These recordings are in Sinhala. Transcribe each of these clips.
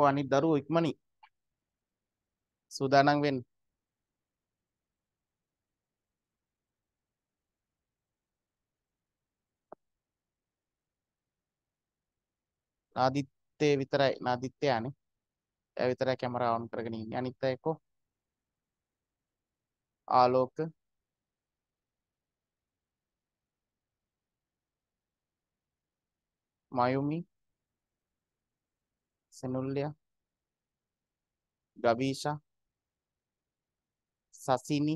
ඔය අනිත් දරුවෝ ඉක්මනින් සූදානම් වෙන්න. ආදිත්තේ විතරයි නාදිත්‍යනේ. එයා විතරයි කැමරාව ඔන් කරගෙන ඉන්නේ. අනිත් අය කො ආලෝක මයුමි සෙනුල්ලිය ගවීෂා සසිනි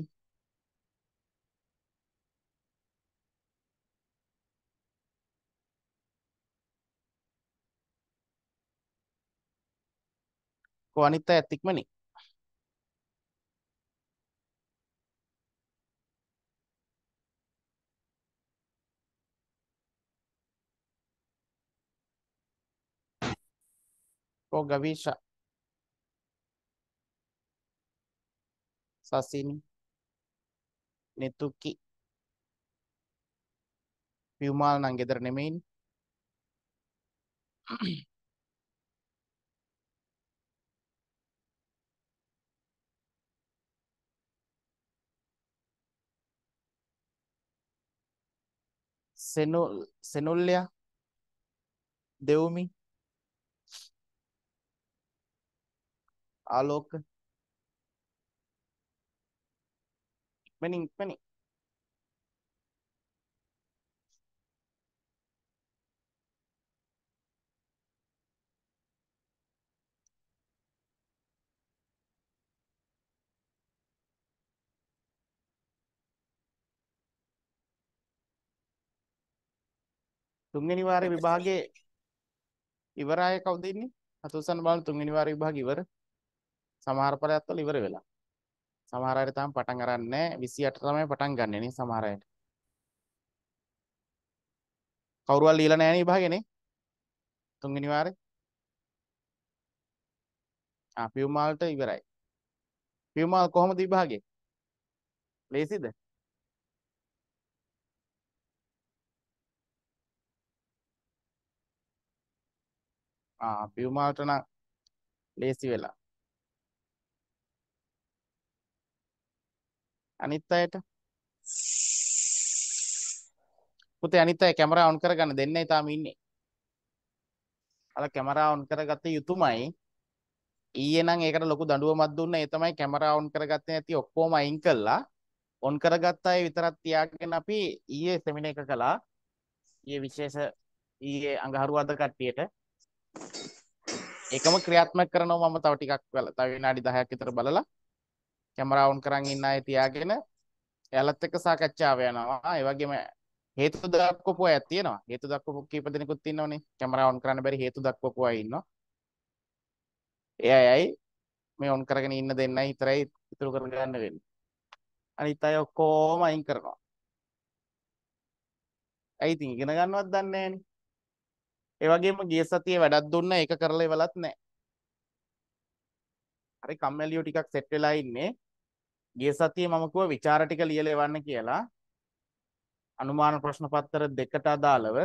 කො අනිත් අයත් ඉක්මනින් Pogavisa. Sasini. Netuki. Piumal nang gedar Senul, Senulia. Deumi. Alok पेनिंग पेनिंग tungguin ibarat ibahagi ibarat ayah kau ini ya, atau san bal tungguin ibarat ibahagi ibarat සමහර ඵලයක් වල ඉවර වෙලා. සමහර අය තාම පටන් අරන්නේ 28 තමයි පටන් ගන්නෙ නේ සමහර අයට. කවුරුවත් ලියලා නැහැ නේ විභාගෙනේ. තුන්වෙනි වාරේ. ආ පියුමාල්ට ඉවරයි. පියුමාල් කොහොමද විභාගේ? ලේසිද? ආ පියුමාල්ට නම් ලේසි වෙලා. අනිත් අයට පුතේ අනිත් අය කැමරා ඔන් කරගන්න දෙන්න ඊටාම ඉන්නේ අර කැමරා ඔන් කරගත්තේ යුතුයමයි ඊයේ නම් ඒකට ලොකු දඬුවමක් දුන්නා ඒ තමයි කැමරා ඔන් කරගත්තේ නැති ඔක්කොම අයින් කළා ඔන් කරගත්ත අය විතරක් තියාගෙන අපි ඊයේ සෙමින එක කළා ඊයේ විශේෂ ඊයේ අඟහරුවාද කට්ටියට එකම ක්‍රියාත්මක කරනවා මම තව ටිකක් තව විනාඩි 10ක් විතර බලලා කැමරා ඔන් කරන් ඉන්න අය තියාගෙන එයාලත් එක්ක සාකච්ඡාව යනවා. ඒ වගේම හේතු දක්වපු අය තියෙනවා. හේතු දක්වපු කීප දෙනෙකුත් ඉන්නෝනේ. කැමරා ඔන් කරන්න බැරි හේතු දක්වපු අය ඉන්නවා. ඒ අයයි මේ ඔන් කරගෙන ඉන්න දෙන්නයි විතරයි ඉතුරු කරගන්න වෙන්නේ. අනිත් අය ඔක්කොම අයින් කරනවා. ඇයි ඉතින් ඉගෙන ගන්නවත් දන්නේ නැහනේ. ඒ වගේම ගිය සතියේ වැඩක් දුන්නා ඒක කරලා ඉවලත් නැහැ. හරි කම්මැලියෝ ටිකක් සෙට් වෙලා ඉන්නේ. ගිය සතියේ මම කිව්වා ਵਿਚාර ටික ලියලා එවන්න කියලා. අනුමාන ප්‍රශ්න පත්‍ර දෙකට අදාළව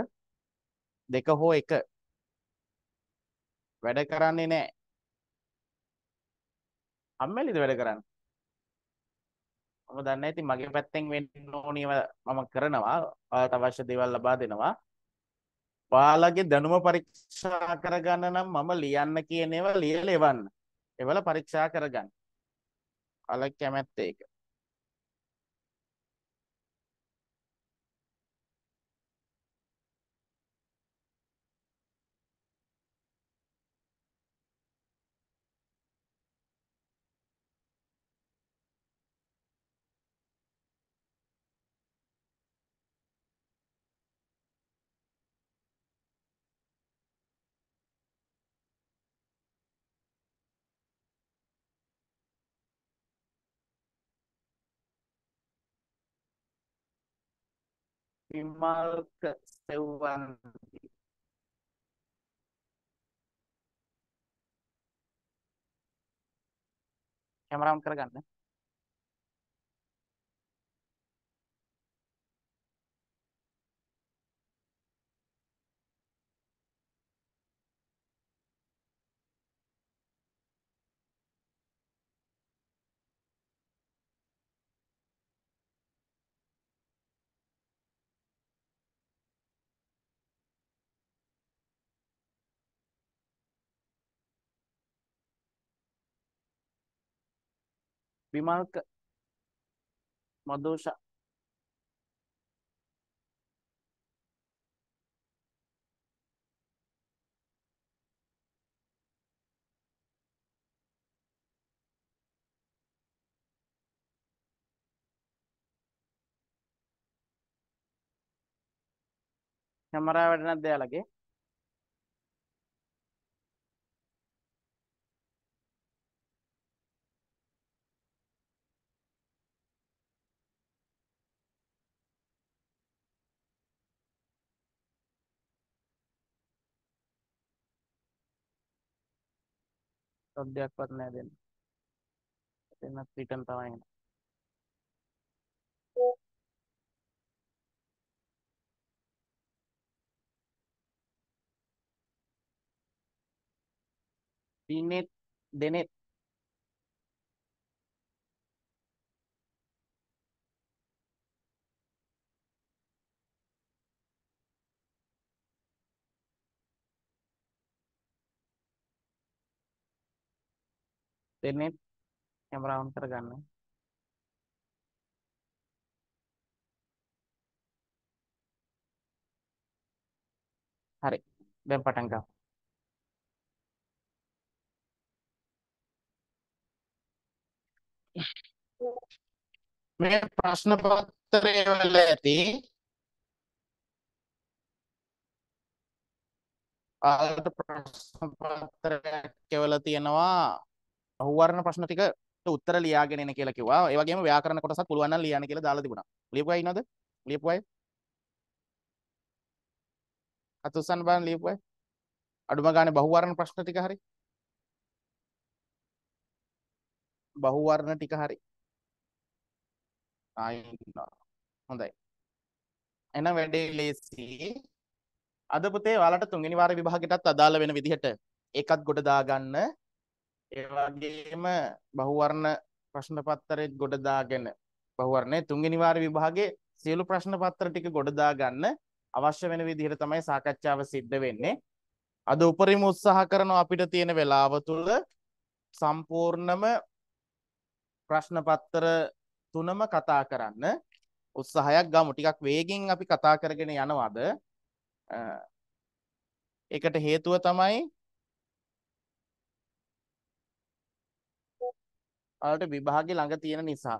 දෙක හෝ එක වැඩ කරන්නේ නැහැ. අම්මෙලිද වැඩ කරන්නේ? මම දන්නේ නැති මගේ පැත්තෙන් වෙන්න ඕනේව මම කරනවා. ඔයාලට අවශ්‍ය දේවල් ලබා දෙනවා. ඔයාලගේ දැනුම පරීක්ෂා කරගන්න නම් මම ලියන්න කියන ඒවා ලියලා එවන්න. ඒවල පරීක්ෂා කරගන්න. අල කැමැත්ත ඒක විමල්ක සෙව්වන්ති කැමරාම් කරගන්න විමල්ක මදෝෂ කැමරාව වැඩ නැද්ද යාලගේ subject per nadin. Tina pitan tawain. Dinit, dinit. දෙන්නේ කැමරා ඔන් කරගන්න. හරි. දැන් පටන් ගමු. මේ ප්‍රශ්න පත්‍රය වල ඇති ආයත ප්‍රශ්න පත්‍රයක් කෙවලා තියෙනවා අහුවරණ ප්‍රශ්න ටික උත්තර ලියාගෙන එන කියලා කිව්වා. ඒ වගේම ව්‍යාකරණ කොටසත් පුළුවන් නම් ලියන්න කියලා දාලා තිබුණා. ලියපු අය ඉන්නවද? ලියපු අය? අතුසන් බන් ලියපු අය? අඩුම ගානේ බහුවර්ණ ප්‍රශ්න ටික හරි. බහුවර්ණ ටික හරි. ආයින්නවා. හොඳයි. එහෙනම් වැඩේ ලේසි. අද පුතේ ඔයාලට තුන්වෙනි වාර විභාගෙටත් අදාළ වෙන විදිහට ඒකත් ගොඩ දාගන්න ඒ වගේම බහුවර්ණ ප්‍රශ්න පත්‍රෙත් ගොඩ දාගෙන බහුවර්ණයේ තුන්වෙනි වාර විභාගයේ සියලු ප්‍රශ්න පත්‍ර ටික ගොඩ දා ගන්න අවශ්‍ය වෙන විදිහට තමයි සාකච්ඡාව සිද්ධ වෙන්නේ. අද උපරිම උත්සාහ කරන අපිට තියෙන වෙලාව තුල සම්පූර්ණම ප්‍රශ්න පත්‍ර තුනම කතා කරන්න උත්සාහයක් ගමු. ටිකක් වේගෙන් අපි කතා කරගෙන යනවාද? ඒකට හේතුව තමයි ඔයාලට විභාගේ ළඟ තියෙන නිසා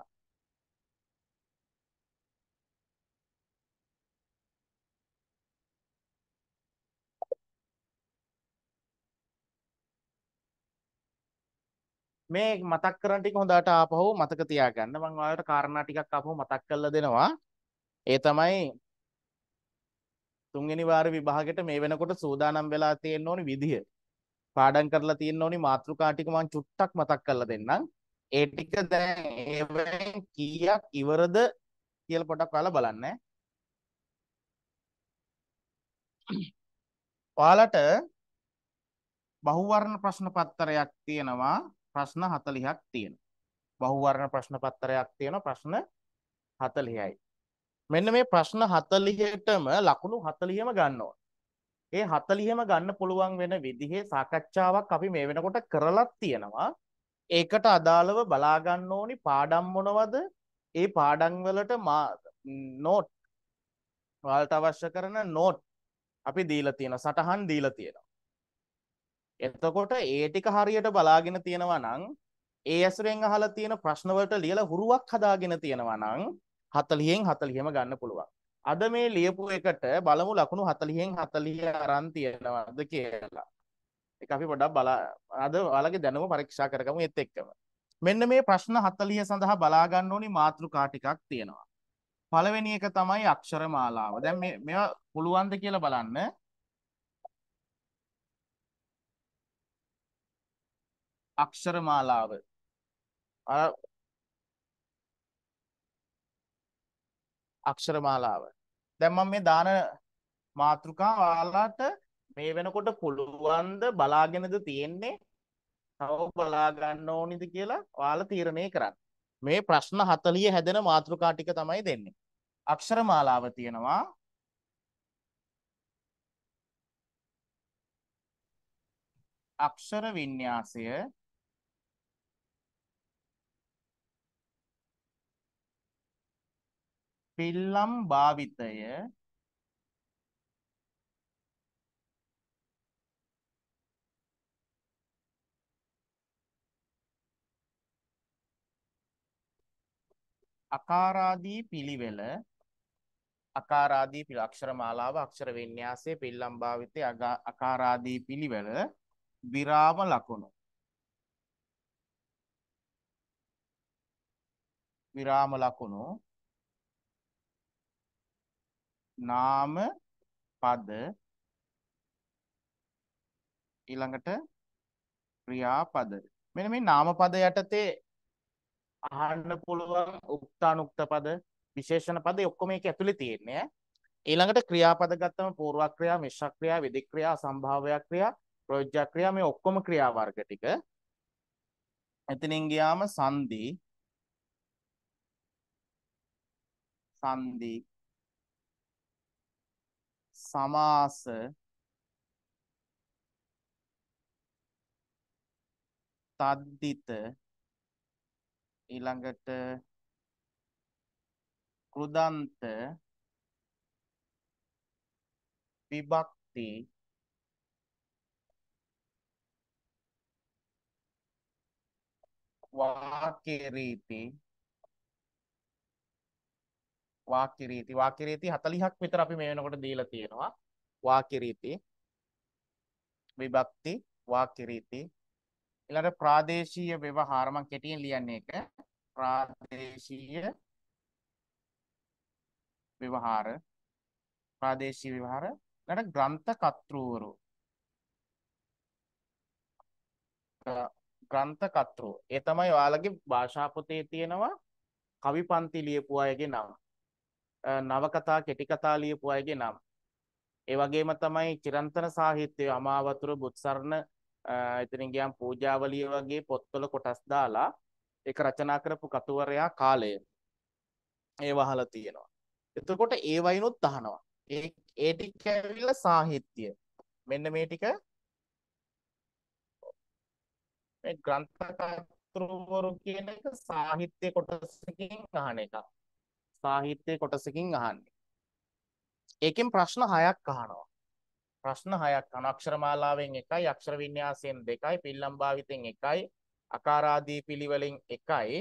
මේ මතක් කරන් ටික හොඳට ආපහු මතක තියාගන්න මම ඔයාලට කාරණා ටිකක් ආපහු මතක් කරලා දෙනවා ඒ තමයි තුන්වෙනි වාර විභාගෙට මේ වෙනකොට සූදානම් වෙලා තියෙන්න ඕනි විදිය පාඩම් කරලා තියෙන්න ඕනි මාතෘකා ටික මම චුට්ටක් මතක් කරලා දෙන්නම් ඒ ටික දැන් ඒවෙන් කීයක් ඉවරද කියලා පොඩක් ඔයාලා බලන්න. ඔයාලට බහුවර්ණ ප්‍රශ්න පත්‍රයක් තියෙනවා ප්‍රශ්න 40ක් තියෙනවා. බහුවර්ණ ප්‍රශ්න පත්‍රයක් තියෙනවා ප්‍රශ්න 40යි. මෙන්න මේ ප්‍රශ්න 40ටම ලකුණු 40ම ගන්න ඒ 40ම ගන්න පුළුවන් වෙන විදිහේ සාකච්ඡාවක් අපි මේ වෙනකොට කරලත් තියෙනවා. ඒකට අදාළව බලා ගන්න ඕනි පාඩම් මොනවද? ඒ පාඩම් වලට නෝට් ඔයාලට අවශ්‍ය කරන නෝට් අපි දීලා තියෙනවා සටහන් දීලා තියෙනවා. එතකොට ඒ ටික හරියට බලාගෙන තියෙනවා නම් ඒ ඇසුරෙන් අහලා තියෙන ප්‍රශ්න වලට ලියලා හුරුවක් හදාගෙන තියෙනවා නම් 40න් 40ම ගන්න පුළුවන්. අද මේ ලියපු එකට බලමු ලකුණු 40න් 40 අරන් තියෙනවද කියලා. ඒක අපි පොඩ්ඩක් බලා අද ඔයාලගේ දැනුම පරීක්ෂා කරගමු ඒත් එක්කම. මෙන්න මේ ප්‍රශ්න 40 සඳහා බලා ගන්න ඕනි මාතෘකා ටිකක් තියෙනවා. පළවෙනි එක තමයි අක්ෂර මාලාව. දැන් මේ මේවා පුළුවන්ද කියලා බලන්න. අක්ෂර මාලාව. අක්ෂර මාලාව. දැන් මම මේ දාන මාතෘකා ඔයාලට මේ වෙනකොට පුළුවන්ද බලාගෙනද තියෙන්නේ තව බලා ගන්න ඕනිද කියලා ඔයාලා තීරණය කරන්න. මේ ප්‍රශ්න 40 හැදෙන මාතෘකා ටික තමයි දෙන්නේ. අක්ෂර මාලාව තියෙනවා. අක්ෂර වින්‍යාසය පිල්ලම් භාවිතය අකාරාදී පිළිවෙල අකාරාදී පිළ අක්ෂර මාලාව අක්ෂර වින්‍යාසයේ පිල්ලම් භාවිතයේ අකාරාදී පිළිවෙල විරාම ලකුණු විරාම ලකුණු නාම පද ඊළඟට ක්‍රියාපද මෙන්න මේ නාමපද යටතේ අහන්න පුළුවන් උක්තානුක්ත පද විශේෂණ පද ඔක්කොම ඒක ඇතුලේ තියෙන්නේ ඊළඟට ක්‍රියාපද ගත්තම පූර්වක්‍රියා මිශ්‍රක්‍රියා විදික්‍රියා සම්භාව්‍යක්‍රියා ප්‍රයෝජ්‍යක්‍රියා මේ ඔක්කොම ක්‍රියා වර්ග ටික එතනින් ගියාම සංදි සංදි සමාස තද්දිත ඊළඟට කෘදන්ත විභක්ති වාක්‍ය රීති වාක්‍ය රීති වාක්‍ය රීති 40ක් විතර අපි මේ වෙනකොට දීලා තියෙනවා වාක්‍ය රීති විභක්ති වාක්‍ය රීති ඊළඟ ප්‍රාදේශීය ව්‍යවහාර මම කෙටියෙන් ලියන්නේ එක ප්‍රාදේශීය ව්‍යවහාර ප්‍රාදේශීය ව්‍යවහාර ඊළඟ ග්‍රන්ථ කර්තෘවරු ග්‍රන්ථ කර්තෘ ඒ තමයි ඔයාලගේ භාෂා පොතේ තියෙනවා කවි පන්ති ලියපු අයගේ නම නවකතා කෙටි කතා ලියපු අයගේ නම ඒ වගේම තමයි චිරන්තන සාහිත්‍යයේ අමාවතුර බුත්සරණ එතනින් ගියාම පූජාවලිය වගේ පොත්වල කොටස් දාලා ඒක රචනා කරපු කතුවරයා කාලය ඒ වහලා තියෙනවා. එතකොට ඒ වයින්ොත් අහනවා. ඒ ඒ ටික ඇවිල්ලා සාහිත්‍ය. මෙන්න මේ ටික මේ ග්‍රන්ථකර්තෘවරු කියන එක සාහිත්‍ය කොටසකින් අහන එක. සාහිත්‍ය කොටසකින් අහන්නේ. ඒකෙන් ප්‍රශ්න හයක් අහනවා. ප්‍රශ්න හයක් අන අක්ෂර මාලාවෙන් එකයි අක්ෂර වින්‍යාසයෙන් දෙකයි පිල්ලම් භාවිතෙන් එකයි අකාරාදී පිළිවෙලින් එකයි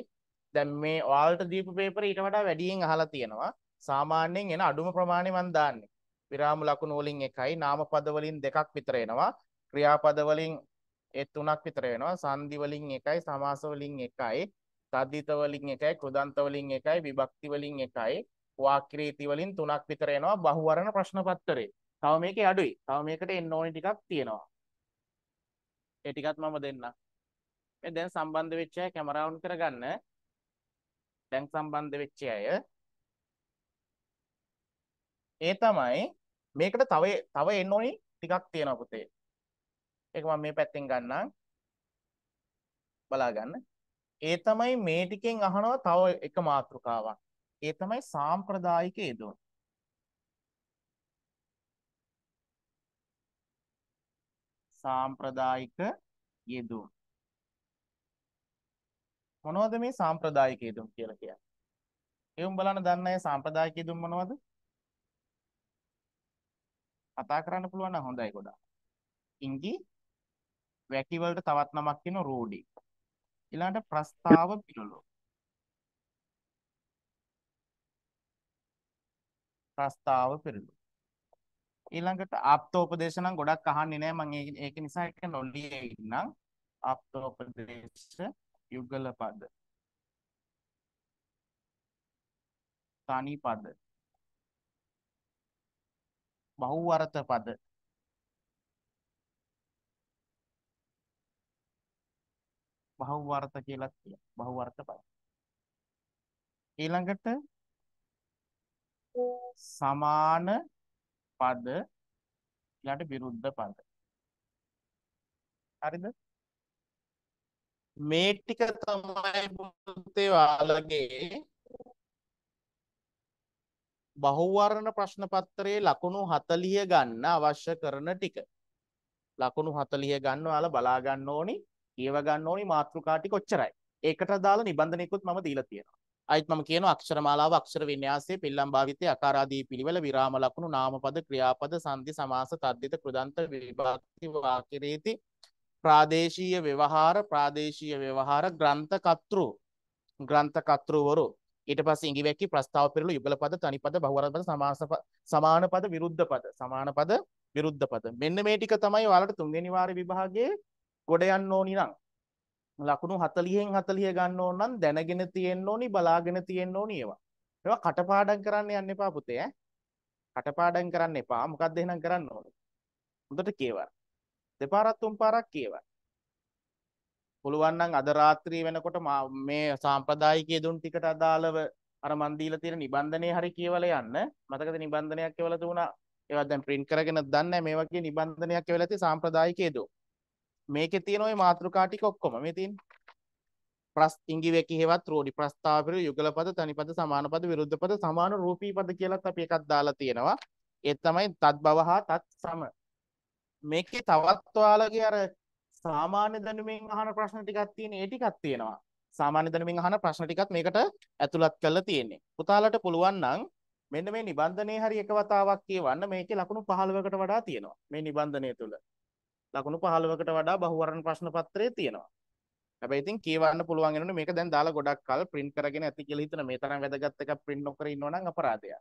දැන් මේ ඔයාලට දීපු පේපර ඊට වඩා වැඩියෙන් අහලා තියෙනවා සාමාන්‍යයෙන් එන අඩුම ප්‍රමාණය මම දාන්නේ විරාම ලකුණු වලින් එකයි නාමපද වලින් දෙකක් විතර එනවා ක්‍රියාපද වලින් ඒ තුනක් විතර එනවා සංදි වලින් එකයි සමාස වලින් එකයි තද්දිත වලින් එකයි කෘදන්ත වලින් එකයි විභක්ති වලින් එකයි වාක්‍රීති වලින් තුනක් විතර එනවා බහුවරණ ප්‍රශ්න පත්‍රේ තව මේකේ අඩුයි. තව මේකට එන්න ඕනි ටිකක් තියෙනවා. ඒ ටිකත් මම දෙන්නම්. මේ දැන් සම්බන්ධ වෙච්ච අය කැමරා ඔන් කරගන්න. දැන් සම්බන්ධ වෙච්ච අය. ඒ තමයි මේකට තව තව එන්න ඕනි ටිකක් තියෙනවා පුතේ. ඒක මම මේ පැත්තෙන් ගන්නම්. බලා ගන්න. ඒ තමයි මේ ටිකෙන් අහනවා තව එක මාතෘකාවක්. ඒ තමයි සාම්ප්‍රදායික යෙදුම්. සාම්ප්‍රදායික යෙදුම් මොනවද මේ සාම්ප්‍රදායික යෙදුම් කියලා කියන්නේ? ඒ උඹ බලන්න දන්න අය සාම්ප්‍රදායික යෙදුම් මොනවද? කතා කරන්න පුළුවන් නම් හොඳයි ගොඩාක්. ඉංගි වැකි වලට තවත් නමක් කියන රෝඩි. ඊළඟට ප්‍රස්තාව පිළිලෝ. ප්‍රස්තාව පිළිලෝ. ඊළඟට ආප්තෝපදේශ නම් ගොඩක් අහන්නේ නැහැ මම ඒක නිසා එක නොලියේ ඉන්නම් ආප්තෝපදේශ යුගල පද තනි පද බහුවර්ථ පද බහුවර්ථ කියලා කියනවා බහුවර්ථ පද ඊළඟට සමාන පද ඊළඟට විරුද්ධ පද. හරිද? මේ ටික තමයි පුතේ ඔයාලගේ බහුවර්ණ ප්‍රශ්න පත්‍රයේ ලකුණු 40 ගන්න අවශ්‍ය කරන ටික. ලකුණු 40 ගන්න ඔයාලා බලා ගන්න ඕනි, කියව ගන්න ඕනි මාතෘකා ටික ඔච්චරයි. ඒකට දාලා නිබන්ධනයකුත් මම දීලා තියෙනවා. අයිත් මම කියන අක්ෂරමාලාව අක්ෂර වින්‍යාසයේ පිල්ලම් භාවිතයේ අකාරාදී පිළිවෙල විරාම ලකුණු නාමපද ක්‍රියාපද සංධි සමාස තද්දිත කෘදන්ත විභක්ති වාක්‍ය රීති ප්‍රාදේශීය ව්‍යවහාර ප්‍රාදේශීය ව්‍යවහාර ග්‍රන්ථ කර්තෘ ග්‍රන්ථ කර්තෘවරු ඊට පස්සේ ඉඟිවැක්කි ප්‍රස්තාව පෙරළු යුගල පද තනිපද බහුවර පද සමාස සමාන පද විරුද්ධ පද සමාන පද විරුද්ධ පද මෙන්න මේ ටික තමයි ඔයාලට තුන්වෙනි වාරේ විභාගයේ ගොඩ යන්න ඕනි නම් ලකුණු 40න් 40 ගන්න ඕන නම් දැනගෙන තියෙන්න ඕනි බලාගෙන තියෙන්න ඕනි ඒවා. ඒවා කටපාඩම් කරන්න යන්න එපා පුතේ ඈ. කටපාඩම් කරන්න එපා. මොකද්ද එහෙනම් කරන්න ඕනේ? හොඳට කියවර. දෙපාරක් තුන් පාරක් කියවර. පුළුවන් නම් අද රාත්‍රියේ වෙනකොට මේ සාම්ප්‍රදායික යෙදුම් ටිකට අදාළව අර මන් දීලා තියෙන නිබන්ධනයේ හරි කියවලා යන්න. මතකද නිබන්ධනයක් කියවලා දුණා? ඒවා දැන් print කරගෙන දන්නේ නැහැ. මේ වගේ නිබන්ධනයක් කියවලා තියෙ සාම්ප්‍රදායික යෙදුම්. මේකේ තියෙන ওই මාතෘකා ටික ඔක්කොම මේ තියෙන්නේ. ප්‍රස් ඉංගිවැකි හේවත් රෝඩි ප්‍රස්තාවපිර යුගලපද තනිපද සමානපද විරුද්ධපද සමාන රූපී පද කියලාත් අපි එකක් දාලා තියෙනවා. ඒ තමයි තත් බව හා තත් සම. මේකේ තවත් ඔයාලගේ අර සාමාන්‍ය දැනුමින් අහන ප්‍රශ්න ටිකක් තියෙන ඒ ටිකක් තියෙනවා. සාමාන්‍ය දැනුමින් අහන ප්‍රශ්න ටිකත් මේකට ඇතුළත් කරලා තියෙන්නේ. පුතාලට පුළුවන් නම් මෙන්න මේ නිබන්ධනයේ හරි එක වතාවක් කියවන්න මේකේ ලකුණු 15කට වඩා තියෙනවා. මේ නිබන්ධනය තුළ. ලකුණු 15කට වඩා බහුවරණ ප්‍රශ්න පත්‍රයේ තියෙනවා. හැබැයි ඉතින් කියවන්න පුළුවන් වෙනුනේ මේක දැන් දාලා ගොඩක් කල් print කරගෙන ඇති කියලා හිතන මේ තරම් වැදගත් එකක් print නොකර ඉන්නවා නම් අපරාධයක්.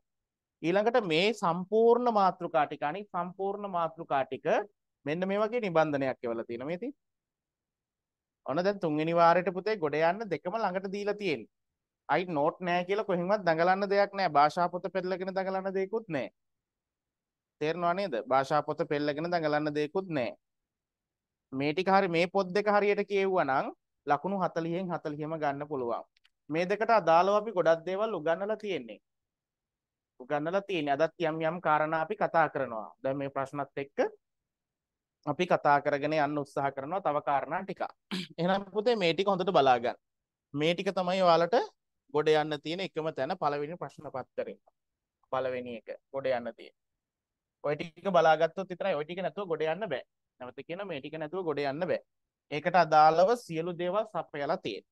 ඊළඟට මේ සම්පූර්ණ මාතෘකා ටික අනිත් සම්පූර්ණ මාතෘකා ටික මෙන්න මේ වගේ නිබන්ධනයක් එවලා තියෙනවා මේ ඉතින්. ඔන්න දැන් තුන්වෙනි වාරයට පුතේ ගොඩ යන්න දෙකම ළඟට දීලා තියෙන්නේ. අයි නෝට් නෑ කියලා කොහෙන්වත් දඟලන්න දෙයක් නෑ. භාෂා පොත පෙරලගෙන දඟලන්න දෙයක්වත් නෑ. තේරෙනව නේද? භාෂා පොත පෙරලගෙන දඟලන්න දෙයක්වත් නෑ. මේ ටික හරි මේ පොත් දෙක හරියට කියෙව්වා නම් ලකුණු 40න් 40ම ගන්න පුළුවන්. මේ දෙකට අදාළව අපි ගොඩක් දේවල් උගන්වලා තියෙන්නේ. උගන්වලා තියෙන්නේ. අදත් යම් යම් කාරණා අපි කතා කරනවා. දැන් මේ ප්‍රශ්නත් එක්ක අපි කතා කරගෙන යන්න උත්සාහ කරනවා තව කාරණා ටිකක්. එහෙනම් පුතේ මේ ටික හොඳට බලා ගන්න. මේ ටික තමයි ඔයාලට ගොඩ යන්න තියෙන එකම තැන පළවෙනි ප්‍රශ්න පත්තරේ. පළවෙනි එක ගොඩ යන්න තියෙන. ඔය ටික බලාගත්තොත් විතරයි ඔය ටික නැතුව ගොඩ යන්න බෑ. නැවත කියන මේ ටික නැතුව ගොඩ යන්න බෑ. ඒකට අදාළව සියලු දේවල් සපයලා තියෙනවා.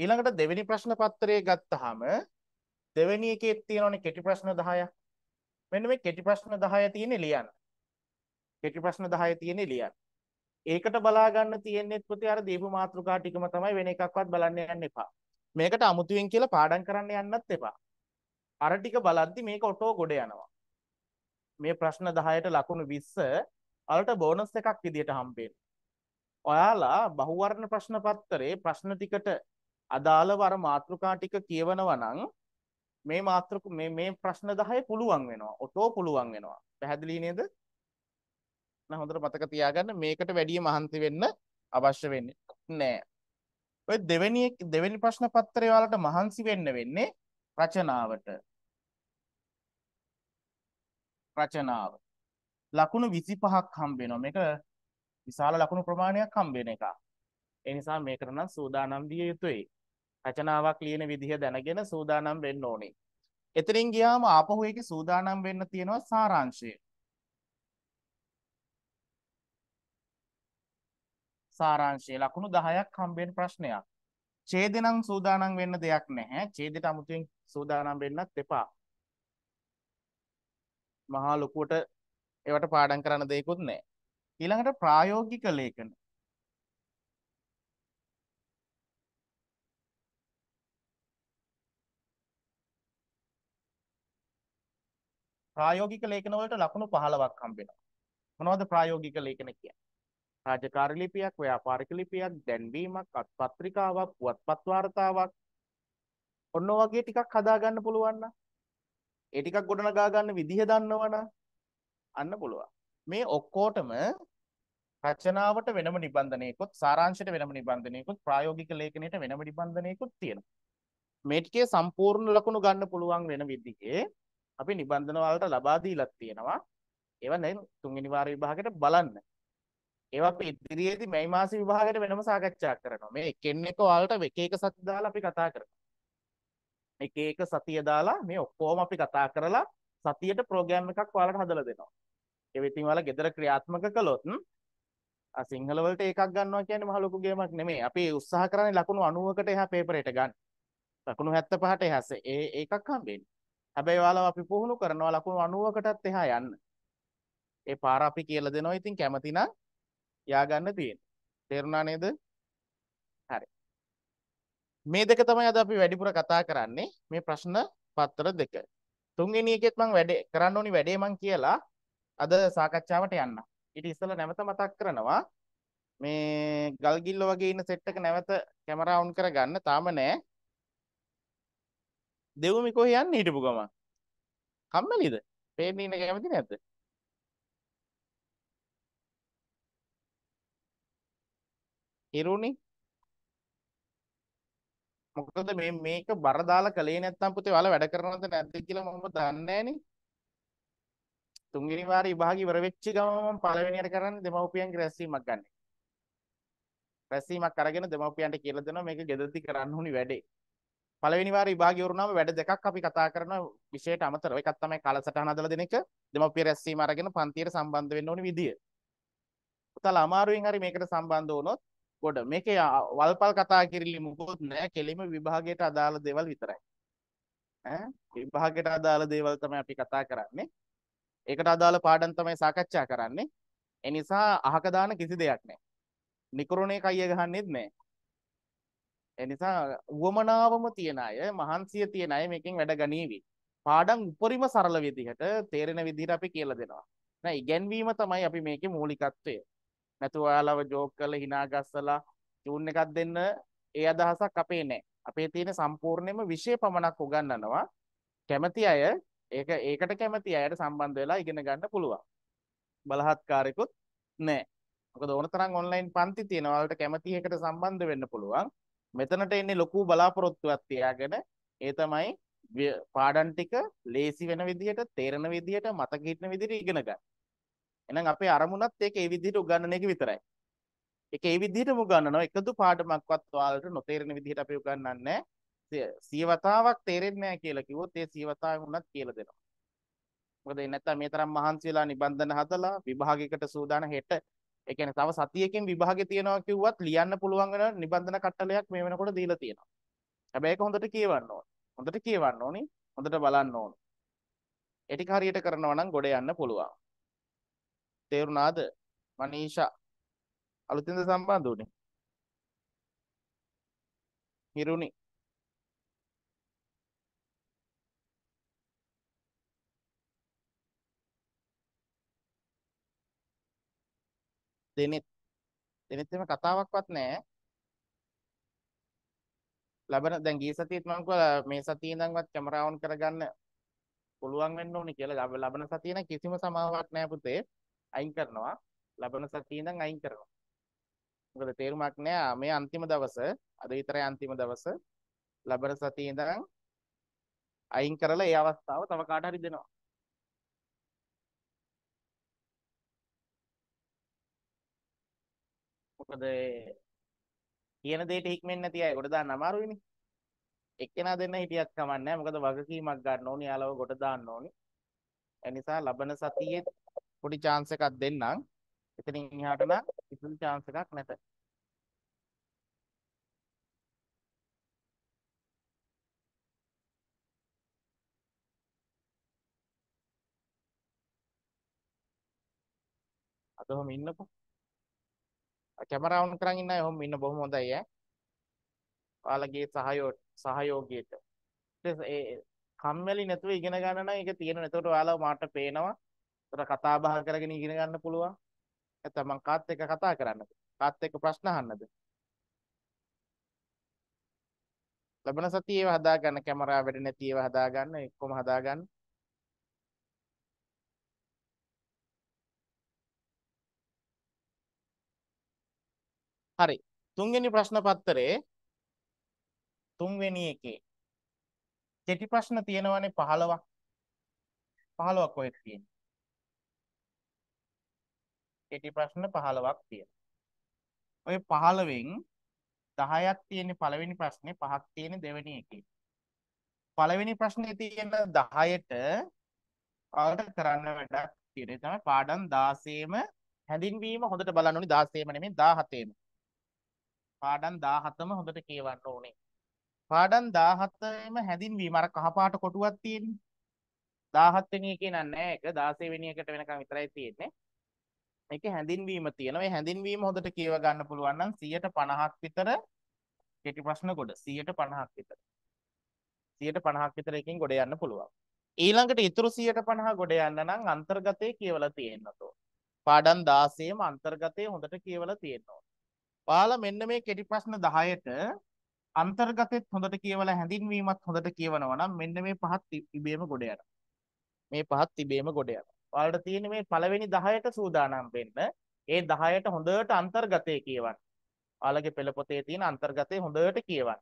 ඊළඟට දෙවෙනි ප්‍රශ්න පත්‍රය ගත්තාම දෙවෙනි එකේ තියෙනවනේ කෙටි ප්‍රශ්න 10ක්. මෙන්න මේ කෙටි ප්‍රශ්න 10 තියෙන්නේ ලියන්න. කෙටි ප්‍රශ්න 10 තියෙන්නේ ලියන්න. ඒකට බලා ගන්න තියෙන්නේ පුතේ අර දීපු මාතෘකා ටිකම තමයි වෙන එකක්වත් බලන්න යන්න එපා. මේකට අමුතුවෙන් කියලා පාඩම් කරන්න යන්නත් එපා. අර ටික බලද්දි මේක ඔටෝ ගොඩ යනවා. මේ ප්‍රශ්න 10ට ලකුණු 20 අලට බෝනස් එකක් විදියට හම්බෙන්නේ. ඔයාලා බහුවර්ණ ප්‍රශ්න පත්තරේ ප්‍රශ්න ටිකට අදාළව අර මාතෘකා ටික කියවනවා නම් මේ මාතෘක මේ මේ ප්‍රශ්න 10 පුළුවන් වෙනවා. ඔටෝ පුළුවන් වෙනවා. පැහැදිලි නේද? නම් හොඳට මතක තියාගන්න මේකට වැඩිය මහන්සි වෙන්න අවශ්‍ය වෙන්නේ නෑ. ඔය දෙවෙනි දෙවෙනි ප්‍රශ්න පත්‍රය ඔයාලට මහන්සි වෙන්න වෙන්නේ රචනාවට. රචනාව. ලකුණු 25ක් හම්බ වෙනවා. මේක විශාල ලකුණු ප්‍රමාණයක් හම්බ වෙන එකක්. ඒ නිසා මේකට නම් සූදානම් විය යුතුයි. රචනාවක් ලියන විදිහ දැනගෙන සූදානම් වෙන්න ඕනේ. එතනින් ගියාම ආපහු ඒකේ සූදානම් වෙන්න තියෙනවා සාරාංශය. සාරාංශයේ ලකුණු 10ක් හම්බෙන ප්‍රශ්නයක්. ඡේදෙනම් සූදානම් වෙන්න දෙයක් නැහැ. ඡේදෙට අමුතුවෙන් සූදානම් වෙන්නත් එපා. මහා ලොකුවට ඒවට පාඩම් කරන්න දෙයක්වත් නැහැ. ඊළඟට ප්‍රායෝගික ලේඛන. ප්‍රායෝගික ලේඛන වලට ලකුණු 15ක් හම්බෙනවා. මොනවද ප්‍රායෝගික ලේඛන කියන්නේ? රාජකාරී ලිපියක්, ව්‍යාපාරික ලිපියක්, දැන්වීමක්, අත්පත්‍රිකාවක්, පුවත්පත් වාර්තාවක්. ඔන්න ඔය වගේ ටිකක් හදාගන්න පුළුවන් නම් ඒ ටිකක් ගොඩනගා ගන්න විදිහ දන්නවනම් අන්න පුළුවන්. මේ ඔක්කොටම රචනාවට වෙනම නිබන්ධනයකුත් සාරාංශයට වෙනම නිබන්ධනයකුත් ප්‍රායෝගික ලේඛනයට වෙනම නිබන්ධනයකුත් තියෙනවා. මේ ටිකේ සම්පූර්ණ ලකුණු ගන්න පුළුවන් වෙන විදිහේ අපි නිබන්ධන වලට ලබා දීලා තියෙනවා. ඒවා දැන් තුන්වෙනි වාර විභාගයට බලන්න. ඒවා අපි ඉදිරියේදී මේ මාස විභාගයට වෙනම සාකච්ඡා කරනවා. මේ එකින් එක වලට එක එක සති දාලා අපි කතා කරනවා. එක එක සතිය දාලා මේ ඔක්කොම අපි කතා කරලා සතියට ප්‍රෝග්‍රෑම් එකක් ඔයාලට හදලා දෙනවා. ඒ වෙතින් ඔයාලා gedara ක්‍රියාත්මක කළොත් සිංහල වලට එකක් ගන්නවා කියන්නේ මහ ලොකු ගේමක් නෙමෙයි. අපි උත්සාහ කරන්නේ ලකුණු 90කට එහා පේපරයට ගන්න. ලකුණු 75ට එහාස ඒ ඒකක් හම්බෙන්නේ. හැබැයි ඔයාලා අපි පුහුණු කරනවා ලකුණු 90කටත් එහා යන්න. ඒ පාර අපි කියලා දෙනවා. ඉතින් කැමති නම් යා ගන්න තියෙන්නේ. තේරුණා නේද? හරි. මේ දෙක තමයි අද අපි වැඩිපුර කතා කරන්නේ. මේ ප්‍රශ්න පත්‍ර දෙක. තුන්වෙනි එකෙත් මම වැඩේ කරන්න ඕනි වැඩේ මම කියලා අද සාකච්ඡාවට යන්න. ඊට ඉස්සෙල්ලා නැවත මතක් කරනවා මේ ගල්ගිල්ල වගේ ඉන්න සෙට් එක නැවත කැමරා ඔන් කරගන්න තාම නෑ. දෙවුමි කොහේ යන්නේ හිටපු ගමන්? කම්මැලිද? පේන්නේ ඉන්න කැමති නැද්ද? හිරුනි මොකද මේ මේක බර දාලා කලේ නැත්තම් පුතේ ඔයාලා වැඩ කරනවද නැද්ද කියලා මම දන්නේ නෑනේ තුන්වෙනි වාරේ විභාග ඉවර වෙච්ච ගමන් මම පළවෙනියට කරන්නේ දෙමව්පියන්ගේ රැස්වීමක් ගන්න. රැස්වීමක් අරගෙන දෙමව්පියන්ට කියලා දෙනවා මේක ගෙදරදී කරන්න ඕනි වැඩේ. පළවෙනි වාරේ විභාගය වුණාම වැඩ දෙකක් අපි කතා කරනවා විශේෂයට අමතරව. එකක් තමයි කාලසටහන හදලා දෙන එක. දෙමව්පිය රැස්වීම අරගෙන පන්තියට සම්බන්ධ වෙන්න ඕනි විදිය. පුතාලා අමාරුවෙන් හරි මේකට සම්බන්ධ වුණොත් ගොඩ මේකේ වල්පල් කතා කිරිලි මුකුත් නෑ කෙලිම විභාගයට අදාළ දේවල් විතරයි. ඈ විභාගයට අදාළ දේවල් තමයි අපි කතා කරන්නේ. ඒකට අදාළ පාඩම් තමයි සාකච්ඡා කරන්නේ. ඒ නිසා අහක දාන කිසි දෙයක් නැහැ. නිකරුණේ කයිය ගහන්නෙත් නැහැ. ඒ නිසා උවමනාවම තියන අය, මහන්සිය තියන අය මේකෙන් වැඩ ගනීවි. පාඩම් උපරිම සරල විදිහට තේරෙන විදිහට අපි කියලා දෙනවා. නෑ ඉගැන්වීම තමයි අපි මේකේ මූලිකත්වය. නැතු ඔයාලව ජෝක් කරලා hina ගස්සලා ටියුන් එකක් දෙන්න ඒ අදහසක් අපේ නෑ. අපේ තියෙන සම්පූර්ණයෙන්ම විෂය පමණක් උගන්වනවා. කැමති අය ඒක ඒකට කැමති අයට සම්බන්ධ වෙලා ඉගෙන ගන්න පුළුවන්. බලහත්කාරයකුත් නැහැ. මොකද ඕන තරම් ඔන්ලයින් පන්ති තියෙනවා. ඔයාලට කැමති එකට සම්බන්ධ වෙන්න පුළුවන්. මෙතනට එන්නේ ලොකු බලාපොරොත්තුවක් තියාගෙන ඒ තමයි පාඩම් ටික ලේසි වෙන විදිහට, තේරෙන විදිහට, මතක හිටින විදිහට ඉගෙන ගන්න. එහෙනම් අපේ අරමුණත් ඒක ඒ විදිහට උගන්නන එක විතරයි. ඒක ඒ විදිහටම උගන්නනවා. එකදු පාඩමක්වත් ඔයාලට නොතේරෙන විදිහට අපි උගන්වන්නේ නැහැ. සියවතාවක් තේරෙන්නේ නැහැ කියලා කිව්වොත් ඒ සියවතාවෙන් උනත් කියලා දෙනවා. මොකද ඒ නැත්තම් මේ තරම් මහන්සි වෙලා නිබන්ධන හදලා විභාගයකට සූදානම් හෙට ඒ කියන්නේ තව සතියකින් විභාගේ තියනවා කිව්වත් ලියන්න පුළුවන් වෙන නිබන්ධන කට්ටලයක් මේ වෙනකොට දීලා තියෙනවා. හැබැයි ඒක හොඳට කියවන්න ඕනේ. හොඳට කියවන්න ඕනේ. හොඳට බලන්න ඕනේ. ඒ ටික හරියට කරනවා නම් ගොඩ යන්න පුළුවන්. තේරුණාද? මනීෂා අලුතින්ද සම්බන්ධ වුනේ? හිරුනි දෙනෙත් දෙනෙත් එහෙම කතාවක්වත් නැහැ. ලබන දැන් ගිය සතියේත් මම කිව්වා මේ සතියේ ඉඳන්වත් කැමරා ඔන් කරගන්න පුළුවන් වෙන්න ඕනේ කියලා. ලබන සතියේ නම් කිසිම සමාවක් නැහැ පුතේ. අයින් කරනවා. ලබන සතියේ ඉඳන් අයින් කරනවා. මොකද තේරුමක් නැහැ මේ අන්තිම දවස. අද විතරයි අන්තිම දවස. ලබන සතියේ ඉඳන් අයින් කරලා ඒ අවස්ථාව තව කාට හරි දෙනවා. මොකද කියන දෙයට හික්මෙන්නේ නැති අය කොට දාන්න අමාරුයිනේ. එක්කෙනා දෙන්න හිටියත් කමක් නැහැ. මොකද වගකීමක් ගන්න ඕනි. යාළුවව කොට දාන්න ඕනි. ඒ නිසා ලබන සතියේ පොඩි chance එකක් දෙන්නම්. එතනින් එහාට නම් කිසිම chance එකක් නැත. අද හොම ඉන්නකෝ. කැමරාව ඔන් කරන් ඉන්න අය ඔහොම ඉන්න බොහොම හොඳයි ඈ. ඔයාලගේ සහයෝ සහයෝගයට. ඒ කම්මැලි නැතුව ඉගෙන ගන්න නම් ඒක තියෙනවා. එතකොට ඔයාලා මාට පේනවා. එතකොට කතා බහ කරගෙන ඉගෙන ගන්න පුළුවන්. නැත්නම් මං කාත් එක්ක කතා කරන්නද? කාත් එක්ක ප්‍රශ්න අහන්නද? ලබන සතියේ හදාගන්න කැමරාව වැඩ නැති ඒවා හදාගන්න, එක්කම හදාගන්න. හරි. තුන්වෙනි ප්‍රශ්න පත්තරේ තුන්වෙනි එකේ කෙටි ප්‍රශ්න තියෙනවානේ 15ක්. 15ක් කොහෙද තියෙන්නේ? කෙටි ප්‍රශ්න 15ක් තියෙනවා. ඔය 15න් 10ක් තියෙන්නේ පළවෙනි ප්‍රශ්නේ, 5ක් තියෙන්නේ දෙවෙනි එකේ. පළවෙනි ප්‍රශ්නේ තියෙන 10ට ඔයාලට කරන්න වැඩක් තියෙනවා. ඒ තමයි පාඩම් 16ම හැඳින්වීම හොඳට බලන්න ඕනේ 16ම නෙමෙයි 17ම. පාඩම් 17ම හොඳට කියවන්න ඕනේ. පාඩම් 17ෙම හැඳින්වීම අර කහපාට කොටුවක් තියෙන්නේ. 17 වෙනි එකේ නෑ ඒක 16 වෙනි එකට වෙනකන් විතරයි තියෙන්නේ. ඒකේ හැඳින්වීම තියෙනවා. මේ හැඳින්වීම හොඳට කියව ගන්න පුළුවන් නම් 150ක් විතර කෙටි ප්‍රශ්න ගොඩ 150ක් විතර. 150ක් විතර එකකින් ගොඩ යන්න පුළුවන්. ඊළඟට ඉතුරු 150 ගොඩ යන්න නම් අන්තර්ගතය කියවලා තියෙන්න ඕන. පාඩම් 16ම අන්තර්ගතය හොඳට කියවලා තියෙන්න ඕන. ඔයාලා මෙන්න මේ කෙටි ප්‍රශ්න 10ට අන්තර්ගතෙත් හොඳට කියවලා හැඳින්වීමත් හොඳට කියවනවා නම් මෙන්න මේ පහත් ඉබේම ගොඩ යනවා. මේ පහත් ඉබේම ගොඩ යනවා. ඔයාලට තියෙන්නේ මේ පළවෙනි 10ට සූදානම් වෙන්න. ඒ 10ට හොඳට අන්තර්ගතය කියවන්න. ඔයාලගේ පෙළ පොතේ තියෙන අන්තර්ගතය හොඳට කියවන්න.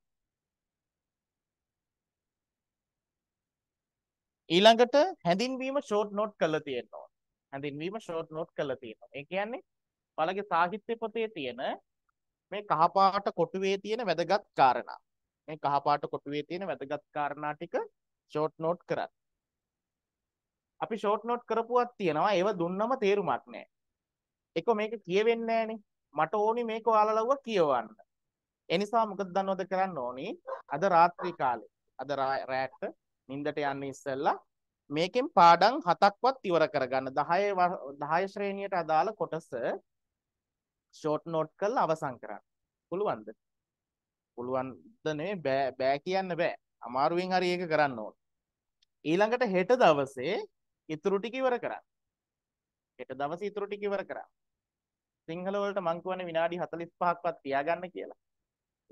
ඊළඟට හැඳින්වීම ෂෝට් නෝට් කරලා තියෙනවා. හැඳින්වීම ෂෝට් නෝට් කරලා තියෙනවා. ඒ කියන්නේ ඔයාලගේ සාහිත්‍ය පොතේ තියෙන මේ කහපාට කොටුවේ තියෙන වැදගත් කාරණා. මේ කහපාට කොටුවේ තියෙන වැදගත් කාරණා ටික ෂෝට් නෝට් කරන්න. අපි ෂෝට් නෝට් කරපුවක් තියෙනවා. ඒව දුන්නම තේරුමක් නැහැ. එක මේක කියවෙන්නේ නැහනේ. මට ඕනි මේක ඔයාලා කියවන්න. ඒ නිසා මොකද දන්නවද කරන්න ඕනි? අද රාත්‍රී කාලේ අද රැට නිින්දට යන්න ඉස්සෙල්ලා මේකෙන් පාඩම් හතක්වත් ඉවර කරගන්න 10 10 ශ්‍රේණියට අදාළ කොටස ෂෝට් නෝට් කරලා අවසන් කරන්න පුළුවන්ද පුළුවන්ද නෙමෙයි බෑ බෑ කියන්න බෑ අමාරුවෙන් හරි ඒක කරන්න ඕන ඊළඟට හෙට දවසේ ඉතුරු ටික ඉවර කරන්න හෙට දවසේ ඉතුරු ටික ඉවර කරන්න සිංහල වලට මං කියවනේ විනාඩි 45ක්වත් තියාගන්න කියලා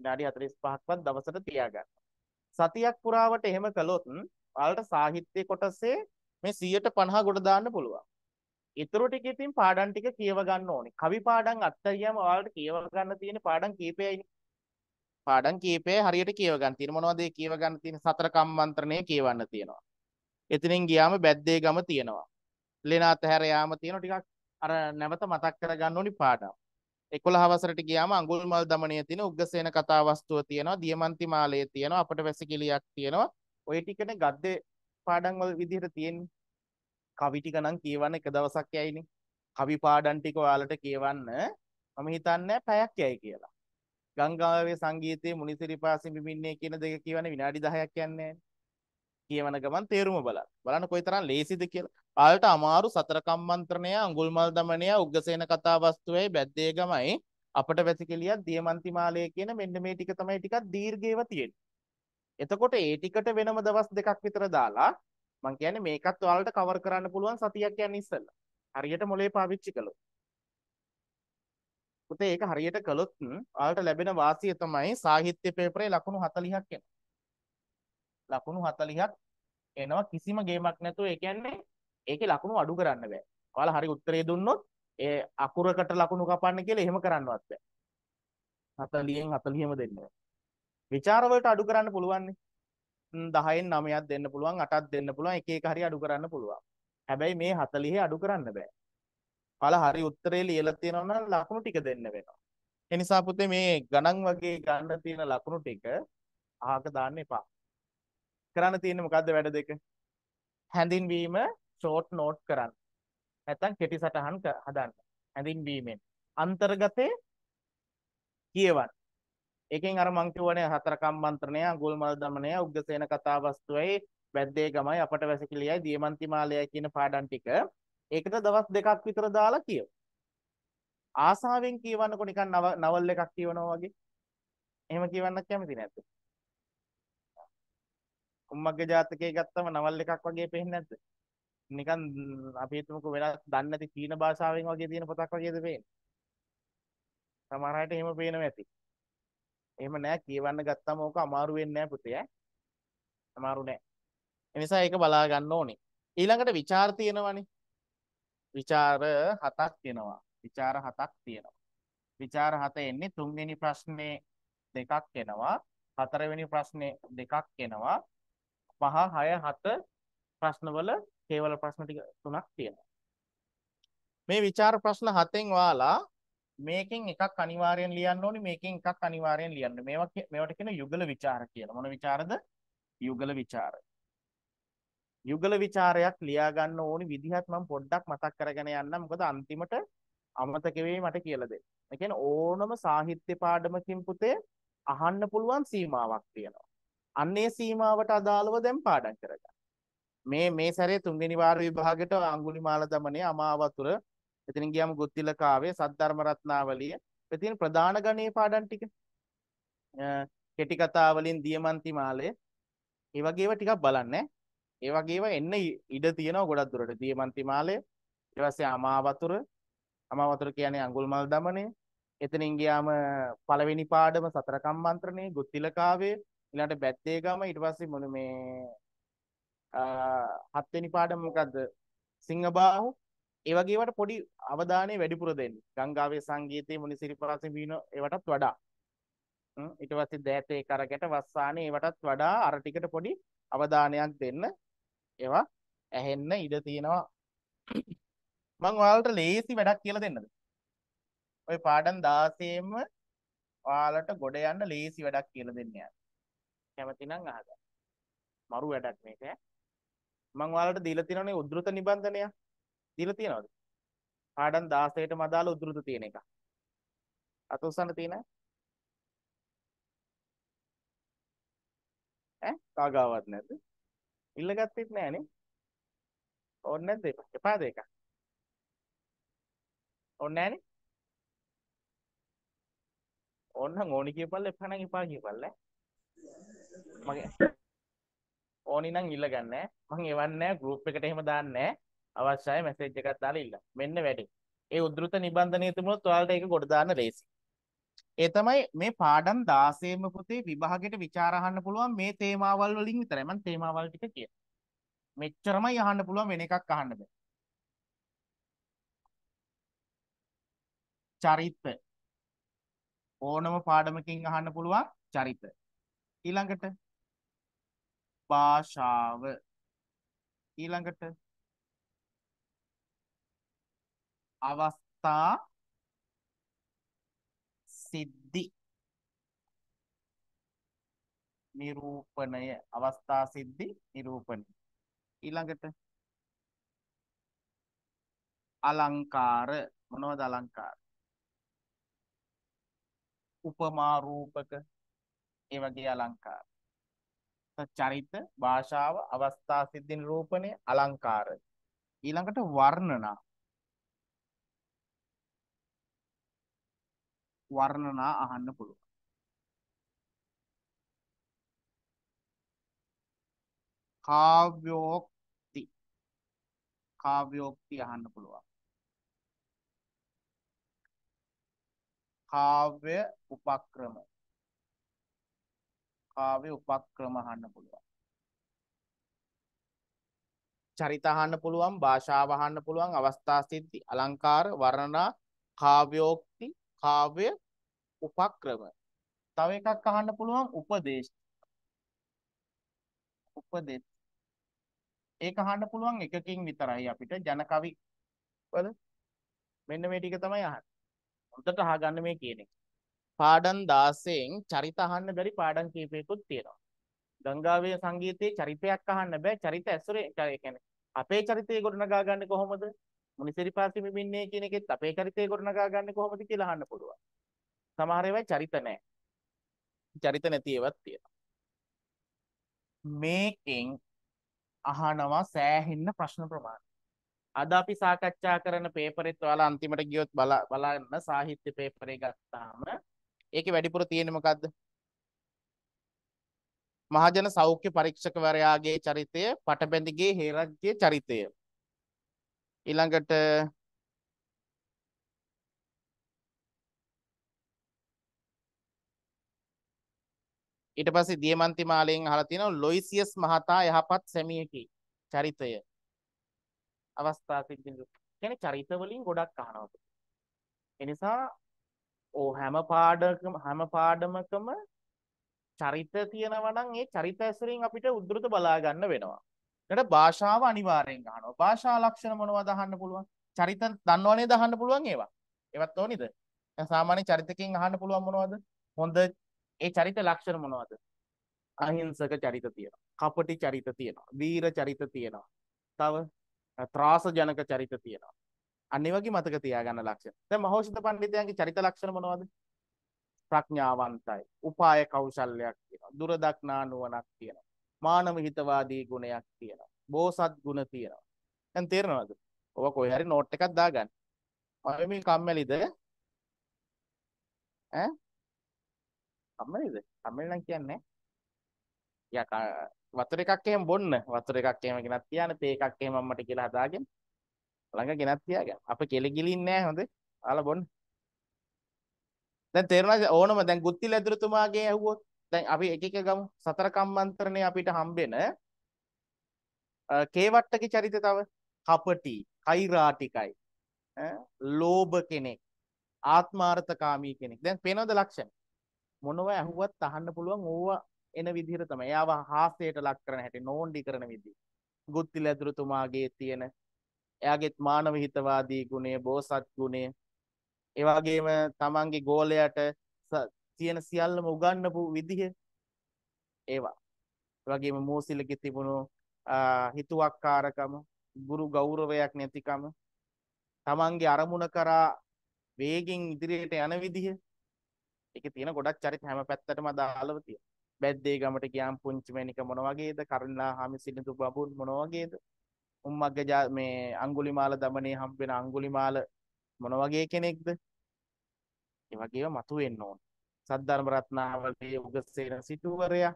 විනාඩි 45ක්වත් දවසට තියාගන්න සතියක් පුරාවට එහෙම කළොත් ඔයාලට සාහිත්‍ය කොටසේ මේ 150 ගොඩ දාන්න පුළුවන් ඊතර ටික ඉතින් පාඩම් ටික කියව ගන්න ඕනේ. කවි පාඩම් අත්තරියම ඔයාලට කියව ගන්න තියෙන පාඩම් කීපයයිනේ. පාඩම් කීපය හරියට කියව ගන්න තියෙන මොනවද ඒ කියව ගන්න තියෙන සතර කම්මන්ත්‍රණය කියවන්න තියෙනවා. එතනින් ගියාම බැද්දේ ගම තියෙනවා. ලේනාත හැර යාම තියෙන ටිකක් අර නැවත මතක් කර ගන්න ඕනි පාඩම්. 11 වසරට ගියාම අඟුල්මල් දමණය තියෙන උග්ගසේන කතා වස්තුව තියෙනවා, දියමන්ති මාලය තියෙනවා, අපට වැසිකිලියක් තියෙනවා. ওই ටිකනේ ගද්දේ පාඩම් වල විදිහට තියෙන්නේ. කවි ටික නම් කියවන්න එක දවසක් යයිනේ. කවි පාඩම් ටික ඔයාලට කියවන්න මම හිතන්නේ පැයක් යයි කියලා. ගංගාවේ සංගීතයේ මුනිසිරිපාසින් බිමින්නේ කියන දෙක කියවන්නේ විනාඩි 10ක් යන්නේ කියවන ගමන් තේරුම බලන්න. බලන්න කොයිතරම් ලේසිද කියලා. ආලට අමාරු සතර කම්මන්ත්‍රණය, අඟුල්මල් දමනය, උග්ගසේන කතා වස්තුවේ බැද්දේ ගමයි අපට වැසිකිලියක් දියමන්තිමාලය කියන මෙන්න මේ ටික තමයි ටිකක් දීර්ඝේව තියෙන්නේ. එතකොට ඒ ටිකට වෙනම දවස් දෙකක් විතර දාලා මම කියන්නේ මේකත් ඔයාලට කවර් කරන්න පුළුවන් සතියක් යන ඉස්සෙල්ලා. හරියට මොලේ පාවිච්චි කළොත්. පුතේ ඒක හරියට කළොත් ඔයාලට ලැබෙන වාසිය තමයි සාහිත්‍ය පේපරේ ලකුණු 40ක් එනවා. ලකුණු 40ක් එනවා කිසිම ගේමක් නැතුව. ඒ කියන්නේ ඒකේ ලකුණු අඩු කරන්න බෑ. ඔයාලා හරි උත්තරේ දුන්නොත් ඒ අකුරකට ලකුණු කපන්න කියලා එහෙම කරන්නවත් බෑ. 40න් 40ම දෙන්න බෑ. ਵਿਚාර වලට අඩු කරන්න පුළුවන්නේ. දහයෙන් නමයක් දෙන්න පුළුවන් අටක් දෙන්න පුළුවන් එක එක හරි අඩු කරන්න පුළුවන් හැබැයි මේ 40 අඩු කරන්න බෑ පළ හරි උත්තරේ ලියලා තියෙනවා නම් ලකුණු ටික දෙන්න වෙනවා ඒ නිසා පුතේ මේ ගණන් වගේ ගන්න තියෙන ලකුණු ටික අහක දාන්න එපා කරන්න තියෙන්නේ මොකද්ද වැඩ දෙක හැඳින්වීම ෂෝට් නෝට් කරන්න නැත්නම් කෙටි සටහන් හදන්න හැඳින්වීමෙන් අන්තර්ගතේ කියවන්න ඒකෙන් අර මං කියවනේ හතරකම් මන්ත්‍රණය, අඟුල් මල් දමනය, උග්ගසේන කතාවස්තුවයි, වැද්දේ ගමයි, අපට වැසිකිළියයි, දියමන්ති මාලයයි කියන පාඩම් ටික ඒකට දවස් දෙකක් විතර දාලා කියව. ආසාවෙන් කියවන්නකො නිකන් නවල් එකක් කියවනවා වගේ. එහෙම කියවන්නත් කැමති නැද්ද? උම්මගේ ජාතකයේ ගත්තම නවල් එකක් වගේ පේන්නේ නැද්ද? නිකන් අපි හිතමුකෝ වෙනත් දන්නේ නැති චීන භාෂාවෙන් වගේ තියෙන පොතක් වගේද පේන්නේ. සමහර අයට එහෙම පේනවා ඇති. එහෙම නෑ කියවන්න ගත්තම ඕක අමාරු වෙන්නේ නෑ පුතේ ඈ. අමාරු නෑ. ඒ නිසා ඒක බලා ගන්න ඕනේ. ඊළඟට ਵਿਚාර තියෙනවනේ. විචාර හතක් තියෙනවා. විචාර හතක් තියෙනවා. විචාර හත එන්නේ තුන්වෙනි ප්‍රශ්නේ දෙකක් එනවා. හතරවෙනි ප්‍රශ්නේ දෙකක් එනවා. පහ, හය, හත ප්‍රශ්නවල කේවල ප්‍රශ්න ටික තුනක් තියෙනවා. මේ විචාර ප්‍රශ්න හතෙන් ඔයාලා මේකෙන් එකක් අනිවාර්යෙන් ලියන්න ඕනි මේකෙන් එකක් අනිවාර්යෙන් ලියන්න. මේවා මේවට කියන යුගල ਵਿਚාර කියලා. මොන ਵਿਚාරද? යුගල ਵਿਚාර. යුගල ਵਿਚාරයක් ලියා ගන්න ඕනි විදිහත් මම පොඩ්ඩක් මතක් කරගෙන යන්නම්. මොකද අන්තිමට අමතක වෙයි මට කියලා දෙන්න. ඒ කියන්නේ ඕනම සාහිත්‍ය පාඩමකින් පුතේ අහන්න පුළුවන් සීමාවක් තියෙනවා. අන්නේ සීමාවට අදාළව දැන් පාඩම් කරගන්න. මේ මේ සැරේ තුන්වෙනි වාර විභාගෙට අඟුලිමාල දමනේ අමාවතුර එතනින් ගියාම ගුත්තිලකාවේ සද්ධර්ම රත්නාවලිය. එතන ප්‍රධාන ගණයේ පාඩම් ටික. කෙටි කතා වලින් දියමන්ති මාලය. ඒ වගේව ටිකක් බලන්න. ඒ වගේව එන්න ඉඩ තියෙනවා ගොඩක් දුරට. දියමන්ති මාලය. ඊට පස්සේ අමාවතුර. අමාවතුර කියන්නේ අඟුල්මල් දමනය. එතනින් ගියාම පළවෙනි පාඩම සතරකම් මන්ත්‍රණය, ගුත්තිලකාවේ, ඊළඟට බැද්දේ ගම, ඊට පස්සේ මොන මේ හත්වෙනි පාඩම මොකද්ද? සිංහබාහු ඒ වගේ ඒවට පොඩි අවධානය වැඩිපුර දෙන්න. ගංගාවේ සංගීතයේ මුනිසිරිපාසෙ වීණ ඒවටත් වඩා. ඊට පස්සේ දෑතේ කරකට වස්සානේ ඒවටත් වඩා අර ටිකට පොඩි අවධානයක් දෙන්න. ඒවා ඇහෙන්න ඉඩ තියෙනවා. මම ඔයාලට ලේසි වැඩක් කියලා දෙන්නද? ওই පාඩම් 16ෙම ඔයාලට ගොඩ යන්න ලේසි වැඩක් කියලා දෙන්න යන්න. කැමති නම් අහගන්න. මරු වැඩක් මේක. මම ඔයාලට දීලා තියෙනනේ උද්දෘත නිබන්ධනයක්. දීලා තියනවද? පාඩම් 16ටම අදාළ උද්දෘත තියෙන එක. අත උස්සන්න තියෙන ඈ කාගාවත් නැද්ද? ඉල්ලගත්තෙත් නෑනේ. ඕන්න නැද්ද? එපාද එක? ඕන්න නෑනේ. ඕන්නම් ඕනි කියපල්ල එපා නම් එපා කියපල්ල මගේ ඕනි නම් ඉල්ල ගන්න මං එවන්නේ නැහැ ගෲප් එකට එහෙම දාන්නේ නැහැ අවශ්‍යයි මැසේජ් එකක් දාලා ඉල්ලන්න. මෙන්න වැඩේ. ඒ උද්දෘත නිබන්ධනය තිබුණොත් ඔයාලට ඒක ගොඩ දාන්න ලේසි. ඒ තමයි මේ පාඩම් 16ම පොතේ විභාගෙට ਵਿਚාර අහන්න පුළුවන් මේ තේමාවල් වලින් විතරයි. මම තේමාවල් ටික කියනවා. මෙච්චරමයි අහන්න පුළුවන් වෙන එකක් අහන්න බෑ. චරිත ඕනම පාඩමකින් අහන්න පුළුවන් චරිත. ඊළඟට භාෂාව ඊළඟට අවස්ථා සිද්ධි නිරූපණය අවස්ථා සිද්ධි නිරූපණය ඊළඟට අලංකාර මොනවද අලංකාර උපමා රූපක ඒ වගේ අලංකාර චරිත භාෂාව අවස්ථා සිද්ධි නිරූපණය අලංකාර ඊළඟට වර්ණනා වර්ණනා අහන්න පුළුවන්. කාව්‍යෝක්ති කාව්‍යෝක්ති අහන්න පුළුවන්. කාව්‍ය උපක්‍රම කාව්‍ය උපක්‍රම අහන්න පුළුවන්. චරිත අහන්න පුළුවන් භාෂාව අහන්න පුළුවන් අවස්ථා සිද්ධි අලංකාර වර්ණනා කාව්‍යෝක්ති කාව්‍ය උපක්‍රම. තව එකක් අහන්න පුළුවන් උපදේශ. උපදේශ. ඒක අහන්න පුළුවන් එකකින් විතරයි අපිට ජන කවි වල මෙන්න මේ ටික තමයි අහන්නේ. හොඳට අහගන්න මේ කියන එක. පාඩම් 16න් චරිත අහන්න බැරි පාඩම් කීපයකුත් තියෙනවා. ගංගාවේ සංගීතයේ චරිතයක් අහන්න බෑ චරිත ඇසුරේ ඒ කියන්නේ අපේ චරිතය ගොඩනගා ගන්න කොහොමද මුනිසිරිපාසි මිමින්නේ කියන එකෙත් අපේ චරිතය ගොඩනගා ගන්න කොහොමද කියලා අහන්න පුළුවන් සමහර ඒවා චරිත නැහැ. චරිත නැති ඒවත් තියෙනවා. මේකෙන් අහනවා සෑහෙන්න ප්‍රශ්න ප්‍රමාණය. අද අපි සාකච්ඡා කරන පේපරෙත් ඔයාලා අන්තිමට ගියොත් බලන්න සාහිත්‍ය පේපරේ ගත්තාම ඒකේ වැඩිපුර තියෙන්නේ මොකද්ද? මහජන සෞඛ්‍ය පරීක්ෂකවරයාගේ චරිතය, පටබැඳිගේ හේරත්ගේ චරිතය. ඊළඟට ඊට පස්සේ දියමන්ති මාලයෙන් අහලා තියෙනවා ලොයිසියස් මහතා යහපත් සැමියෙකි චරිතය අවස්ථා සිද්ධිඳු කියන්නේ චරිත වලින් ගොඩක් අහනවා එනිසා ඕ හැම පාඩකම හැම පාඩමකම චරිත තියෙනවා නම් ඒ චරිත ඇසුරින් අපිට උද්දෘත බලා ගන්න වෙනවා ඊට භාෂාව අනිවාර්යෙන් අහනවා භාෂා ලක්ෂණ මොනවද අහන්න පුළුවන් චරිත දන්නවනේ අහන්න පුළුවන් ඒවා ඒවත් ඕනිද දැන් සාමාන්‍ය චරිතකින් අහන්න පුළුවන් මොනවද හොඳ ඒ චරිත ලක්ෂණ මොනවද? අහිංසක චරිත තියෙනවා. කපටි චරිත තියෙනවා. වීර චරිත තියෙනවා. තව ත්‍රාස ජනක චරිත තියෙනවා. අන්න ඒ වගේ මතක තියාගන්න ලක්ෂණ. දැන් මහෞෂධ පඬිතුයන්ගේ චරිත ලක්ෂණ මොනවද? ප්‍රඥාවන්තයි. උපාය කෞශල්‍යයක් තියෙනවා. දුරදක්නා නුවණක් තියෙනවා. මානව හිතවාදී ගුණයක් තියෙනවා. බෝසත් ගුණ තියෙනවා. දැන් තේරෙනවද? ඔබ කොහේ හරි නෝට් එකක් දාගන්න. මම මේ කම්මැලිද? ඈ කම්මැලිද? කම්මැලි නම් කියන්නේ. යා වතුර එකක් එහෙම බොන්න. වතුර එකක් එහෙම ගෙනත් තියාන තේ එකක් එහෙම අම්මට කියලා හදාගෙන ළඟ ගෙනත් තියාගෙන. අප කෙලි ගිලින්නේ නැහැ හොඳේ. ආලා බොන්න. දැන් තේරුණාද ඕනම දැන් ගුත්තිල ඇදුරුතුමාගේ ඇහුවොත් දැන් අපි එක එක ගමු සතර කම්මන්තරණේ අපිට හම්බෙන කේවට්ටගේ චරිතය තව කපටි, කෛරාටිකයි, ලෝභ කෙනෙක්, ආත්මාර්ථකාමී කෙනෙක්. දැන් පේනවද ලක්ෂණ? මොනවා ඇහුවත් අහන්න පුළුවන් ඕවා එන විදිහට තමයි. එයාව හාස්‍යයට ලක් කරන හැටි, නෝන්ඩි කරන විදිහ. ගුත්තිල ඇදුරුතුමාගේ තියෙන එයාගේත් මානව හිතවාදී ගුණය, බෝසත් ගුණය, ඒ වගේම තමන්ගේ ගෝලයට තියෙන සියල්ලම උගන්වපු විදිහ ඒවා. ඒ වගේම මෝසිලගේ තිබුණු හිතුවක්කාරකම, ගුරු ගෞරවයක් නැතිකම, තමන්ගේ අරමුණ කරා වේගෙන් ඉදිරියට යන විදිහ ඒකේ තියෙන ගොඩක් චරිත හැම පැත්තටම අදාළව තියෙනවා. බැද්දේ ගමට ගියාම් පුංචි මැනික මොන වගේද? කරුණා හාමි සිනිඳු බබුන් මොන වගේද? උම්මග්ග මේ අඟුලිමාල දමනේ හම්බ වෙන අඟුලිමාල මොන වගේ කෙනෙක්ද? ඒ වගේම මතුවෙන්න ඕන. සද්ධර්ම රත්නාවලේ උගසේන සිටුවරයා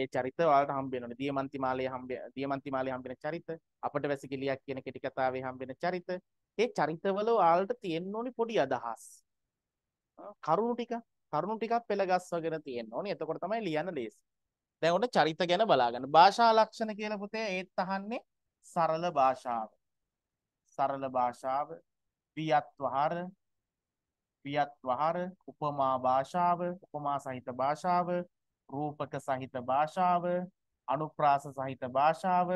ඒ චරිත වලට හම්බ වෙනවනේ. දියමන්තිමාලයේ හම්බ දියමන්තිමාලයේ හම්බ වෙන චරිත, අපට වැසිකිලියක් කියන කෙටි කතාවේ හම්බ වෙන චරිත. ඒ චරිතවල වලට තියෙන්න ඕනි පොඩි අදහස්. කරුණු ටික කරුණු ටිකක් පෙළගස්වගෙන තියෙන්න ඕනේ. එතකොට තමයි ලියන්න ලේසි. දැන් ඔන්න චරිත ගැන බලාගන්න. භාෂා ලක්ෂණ කියලා පුතේ ඒත් අහන්නේ සරල භාෂාව. සරල භාෂාව, වියත්වහර, වියත්වහර, උපමා භාෂාව, උපමා සහිත භාෂාව, රූපක සහිත භාෂාව, අනුප්‍රාස සහිත භාෂාව,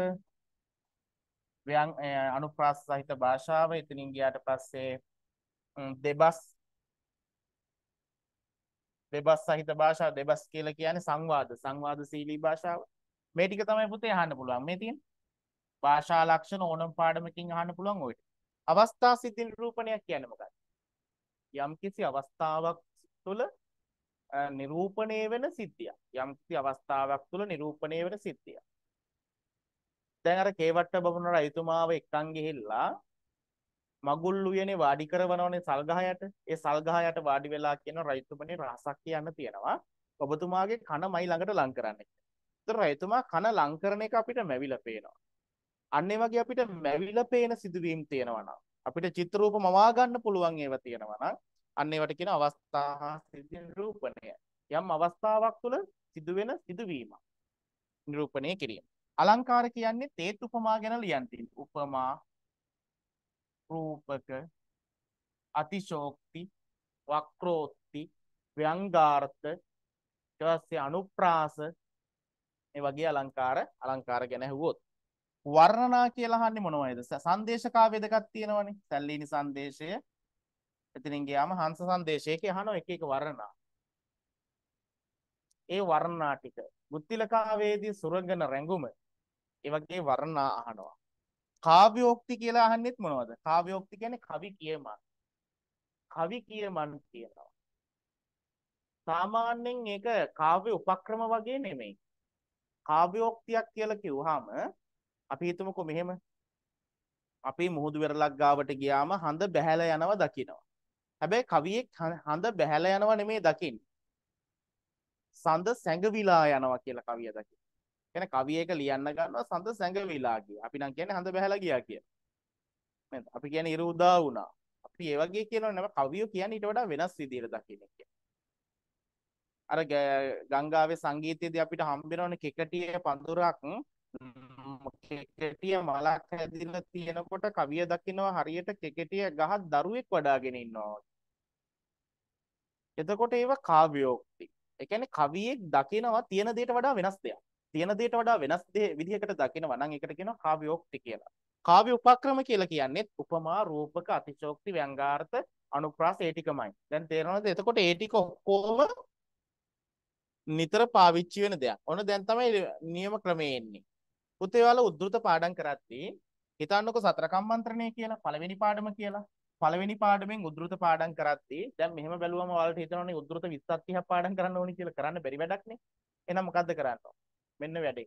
අනුප්‍රාස සහිත භාෂාව එතනින් ගියාට පස්සේ දෙබස් දෙබස් සහිත භාෂාව දෙබස් කියලා කියන්නේ සංවාද සංවාදශීලී භාෂාව මේ ටික තමයි පුතේ අහන්න පුළුවන් මේ තියෙන භාෂා ලක්ෂණ ඕනම පාඩමකින් අහන්න පුළුවන් ඔය අවස්ථා සිද්ධි නිරූපණය කියන්නේ මොකක්ද යම්කිසි අවස්ථාවක් තුළ නිරූපණය වෙන සිද්ධියක් යම්කිසි අවස්ථාවක් තුළ නිරූපණය වෙන සිද්ධියක් දැන් අර කේවට්ට බමුණර අයතුමාව එක්කන් ගිහිල්ලා මගුල් උයනේ වාඩි කරවනවනේ සල්ගහයට. ඒ සල්ගහයට වාඩි වෙලා කියන රයිතුමනේ රහසක් කියන්න තියෙනවා. ඔබතුමාගේ කන මයි ළඟට ලං කරන්න. ඒතර රයිතුමා කන ලං කරන එක අපිට මැවිලා පේනවා. අන්න වගේ අපිට මැවිලා පේන සිදුවීම් තියෙනවා අපිට චිත්‍ර රූප මවා ගන්න පුළුවන් ඒවා තියෙනවා නම් අන්න ඒවට කියන අවස්ථා හා සිද්ධි නිරූපණය. යම් අවස්ථාවක් තුළ සිදුවෙන සිදුවීමක් නිරූපණය කිරීම. අලංකාර කියන්නේ තේත් උපමා ගැන ලියන්තින්. උපමා, රූපක අතිශෝක්ති වක්‍රෝක්ති ව්‍යංගාර්ථ ඊට අනුප්‍රාස මේ වගේ අලංකාර අලංකාර ගැන ඇහුවොත් වර්ණනා කියලා අහන්නේ මොනවයිද සංදේශ කාව්‍ය දෙකක් තියෙනවනේ සැල්ලීනි සංදේශය එතනින් ගියාම හංස සංදේශයක අහන එක එක වර්ණනා ඒ වර්ණනා ටික බුද්ධිලකාවේදී සුරංගන රැඟුම ඒ වගේ වර්ණනා අහනවා කාව්‍යෝක්ති කියලා අහන්නෙත් මොනවද? කාව්‍යෝක්ති කියන්නේ කවි කියමන්. කවි කියමන් කියනවා. සාමාන්‍යයෙන් ඒක කාව්‍ය උපක්‍රම වගේ නෙමෙයි. කාව්‍යෝක්තියක් කියලා කිව්වහම අපි හිතමුකෝ මෙහෙම. අපි මුහුදු වෙරළක් ගාවට ගියාම හඳ බැහැලා යනවා දකිනවා. හැබැයි කවියෙක් හඳ බැහැලා යනවා නෙමෙයි දකින්නේ. සඳ සැඟවිලා යනවා කියලා කවිය දකිනවා. කියන්නේ කවියක ලියන්න ගන්නවා සඳ සැඟවිලා කිය. අපි නම් කියන්නේ හඳ බහැලා ගියා කිය. නේද? අපි කියන්නේ ඉර උදා වුණා. අපි ඒ වගේ කියනවා නේද? කවිය කියන්නේ ඊට වඩා වෙනස් විදිහට දකින්න කියන්නේ. අර ගංගාවේ සංගීතයේදී අපිට හම්බෙනවනේ කෙකටිය පඳුරක් කෙකටිය මලක් හැදිලා තියෙනකොට කවිය දකිනවා හරියට කෙකටිය ගහක් දරුවෙක් වඩාගෙන ඉන්නවා එතකොට ඒව කාව්‍යෝක්ති. ඒ කියන්නේ කවියෙක් දකිනවා තියෙන දෙයට වඩා වෙනස් දෙයක්. තියෙන දේට වඩා වෙනස් විදිහකට දකිනවා නම් ඒකට කියනවා කාව්‍යෝක්ති කියලා. කාව්‍ය උපක්‍රම කියලා කියන්නේ උපමා රූපක අතිශෝක්ති ව්‍යංගාර්ථ අනුප්‍රාස ඒ ටිකමයි. දැන් තේරෙනවද? එතකොට ඒ ටික ඔක්කොම නිතර පාවිච්චි වෙන දෙයක්. ඔන්න දැන් තමයි නියම ක්‍රමේ එන්නේ. පුතේ ඔයාලා උද්දෘත පාඩම් කරද්දී හිතන්නකෝ සතර කම්මන්ත්‍රණය කියලා පළවෙනි පාඩම කියලා. පළවෙනි පාඩමෙන් උද්දෘත පාඩම් කරද්දී දැන් මෙහෙම බැලුවම ඔයාලට හිතනවනේ උද්දෘත 20ක් 30ක් පාඩම් කරන්න ඕනේ කියලා කරන්න බැරි වැඩක් නේ. එහෙනම් මොකද්ද කරන්න ඕන? මෙන්න වැඩේ.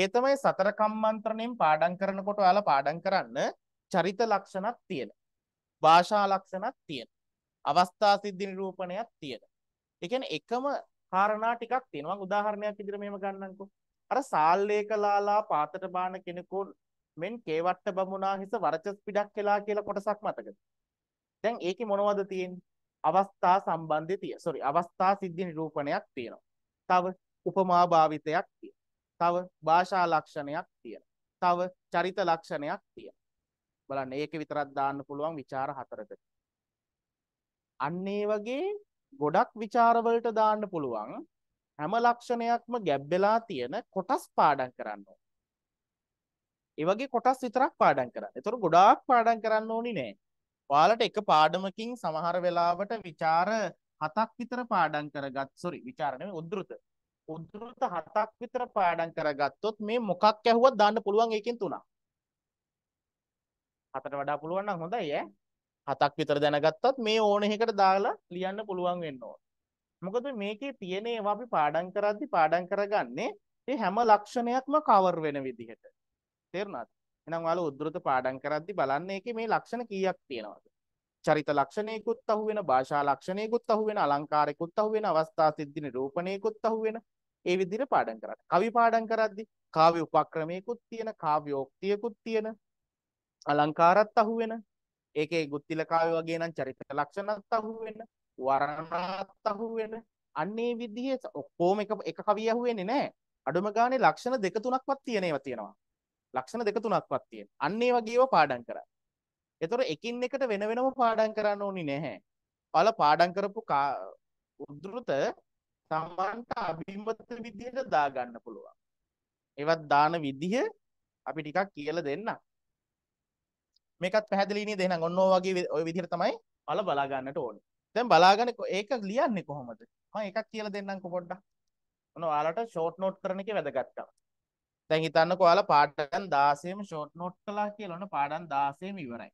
ඒ තමයි සතර කම්මන්ත්‍රණයෙන් පාඩම් කරනකොට ඔයාලා පාඩම් කරන්න චරිත ලක්ෂණක් තියෙන. භාෂා ලක්ෂණක් තියෙන. අවස්ථා සිද්ධි නිරූපණයක් තියෙන. ඒ කියන්නේ එකම කාරණා ටිකක් තියෙනවා. උදාහරණයක් විදිහට මෙහෙම ගන්නම්කෝ. අර සාල්ලේකලාලා පාතට බාන කෙනෙකු මෙන් කේවට්ට බමුණා හිස වරචස් පිටක් කියලා කියලා කොටසක් මතකද? දැන් ඒකේ මොනවද තියෙන්නේ? අවස්ථා සම්බන්ධය තියෙන. සෝරි අවස්ථා සිද්ධි නිරූපණයක් තියෙනවා. තව උපමා භාවිතයක් තව භාෂා ලක්ෂණයක් තියෙනවා. තව චරිත ලක්ෂණයක් තියෙනවා. බලන්න ඒක විතරක් දාන්න පුළුවන් ਵਿਚාර හතරකට. අන්න ඒ වගේ ගොඩක් ਵਿਚාරවලට දාන්න පුළුවන් හැම ලක්ෂණයක්ම ගැබ් වෙලා තියෙන කොටස් පාඩම් කරන්න ඕනේ. ඒ වගේ කොටස් විතරක් පාඩම් කරන්න. ඒතර ගොඩාක් පාඩම් කරන්න ඕනි නෑ. ඔයාලට එක පාඩමකින් සමහර වෙලාවට ਵਿਚාර හතක් විතර පාඩම් කරගත් sorry විචාර නෙමෙයි උද්දෘත උද්දෘත හතක් විතර පාඩම් කරගත්තොත් මේ මොකක් ඇහුවත් දාන්න පුළුවන් ඒකෙන් තුනක්. හතට වඩා පුළුවන් නම් හොඳයි ඈ. හතක් විතර දැනගත්තත් මේ ඕන එකකට දාලා ලියන්න පුළුවන් වෙන්න ඕන. මොකද මේකේ තියෙන ඒවා අපි පාඩම් කරද්දි පාඩම් කරගන්නේ ඒ හැම ලක්ෂණයක්ම කවර් වෙන විදිහට. තේරුණාද? එහෙනම් ඔයාලා උද්දෘත පාඩම් කරද්දි බලන්න ඒකේ මේ ලක්ෂණ කීයක් තියෙනවද? චරිත ලක්ෂණයකුත් අහුවෙන භාෂා ලක්ෂණයකුත් අහුවෙන අලංකාරයකුත් අහුවෙන අවස්ථා සිද්ධි නිරූපණයකුත් අහුවෙන ඒ විදිහට පාඩම් කරන්න. කවි පාඩම් කරද්දි කාව්‍ය උපක්‍රමයකුත් තියෙන, කාව්‍යෝක්තියකුත් තියෙන, අලංකාරත් අහුවෙන. ඒකේ ගුත්තිල කාව්‍ය වගේ නම් චරිත ලක්ෂණත් අහුවෙන්න, වර්ණත් අහුවෙන්න. අන්න ඒ විදිහේ ඔක්කොම එක එක කවිය අහුවෙන්නේ නැහැ. අඩුම ගානේ ලක්ෂණ දෙක තුනක්වත් තියෙන ඒවා තියෙනවා. ලක්ෂණ දෙක තුනක්වත් තියෙන. අන්න ඒ වගේ ඒවා පාඩම් කරන්න. ඒතර එකින් එකට වෙන වෙනම පාඩම් කරන්න ඕනි නැහැ. ඔයාලා පාඩම් කරපු උද්දෘත තමන්ට අභිමත විදිහට දාගන්න පුළුවන්. ඒවත් දාන විදිහ අපි ටිකක් කියලා දෙන්න. මේකත් පැහැදිලි නේද? එහෙනම් ඔන්න ඔය වගේ ඔය විදිහට තමයි බල බලා ගන්නට ඕනේ. දැන් බලාගෙන ඒක ලියන්නේ කොහොමද? මම එකක් කියලා දෙන්නම්කො පොඩ්ඩක්. ඔන්න ඔයාලට ෂෝට් නෝට් කරන එකේ වැදගත්කම. දැන් හිතන්නකො ඔයාලා පාඩම් 16ම ෂෝට් නෝට් කළා කියලා ඔන්න පාඩම් 16ම ඉවරයි.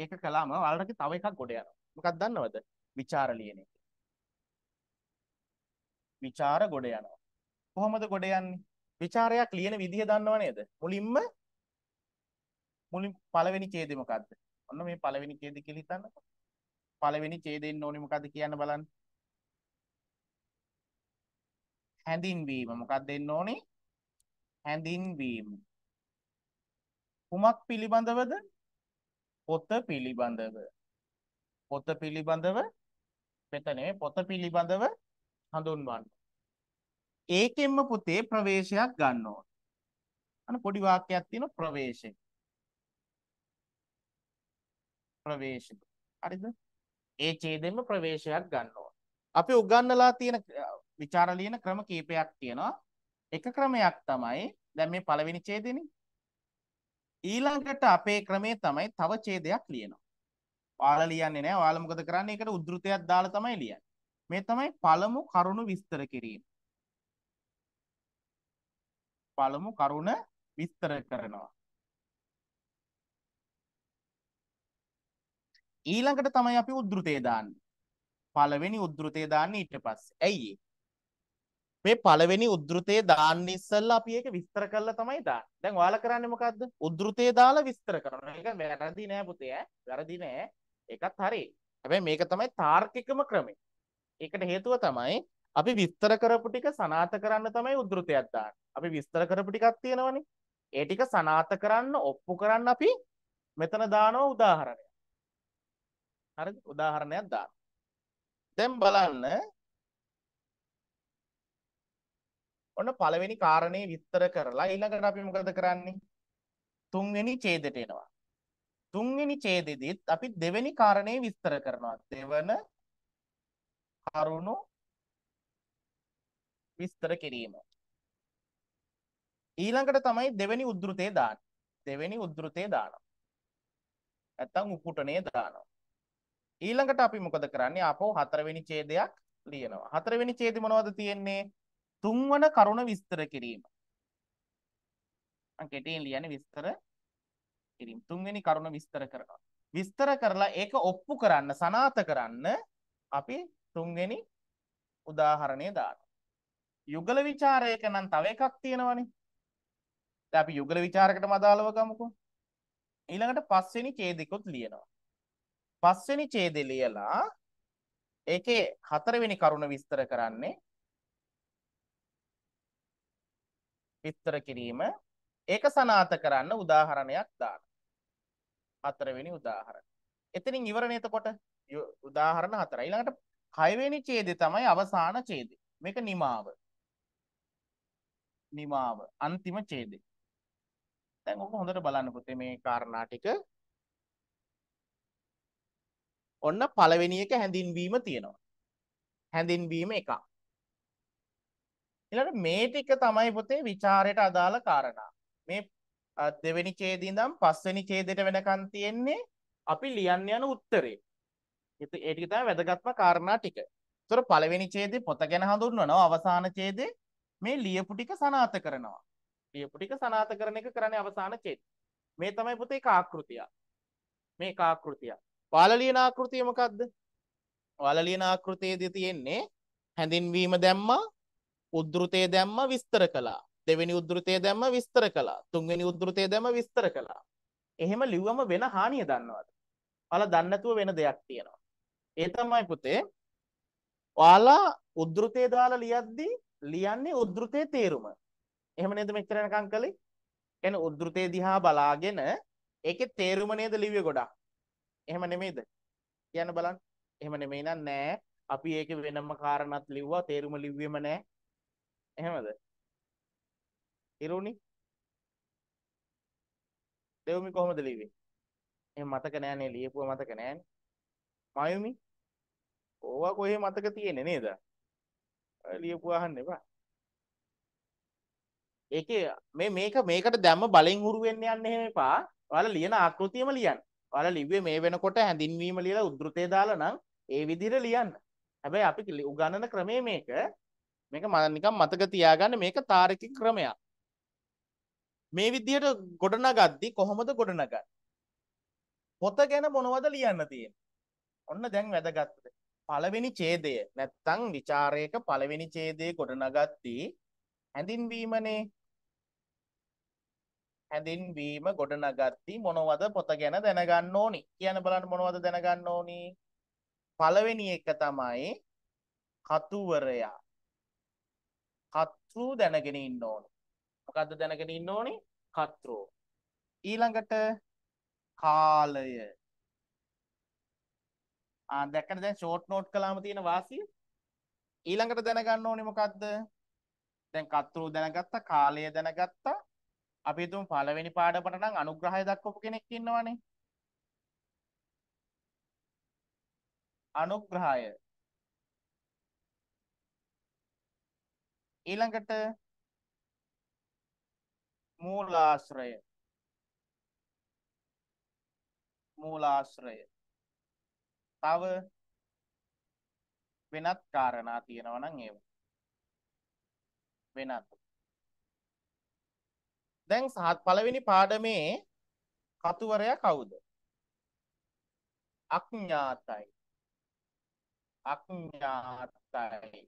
ඒක කළාම ඔයාලට තව එකක් ගොඩ යනවා. මොකක්ද දන්නවද? විචාර ලියන එක. ਵਿਚාර ගොඩ යනවා. කොහොමද ගොඩ යන්නේ? ਵਿਚාරයක් ලියන විදිහ දන්නව නේද? මුලින්ම මුලින් පළවෙනි ඡේදය මොකද්ද? ඔන්න මේ පළවෙනි ඡේදය කියලා හිතන්නකෝ. පළවෙනි ඡේදෙ ඉන්න ඕනේ මොකද්ද කියන්න බලන්න. හැඳින්වීම මොකක්ද එන්න ඕනේ? හැඳින්වීම. කුමක් පිළිබඳවද? පොත පිළිබඳව. පොත පිළිබඳව මෙතන පොත පිළිබඳව හඳුන්වන්න. ඒකෙන්ම පුතේ ප්‍රවේශයක් ගන්න ඕන. අන්න පොඩි වාක්‍යයක් තියෙන ප්‍රවේශය. ප්‍රවේශය. හරිද? ඒ ඡේදෙන්ම ප්‍රවේශයක් ගන්න ඕන. අපි උගන්නලා තියෙන විචාර ලියන ක්‍රම කීපයක් තියෙනවා. එක ක්‍රමයක් තමයි දැන් මේ පළවෙනි ඡේදෙනේ. ඊළඟට අපේ ක්‍රමේ තමයි තව ඡේදයක් ලියනවා. ඔයාලා ලියන්නේ නැහැ. ඔයාලා මොකද කරන්නේ? ඒකට උද්ෘතයක් දාලා තමයි ලියන්නේ. මේ තමයි පළමු කරුණු විස්තර කිරීම. පළමු කරුණ විස්තර කරනවා. ඊළඟට තමයි අපි උද්ෘතය දාන්නේ. පළවෙනි උද්ෘතය දාන්නේ ඊට පස්සේ. ඇයි මේ පළවෙනි උද්ෘතය දාන්න ඉස්සෙල්ලා අපි ඒක විස්තර කරලා තමයි දාන්නේ. දැන් ඔයාලා කරන්නේ මොකද්ද? උද්ෘතය දාලා විස්තර කරනවා. ඒක වැරදි නෑ පුතේ ඈ. වැරදි නෑ. ඒකත් හරි. හැබැයි මේක තමයි තාර්කිකම ක්‍රමය. ඒකට හේතුව තමයි අපි විස්තර කරපු ටික සනාථ කරන්න තමයි උද්ෘතයක් දාන්නේ. අපි විස්තර කරපු ටිකක් තියෙනවනේ. ඒ ටික සනාථ කරන්න ඔප්පු කරන්න අපි මෙතන දානවා උදාහරණයක්. හරිද? උදාහරණයක් දානවා. දැන් බලන්න ඔන්න පළවෙනි කාරණේ විස්තර කරලා ඊළඟට අපි මොකද කරන්නේ? තුන්වෙනි ඡේදයට එනවා. තුන්වෙනි ඡේදෙදිත් අපි දෙවෙනි කාරණේ විස්තර කරනවා. දෙවන කරුණු විස්තර කිරීම. ඊළඟට තමයි දෙවෙනි උද්ෘතේ දාන. දෙවෙනි උද්ෘතේ දානවා. නැත්තම් උපුටනේ දානවා. ඊළඟට අපි මොකද කරන්නේ? අපෝ හතරවෙනි ඡේදයක් ලියනවා. හතරවෙනි ඡේදෙ මොනවද තියෙන්නේ? තුන්වන කරුණ විස්තර කිරීම. මම කෙටියෙන් ලියන්නේ විස්තර කිරීම. තුන්වෙනි කරුණ විස්තර කරනවා. විස්තර කරලා ඒක ඔප්පු කරන්න, සනාථ කරන්න අපි තුන්වෙනි උදාහරණය දාන්න. යුගල ਵਿਚාරයක නම් තව එකක් තියෙනවනේ. දැන් අපි යුගල ਵਿਚාරයකටම අදාළව ගමුකෝ. ඊළඟට පස්වෙනි ඡේදෙකුත් ලියනවා. පස්වෙනි ඡේදෙ ලියලා ඒකේ හතරවෙනි කරුණ විස්තර කරන්නේ විස්තර කිරීම ඒක සනාත කරන්න උදාහරණයක් දාන්න. හතරවෙනි උදාහරණ. එතනින් ඉවරනේ එතකොට උදාහරණ හතර. ඊළඟට හයවෙනි ඡේදය තමයි අවසාන ඡේදය. මේක නිමාව. නිමාව අන්තිම ඡේදය. දැන් ඔක හොඳට බලන්න පුතේ මේ කාරණා ටික. ඔන්න පළවෙනි එක හැඳින්වීම තියෙනවා. හැඳින්වීම එකක්. ඊළඟට මේ ටික තමයි පුතේ ਵਿਚාරයට අදාළ කාරණා. මේ දෙවෙනි ඡේදේ ඉඳන් පස්වෙනි ඡේදයට වෙනකන් තියෙන්නේ අපි ලියන්න යන උත්තරේ. ඉතින් ඒ ටික තමයි වැදගත්ම කාරණා ටික. ඒතර පළවෙනි ඡේදේ පොත ගැන හඳුන්වනවා අවසාන ඡේදේ මේ ලියපු ටික සනාථ කරනවා. ලියපු ටික සනාථ කරන එක කරන්නේ අවසාන ඡේදේ. මේ තමයි පුතේ කාකෘතිය. මේ කාකෘතිය. ඔයාලා ලියන ආකෘතිය මොකද්ද? ඔයාලා ලියන ආකෘතියේදී තියෙන්නේ හැඳින්වීම දැම්මා, උද්ෘතය දැම්මා විස්තර කළා. දෙවෙනි උද්ෘතය දැම්ම විස්තර කළා. තුන්වෙනි උද්ෘතය දැම්ම විස්තර කළා. එහෙම ලිව්වම වෙන හානිය දන්නවද? ඔයාලා දන්නේ නැතුව වෙන දෙයක් තියෙනවා. ඒ තමයි පුතේ ඔයාලා උද්ෘතේ දාලා ලියද්දී ලියන්නේ උද්ෘතේ තේරුම. එහෙම නේද මෙච්චර යනකම් කළේ? කියන්නේ උද්ෘතේ දිහා බලාගෙන ඒකේ තේරුම නේද ලිව්වේ ගොඩක්. එහෙම නෙමෙයිද? කියන්න බලන්න. එහෙම නෙමෙයි නන් නෑ. අපි ඒක වෙනම කාරණාවක් ලිව්වා තේරුම ලිව්වෙම නෑ. එහෙමද? ඉරුණි. දෙවමි කොහොමද ලිව්වේ? එහෙම මතක නෑනේ ලියපුව මතක නෑනේ. මයුමි ඕවා කොහේ මතක තියෙන්නේ නේද? ලියපුවා අහන්න එපා. ඒකේ මේ මේක මේකට දැම්ම බලෙන් හුරු වෙන්න යන්න එහෙම එපා. ඔයාලා ලියන ආකෘතියම ලියන්න. ඔයාලා ලිව්වේ මේ වෙනකොට හැඳින්වීම ලියලා උද්ෘතය දාලා නම් ඒ විදිහට ලියන්න. හැබැයි අපි උගන්නන ක්‍රමය මේක මේක නිකන් මතක තියාගන්න මේක තාරකික ක්‍රමයක්. මේ විදිහට ගොඩනගද්දි කොහොමද ගොඩනගන්නේ? පොත ගැන මොනවද ලියන්න තියෙන්නේ? ඔන්න දැන් වැදගත්. පළවෙනි ඡේදය නැත්තම් ਵਿਚාරයක පළවෙනි ඡේදයේ ගොඩනගද්දී හැඳින්වීමනේ හැඳින්වීම ගොඩනගද්දී මොනවද පොත ගැන දැනගන්න ඕනි කියන බලන්න මොනවද දැනගන්න ඕනි පළවෙනි එක තමයි කතුවරයා කතෘ දැනගෙන ඉන්න ඕනි මොකද්ද දැනගෙන ඉන්න ඕනි කතෘ ඊළඟට කාලය ආ දැක්කද දැන් ෂෝට් නෝට් කළාම තියෙන වාසිය ඊළඟට දැනගන්න ඕනේ මොකද්ද දැන් කතරු දැනගත්තා කාලය දැනගත්තා අපි හිතමු පළවෙනි පාඩමට නම් අනුග්‍රහය දක්වපු කෙනෙක් ඉන්නවනේ අනුග්‍රහය ඊළඟට මූලාශ්‍රය මූලාශ්‍රය තව වෙනත් කාරණා තියෙනවා නම් ඒව වෙනත් දැන් සහත් පළවෙනි පාඩමේ කතුවරයා කවුද අඥාතයි අඥාතයි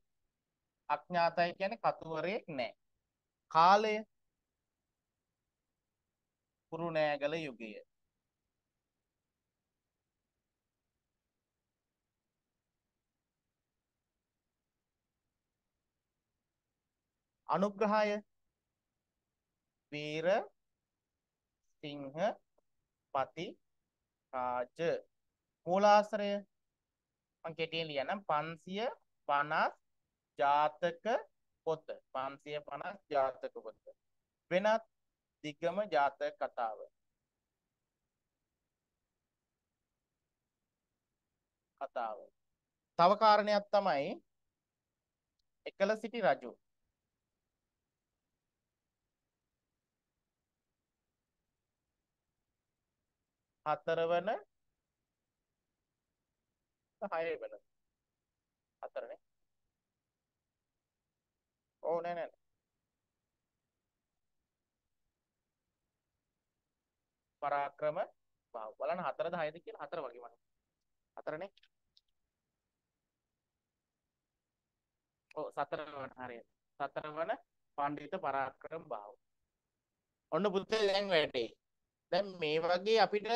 අඥාතයි කියන්නේ කතුවරයෙක් නෑ කාලය කුරුණෑගල යුගය අනුග්‍රහය වීර සිංහ පති රාජ මූලාශ්‍රය මම කෙටියෙන් ලියනම් 550 ජාතක පොත 550 ජාතක පොත වෙනත් දිගම ජාතක කතාව කතාව තව කාරණයක් තමයි එකල සිටි රජු හතරවන හය වෙන හතරනේ ඕ නෑ නෑ පරාක්‍රම බලන්න හතරද හයද කියලා හතර වගේ වань හතරනේ ඔව් සතර වන හරියට සතර වන පඬිත පරාක්‍රම බාහුව ඔන්න පුතේ දැන් වැටේ දැන් මේ වගේ අපිට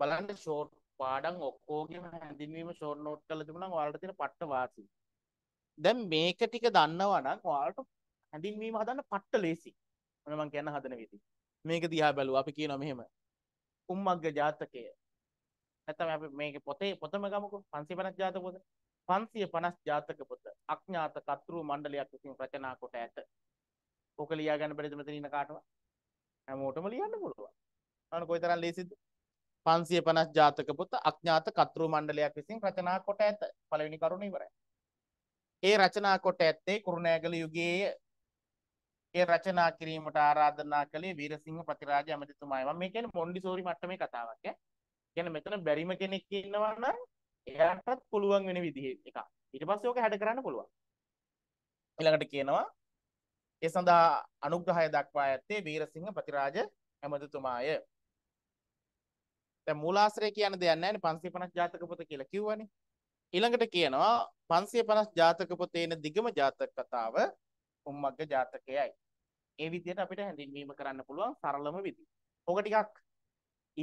බලන්න ෂෝට් පාඩම් ඔක්කොගේම හැඳින්වීම ෂෝට් නෝට් කරලා තිබුණා නම් ඔයාලට තියෙන පට්ට වාසි. දැන් මේක ටික දන්නවා නම් ඔයාලට හැඳින්වීම හදන්න පට්ට ලේසි. මොන මං කියන්න හදන විදිහ. මේක දිහා බැලුවා අපි කියනවා මෙහෙම. උම්මග්ග ජාතකය. නැත්නම් අපි මේක පොතේ පොතම ගමුකෝ 550ක් ජාතක පොත. 550 ජාතක පොත. අඥාත කතෘ මණ්ඩලයක් විසින් රචනා කොට ඇත. ඔක ලියා ගන්න බැරිද මෙතන ඉන්න කාටවත්? හැමෝටම ලියන්න පුළුවන්. බලන්න කොයිතරම් ලේසිද 550 ජාතක පොත අඥාත කතෘ මණ්ඩලයක් විසින් රචනා කොට ඇත පළවෙනි කරුණ ඉවරයි ඒ රචනා කොට ඇත්තේ කුරුණෑගල යුගයේ ඒ රචනා කිරීමට ආරාධනා කළේ වීරසිංහ ප්‍රතිරාජ ඇමතිතුමායි මම මේ කියන්නේ මොන්ඩිසෝරි මට්ටමේ කතාවක් ඈ කියන්නේ මෙතන බැරිම කෙනෙක් ඉන්නවා නම් එයාටත් පුළුවන් වෙන විදිහ එකක් ඊට පස්සේ ඕක හැඩ කරන්න පුළුවන් ඊළඟට කියනවා ඒ සඳහා අනුග්‍රහය දක්වා ඇත්තේ වීරසිංහ ප්‍රතිරාජ ඇමතිතුමාය දැන් මූලාශ්‍රය කියන දෙයක් නැහැ නේ 550 ජාතක පොත කියලා කිව්වනේ. ඊළඟට කියනවා 550 ජාතක පොතේන දිගම ජාතක කතාව උම්මග්ග ජාතකයයි. ඒ විදිහට අපිට හැඳින්වීම කරන්න පුළුවන් සරලම විදිහ. ඕක ටිකක්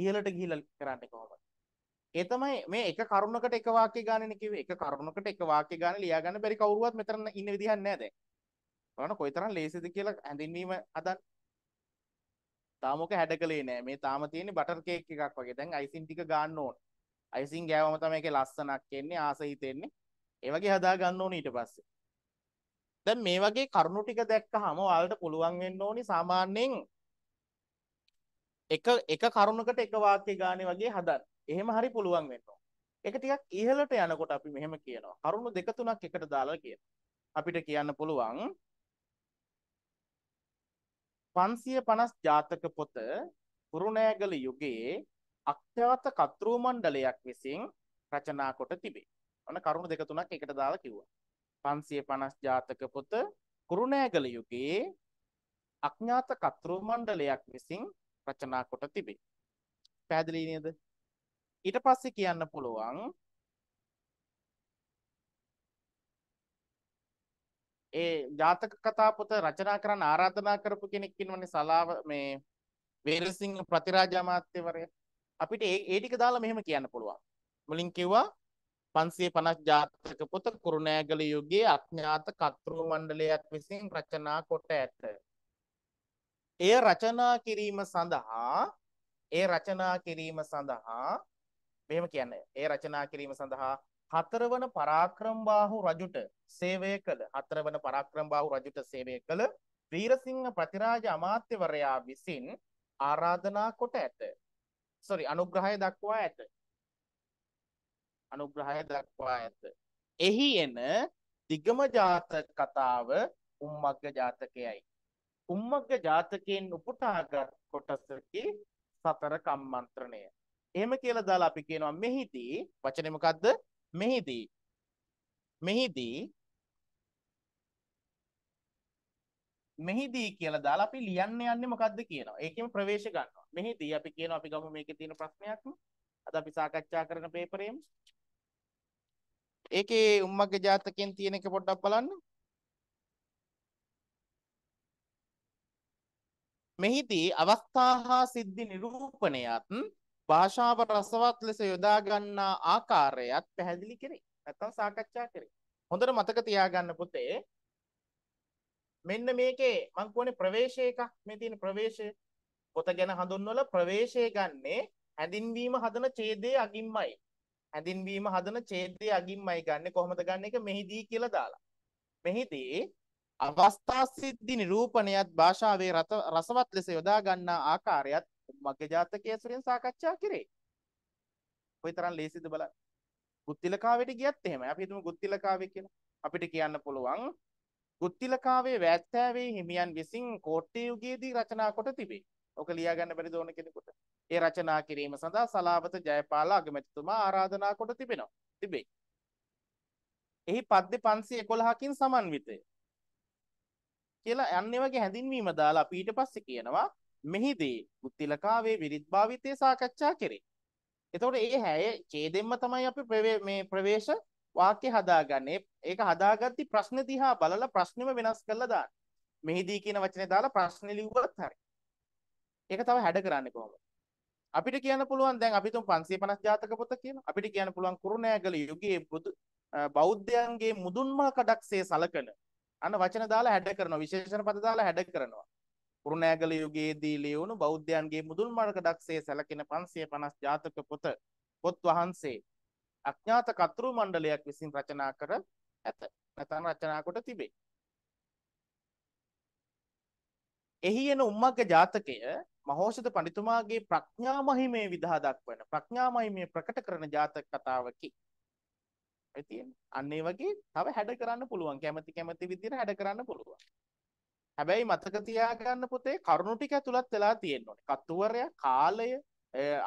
ඉහළට ගිහිල්ලා කරන්නේ කොහොමද? ඒ තමයි මේ එක කරුණකට එක වාක්‍ය ගානනේ කිව්වේ. එක කරුණකට එක වාක්‍ය ගාන ලියා ගන්න බැරි කවුරුවත් මෙතන ඉන්න විදිහක් නැහැ දැන්. බලන්න කොයිතරම් ලේසිද කියලා හැඳින්වීම හදන්න. තාම ඔක හැඩ කළේ නෑ. මේ තාම තියෙන්නේ බටර් කේක් එකක් වගේ. දැන් අයිසින් ටික ගන්න ඕන. අයිසින් ගෑවම තමයි ඒකේ ලස්සනක් එන්නේ, ආස හිතෙන්නේ. ඒ වගේ හදා ගන්න ඕන ඊට පස්සේ. දැන් මේ වගේ කරුණු ටික දැක්කහම ඔයාලට පුළුවන් වෙන්න ඕනි සාමාන්‍යයෙන් එක එක කරුණකට එක වාක්‍ය ගානේ වගේ හදන්න. එහෙම හරි පුළුවන් වෙන්න ඕන. ඒක ටිකක් ඉහළට යනකොට අපි මෙහෙම කියනවා. කරුණු දෙක තුනක් එකට දාලා කියනවා. අපිට කියන්න පුළුවන් 550 ජාතක පොත කුරුණෑගල යුගයේ අක්ඛ්‍යාත කතෘ මණ්ඩලයක් විසින් රචනා කොට තිබේ. ඔන්න කරුණු දෙක තුනක් එකට දාලා කිව්වා. 550 ජාතක පොත කුරුණෑගල යුගයේ අඥාත කතෘ මණ්ඩලයක් විසින් රචනා කොට තිබේ. පැහැදිලි නේද? ඊට පස්සේ කියන්න පුළුවන් ඒ ජාතක කතා පොත රචනා කරන්න ආරාධනා කරපු කෙනෙක් ඉන්නවනේ සලාව මේ වේරසිංහ ප්‍රතිරාජා මාත්‍යවරයා. අපිට ඒ ඒ ටික දාලා මෙහෙම කියන්න පුළුවන්. මුලින් කිව්වා 550 ජාතක පොත කුරුණෑගල යුගයේ අඥාත කතෘ මණ්ඩලයක් විසින් රචනා කොට ඇත. එය රචනා කිරීම සඳහා ඒ රචනා කිරීම සඳහා මෙහෙම කියන්නේ. ඒ රචනා කිරීම සඳහා හතරවන පරාක්‍රමබාහු රජුට සේවය කළ හතරවන පරාක්‍රමබාහු රජුට සේවය කළ වීරසිංහ ප්‍රතිරාජ අමාත්‍යවරයා විසින් ආරාධනා කොට ඇත. සොරි අනුග්‍රහය දක්වා ඇත. අනුග්‍රහය දක්වා ඇත. එහි එන දිගම ජාතක කතාව උම්මග්ග ජාතකයයි. උම්මග්ග ජාතකයෙන් උපුටාගත් කොටසකි සතර කම්මන්ත්‍රණය. එහෙම කියලා දාලා අපි කියනවා මෙහිදී වචනේ මොකද්ද? මෙහිදී මෙහිදී මෙහිදී කියලා දාලා අපි ලියන්න යන්නේ මොකද්ද කියනවා. ඒකෙම ප්‍රවේශ ගන්නවා. මෙහිදී අපි කියනවා අපි ගමු මේකේ තියෙන ප්‍රශ්නයක්. අද අපි සාකච්ඡා කරන පේපරේම. ඒකේ උම්මග්ගේ ජාතකයෙන් තියෙන එක පොඩ්ඩක් බලන්න. මෙහිදී අවස්ථා හා සිද්ධි නිරූපණයත් භාෂාව රසවත් ලෙස යොදා ගන්නා ආකාරයත් පැහැදිලි කරේ. නැත්තම් සාකච්ඡා කරේ. හොඳට මතක තියාගන්න පුතේ. මෙන්න මේකේ මං කියන්නේ ප්‍රවේශය එකක්. මේ තියෙන ප්‍රවේශය පොත ගැන හඳුන්වලා ප්‍රවේශය ගන්නේ හැඳින්වීම හදන ඡේදයේ අගින්මයි. හැඳින්වීම හදන ඡේදයේ අගින්මයි ගන්න කොහොමද ගන්න එක මෙහිදී කියලා දාලා. මෙහිදී අවස්ථා සිද්ධි නිරූපණයත් භාෂාවේ රසවත් ලෙස යොදා ගන්නා ආකාරයත් මග්ග ජාතකයේ ඇසුරෙන් සාකච්ඡා කරේ. කොයිතරම් ලේසිද බලන්න. ගුත්තිලකාවේට ගියත් එහෙමයි. අපි හිතමු ගුත්තිලකාවේ කියලා. අපිට කියන්න පුළුවන් ගුත්තිලකාවේ වැත්තෑවේ හිමියන් විසින් කෝට්ටේ යුගයේදී රචනා කොට තිබේ. ඔක ලියා ගන්න බැරිද ඕන කෙනෙකුට? ඒ රචනා කිරීම සඳහා සලාවත ජයපාල අගමැතිතුමා ආරාධනා කොට තිබෙනවා. තිබේ. එහි පද්‍ය 511කින් සමන්විතය. කියලා යන්නේ වගේ හැඳින්වීම දාලා අපි ඊට පස්සේ කියනවා මෙහිදී උත්තිලකාවේ විරිත් භාවිතය සාකච්ඡා කෙරේ. එතකොට ඒ හැය ඡේදෙන්ම තමයි අපි මේ ප්‍රවේශ වාක්‍ය හදාගන්නේ. ඒක හදාගatti ප්‍රශ්න දිහා බලලා ප්‍රශ්නෙම වෙනස් කරලා දාන්න. මෙහිදී කියන වචනේ දාලා ප්‍රශ්නේ ලිව්වත් හරි. ඒක තව හැඩ කරන්නේ කොහොමද? අපිට කියන්න පුළුවන් දැන් අපි තුන් 550 ජාතක පොත කියන. අපිට කියන්න පුළුවන් කුරුණෑගල යුගයේ බුදු බෞද්ධයන්ගේ මුදුන්මල් කඩක්සේ සලකන අන්න වචන දාලා හැඩ කරනවා විශේෂණ පද දාලා හැඩ කරනවා කුරුණෑගල යුගයේදී ලියවුණු බෞද්ධයන්ගේ මුදුන් මාර්ග දක්ෂයේ සැලකෙන 550 ජාතක පොත පොත් වහන්සේ අඥාත කතෘ මණ්ඩලයක් විසින් රචනා කර ඇත. නැතන් රචනා කොට තිබේ. එහි එන උම්මග්ග ජාතකය මහෞෂධ පඬිතුමාගේ ප්‍රඥා මහිමේ විදහා දක්වන ප්‍රඥා මහිමේ ප්‍රකට කරන ජාතක කතාවකි. ඒ තියෙන්නේ. අන්න ඒ වගේ තව හැඩ කරන්න පුළුවන්. කැමැති කැමැති විදිහට හැඩ කරන්න පුළුවන්. හැබැයි මතක තියාගන්න පුතේ කරුණු ටික ඇතුළත් වෙලා තියෙන්න ඕනේ. කතුවරයා කාලය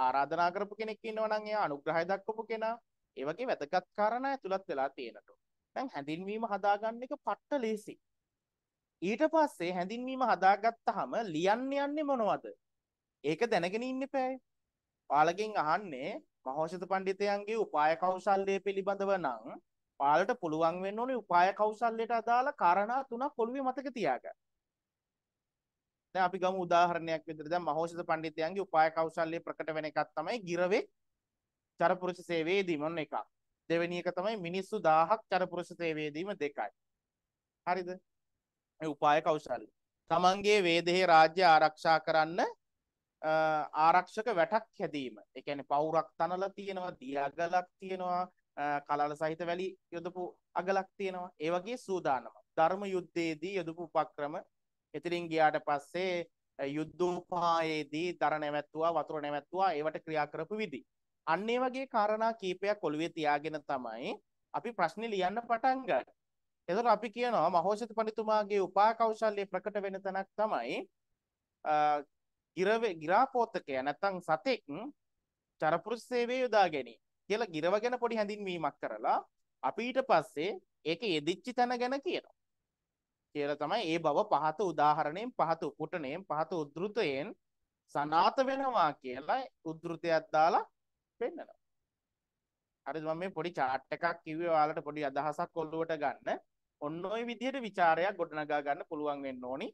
ආරාධනා කරපු කෙනෙක් ඉන්නවා නම් එයා අනුග්‍රහය දක්වපු කෙනා ඒ වගේ වැදගත් කාරණා ඇතුළත් වෙලා තියෙනට. දැන් හැඳින්වීම හදාගන්න එක පට්ට ලේසි. ඊට පස්සේ හැඳින්වීම හදාගත්තාම ලියන්න යන්නේ මොනවද? ඒක දැනගෙන ඉන්න එපා. පාලකෙන් අහන්නේ මහෞෂධ පඬිතයන්ගේ උපාය කෞශල්‍යය පිළිබඳව නම් පාලට පුළුවන් වෙන්න ඕනේ උපාය කෞශල්‍යයට අදාළ කාරණා තුනක් ඔළුවේ මතක තියාගන්න. දැන් අපි ගමු උදාහරණයක් විදිහට දැන් මහෞෂධ පඬිතුයන්ගේ උපාය කෞශල්‍ය ප්‍රකට වෙන එකක් තමයි ගිරවේ චරපුරුෂ සේවයේදී මොන එකක් දෙවෙනි එක තමයි මිනිස්සු 1000ක් චරපුරුෂ සේවයේදීම දෙකයි හරිද මේ උපාය කෞශල්‍ය තමන්ගේ වේදෙහි රාජ්‍ය ආරක්ෂා කරන්න ආරක්ෂක වැටක් හැදීම ඒ කියන්නේ පවුරක් තනලා තියෙනවා දියගලක් තියෙනවා කලල සහිත වැලි යොදපු අගලක් තියෙනවා ඒ වගේ සූදානම ධර්ම යුද්ධයේදී යොදපු උපක්‍රම එතරින් ගියාට පස්සේ යුද්ධෝපායේදී දර නැවැත්තුවා වතුර නැවැත්තුවා ඒවට ක්‍රියා කරපු විදි. අන්න ඒ වගේ කාරණා කීපයක් ඔළුවේ තියාගෙන තමයි අපි ප්‍රශ්නේ ලියන්න පටන් ගන්නේ. එතකොට අපි කියනවා මහෝෂිත පඬිතුමාගේ උපා කෞශල්‍ය ප්‍රකට වෙන තැනක් තමයි ගිරවේ ගිරාපෝතකය නැත්නම් සතෙක් චරපුරුෂ සේවයේ යොදා ගැනීම කියලා ගිරව ගැන පොඩි හැඳින්වීමක් කරලා අපි ඊට පස්සේ ඒකේ යෙදිච්ච තැන ගැන කියනවා. කියලා තමයි ඒ බව පහත උදාහරණයෙන් පහත උපුටණයෙන් පහත උද්ෘතයෙන් සනාත වෙනවා කියලා උද්ෘතයක් දාලා පෙන්නනවා. හරිද මම මේ පොඩි chart එකක් කිව්වේ ඔයාලට පොඩි අදහසක් ඔළුවට ගන්න. ඔන්න ඔය විදිහට ਵਿਚාරයක් ගොඩනගා ගන්න පුළුවන් වෙන්න ඕනි.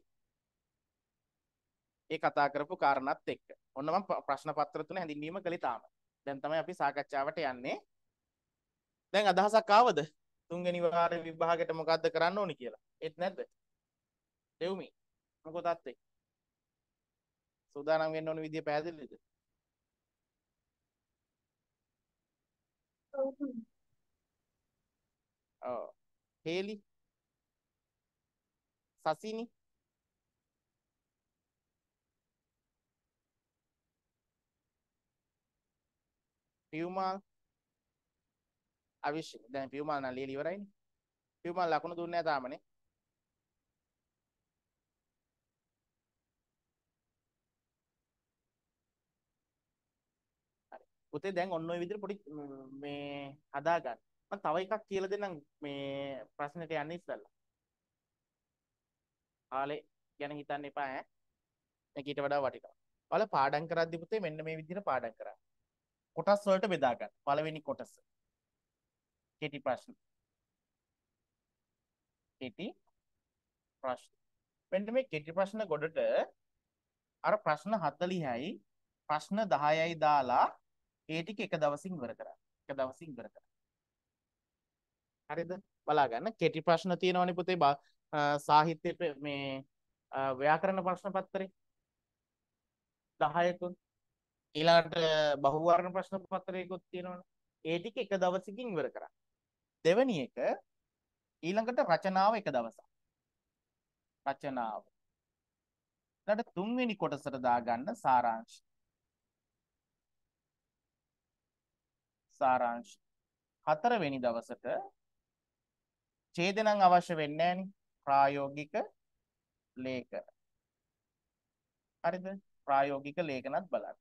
ඒ කතා කරපු කාරණාත් එක්ක. ඔන්න මම ප්‍රශ්න පත්‍ර තුන හැඳින්වීම කළේ තාම. දැන් තමයි අපි සාකච්ඡාවට යන්නේ. දැන් අදහසක් ආවද? තුන්වෙනි වාර විභාගෙට මොකද්ද කරන්න ඕනි කියලා. ඒත් නැද්ද? දෙව්මි. මොකෝ තත්ත්වේ? සූදානම් වෙන්න ඕන විදිය පැහැදිලිද? ඔව්. හේලි සසිනි පියුමල් අවිශ් දැන් පියුමල් නම් ලියලා ඉවරයිනේ. පියුමල් ලකුණු දුන්නේ නැහැ තාමනේ. හරි. පුතේ දැන් ඔන්න ඔය විදිහට පොඩි මේ හදාගන්න. මම තව එකක් කියලා දෙන්නම් මේ ප්‍රශ්නෙට යන්න ඉස්සෙල්ලා. කාලේ ගැන හිතන්න එපා ඈ. මේක ඊට වඩා වටිනවා. ඔයාලා පාඩම් කරද්දි පුතේ මෙන්න මේ විදිහට පාඩම් කරා. කොටස් වලට බෙදා ගන්න. පළවෙනි කොටස. කෙටි ප්‍රශ්න. කෙටි ප්‍රශ්න. මෙන්න මේ කෙටි ප්‍රශ්න ගොඩට අර ප්‍රශ්න 40යි ප්‍රශ්න 10යි දාලා ඒ ටික එක දවසින් ඉවර කරා. එක දවසින් ඉවර කරා. හරිද? බලා ගන්න කෙටි ප්‍රශ්න තියෙනවනේ පුතේ සාහිත්‍ය මේ ව්‍යාකරණ ප්‍රශ්න පත්‍රේ 10කුත් ඊළඟට බහුවර්ණ ප්‍රශ්න පත්‍රයකුත් තියෙනවනේ. ඒ ටික එක දවසකින් ඉවර කරා. දෙවැනි එක ඊළඟට රචනාව එක දවසක්. රචනාව. ඊළඟට තුන්වෙනි කොටසට දාගන්න සාරාංශ. සාරාංශ. හතරවෙනි දවසට ඡේදනම් අවශ්‍ය වෙන්නේ ප්‍රායෝගික ලේඛන. හරිද? ප්‍රායෝගික ලේඛනත් බලන්න.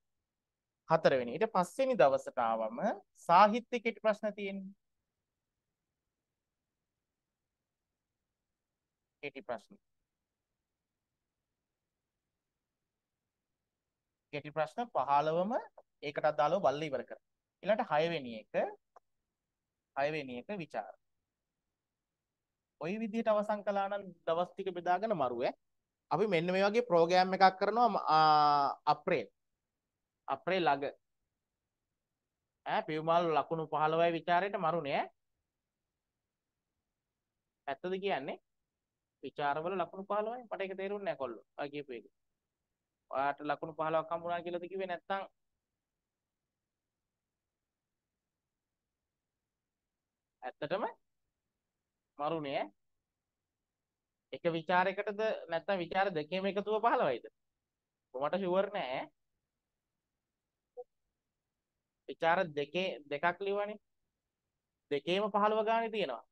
හතරවෙනි. ඊට පස්වෙනි දවසට ආවම සාහිත්‍ය කෙටි ප්‍රශ්න තියෙනවා. කෙටි ප්‍රශ්න. කෙටි ප්‍රශ්න 15ම ඒකට අදාළව බලලා ඉවර කරා. ඊළඟට 6 වෙනි එක 6 වෙනි එක વિચાર. ওই විදිහට අවසන් කළා නම් දවස් ටික බෙදාගෙන මරුවේ. අපි මෙන්න මේ වගේ ප්‍රෝග්‍රෑම් එකක් කරනවා අප්‍රේල්. අප්‍රේල් ළඟ. ඈ පියුමාල් ලකුණු 15යි ਵਿਚාරයට මරුනේ ඈ. ඇත්තද කියන්නේ? ਵਿਚාරවල ලකුණු 15යි. මට ඒක තේරුන්නේ නැහැ කොල්ලෝ. ඔය කියපු එක. ඔයාට ලකුණු 15ක් හම්බුනා කියලාද කිව්වේ නැත්නම් ඇත්තටම මරුනේ ඈ. එක ਵਿਚාරයකටද නැත්නම් ਵਿਚාර දෙකේම එකතුව 15යිද? කොහොමට ෂුවර් නෑ. ਵਿਚාර දෙකේ දෙකක් ලිවනේ. දෙකේම 15 ගානේ තියෙනවා.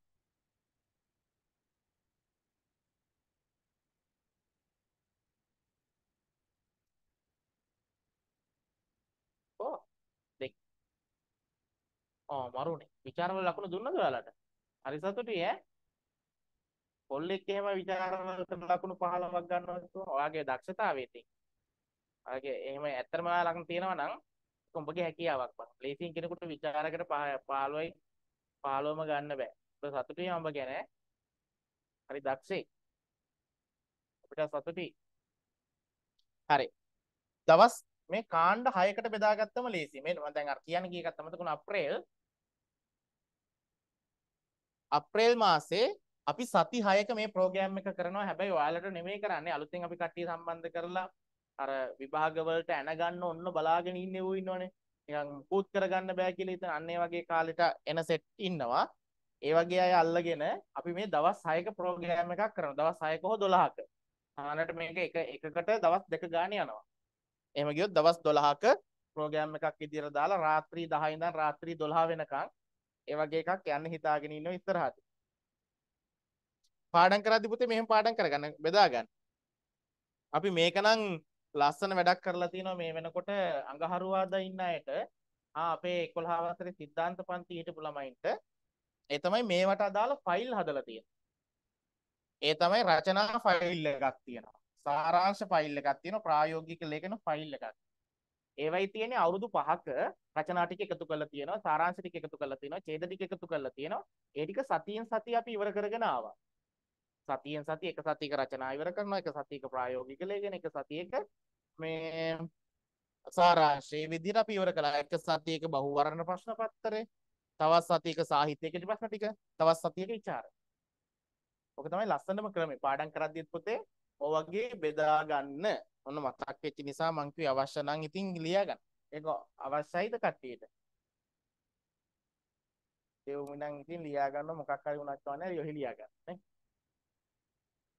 ඔව් මරුනේ. ਵਿਚාරවල ලකුණු දුන්නද ඔයාලට? හරි සතුටුයි ඈ. කොල්ලෙක් එහෙම විචාරවල ලකුණු 15ක් ගන්නවා කිව්වම ඔයාගේ දක්ෂතාවයට. ඔයාගේ එහෙම ඇත්තම ඔයා ලකුණු තියෙනවා නම් උඹගේ හැකියාවක් බං. ලේසියෙන් කෙනෙකුට විචාරකට 15යි 15ම ගන්න බෑ. ඔබ සතුටුයි උඹ ගැන. හරි දක්ෂේ. අපිට සතුටුයි. හරි. දවස් මේ කාණ්ඩ 6කට බෙදාගත්තම ලේසි. මේ මම දැන් අර කියන්නේ කී එකක් තමයි තුන අප්‍රේල් අප්‍රේල් මාසේ අපි සති 6ක මේ ප්‍රෝග්‍රෑම් එක කරනවා. හැබැයි ඔයාලට නෙමෙයි කරන්නේ. අලුතෙන් අපි කට්ටිය සම්බන්ධ කරලා අර විභාග වලට ඇන ගන්න ඔන්න බලාගෙන ඉන්නේ ඌ ඉන්නවනේ. නිකන් කූත් කරගන්න බෑ කියලා ඉතින් අන්න ඒ වගේ කාලෙට එන සෙට් ඉන්නවා. ඒ වගේ අය අල්ලගෙන අපි මේ දවස් 6ක ප්‍රෝග්‍රෑම් එකක් කරනවා. දවස් 6ක හෝ 12ක. සාමාන්‍යයෙන් මේක එක එකකට දවස් දෙක ගාණ යනවා. එහෙම ගියොත් දවස් 12ක ප්‍රෝග්‍රෑම් එකක් ඉදිරියට දාලා රාත්‍රී 10 ඉඳන් රාත්‍රී 12 වෙනකන් ඒ වගේ එකක් යන්න හිතාගෙන ඉන්නවා ඉස්සරහට. පාඩම් කරද්දි පුතේ මෙහෙම පාඩම් කරගන්න බෙදා ගන්න. අපි මේකනම් ලස්සන වැඩක් කරලා තිනවා මේ වෙනකොට අඟහරුවාදා ඉන්න අයට ආ අපේ 11 වසරේ සිද්ධාන්ත පන්ති හිටපු ළමයින්ට ඒ තමයි මේවට අදාළ ෆයිල් හදලා තියෙන්නේ. ඒ තමයි රචනා ෆයිල් එකක් තියෙනවා. සාරාංශ ෆයිල් එකක් තියෙනවා ප්‍රායෝගික ලේඛන ෆයිල් එකක්. ඒවයි තියෙන්නේ අවුරුදු 5ක රචනා ටික එකතු කරලා තියෙනවා, සාරාංශ ටික එකතු කරලා තියෙනවා, ඡේද ටික එකතු කරලා තියෙනවා. ඒ ටික සතියෙන් සතිය අපි ඉවර කරගෙන ආවා. සතියෙන් සතිය එක සතියක රචනා ඉවර කරනවා, එක සතියක ප්‍රායෝගික ලේඛන, එක සතියක මේ සාරාංශය විදිහට අපි ඉවර කළා. එක සතියක බහුවර්ණ ප්‍රශ්න පත්‍රය, තවත් සතියක සාහිත්‍යයක ප්‍රශ්න ටික, තවත් සතියක ਵਿਚාර. ඔක තමයි ලස්සනම ක්‍රමය. පාඩම් කරද්දිත් පුතේ ඔය වගේ බෙදා ගන්න. ඔන්න මතක් වෙච්ච නිසා මං කිව්වේ අවශ්‍ය නම් ඉතින් ලියගන්න. ඒක අවශ්‍යයිද කට්ටියට? ඒවම නම් ඉතින් ලියා ගන්න මොකක් හරි වුණත් කවන්නේ යොහි ලියා ගන්න නේ.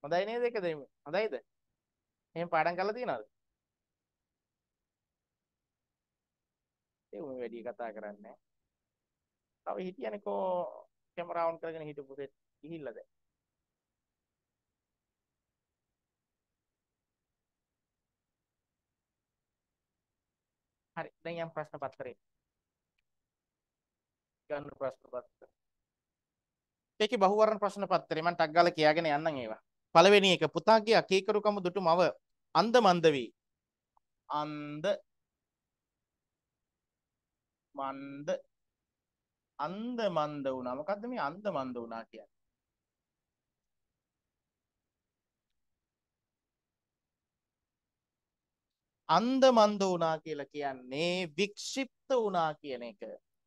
හොඳයි නේද ඒකද? හොඳයිද? එහෙන් පාඩම් කරලා තියනවද? ඒ උන් වැඩි කතා කරන්නේ නැහැ. තව හිටියනේ කෝ කැමරා ඔන් කරගෙන හිටපු සෙට් ගිහිල්ලා දැන්. හරි. දැන් යම් ප්‍රශ්න පත්‍රේ. ගන්න ප්‍රශ්න පත්‍රය. ඒකේ බහුවර්ණ ප්‍රශ්න පත්‍රේ මම ටක් ගාලා කියාගෙන යන්නම් ඒවා. පළවෙනි එක පුතාගේ අකීකරුකම දුටු මව අන්ද මන්ද වී. අන්ද මන්ද අන්ද මන්ද වුණා. මොකද්ද මේ අන්ද මන්ද වුණා කියන්නේ? අන්දමන්ද වුණා කියලා කියන්නේ වික්ෂිප්ත වුණා කියන එක.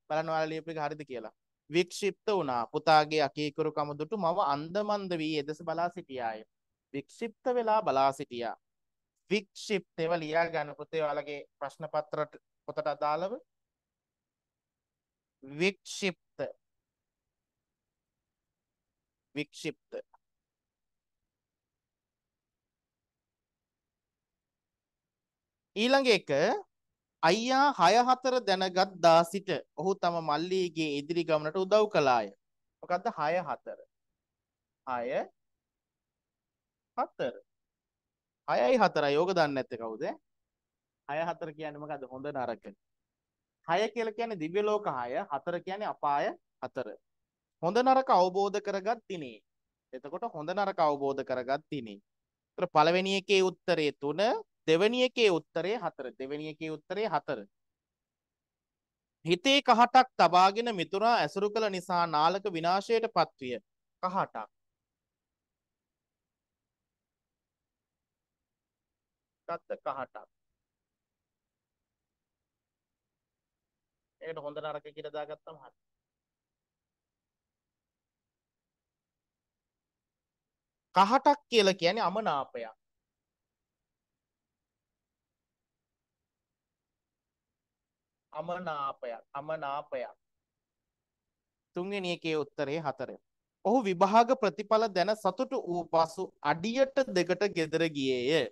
බලන්න ඔයාලා ලියපු එක හරිද කියලා. වික්ෂිප්ත වුණා. පුතාගේ අකීකරු කමදුටු මම අන්දමන්ද වී එදෙස බලා සිටියාය. වික්ෂිප්ත වෙලා බලා සිටියා. වික්ෂිප්ත ඒවා ලියා ගන්න පුතේ ඔයාලගේ ප්‍රශ්න පත්‍රයට පොතට අදාළව වික්ෂිප්ත වික්ෂිප්ත ඊළඟ එක අයියා 6 4 දැනගත් දාසිට ඔහු තම මල්ලීගේ ඉදිරි ගමනට උදව් කළාය. මොකද්ද 6 4? 6 4. 6යි 4යි ඕක දන්නේ නැත්තේ කවුද? 6 4 කියන්නේ මොකද්ද? හොඳ නරක. 6 කියලා කියන්නේ දිව්‍ය ලෝක 6, 4 කියන්නේ අපාය 4. හොඳ නරක අවබෝධ කරගත් දිනේ. එතකොට හොඳ නරක අවබෝධ කරගත් දිනේ. ඒතර පළවෙනි එකේ උත්තරේ 3 දෙවැනි එකේ උත්තරේ 4 දෙවැනි එකේ උත්තරේ 4 හිතේ කහටක් තබාගෙන මිතුරා ඇසුරු කළ නිසා නාලක විනාශයට පත්විය කහටක් කත්ත කහටක් ඒකට හොඳ නරක කියලා දාගත්තම හරි කහටක් කියලා කියන්නේ අමනාපයක් අමනාපයක් අමනාපයක් තුන්වෙනි එකේ උත්තරේ හතරය. ඔහු විභාග ප්‍රතිඵල දැන සතුටු වූ පසු අඩියට දෙකට ගෙදර ගියේය.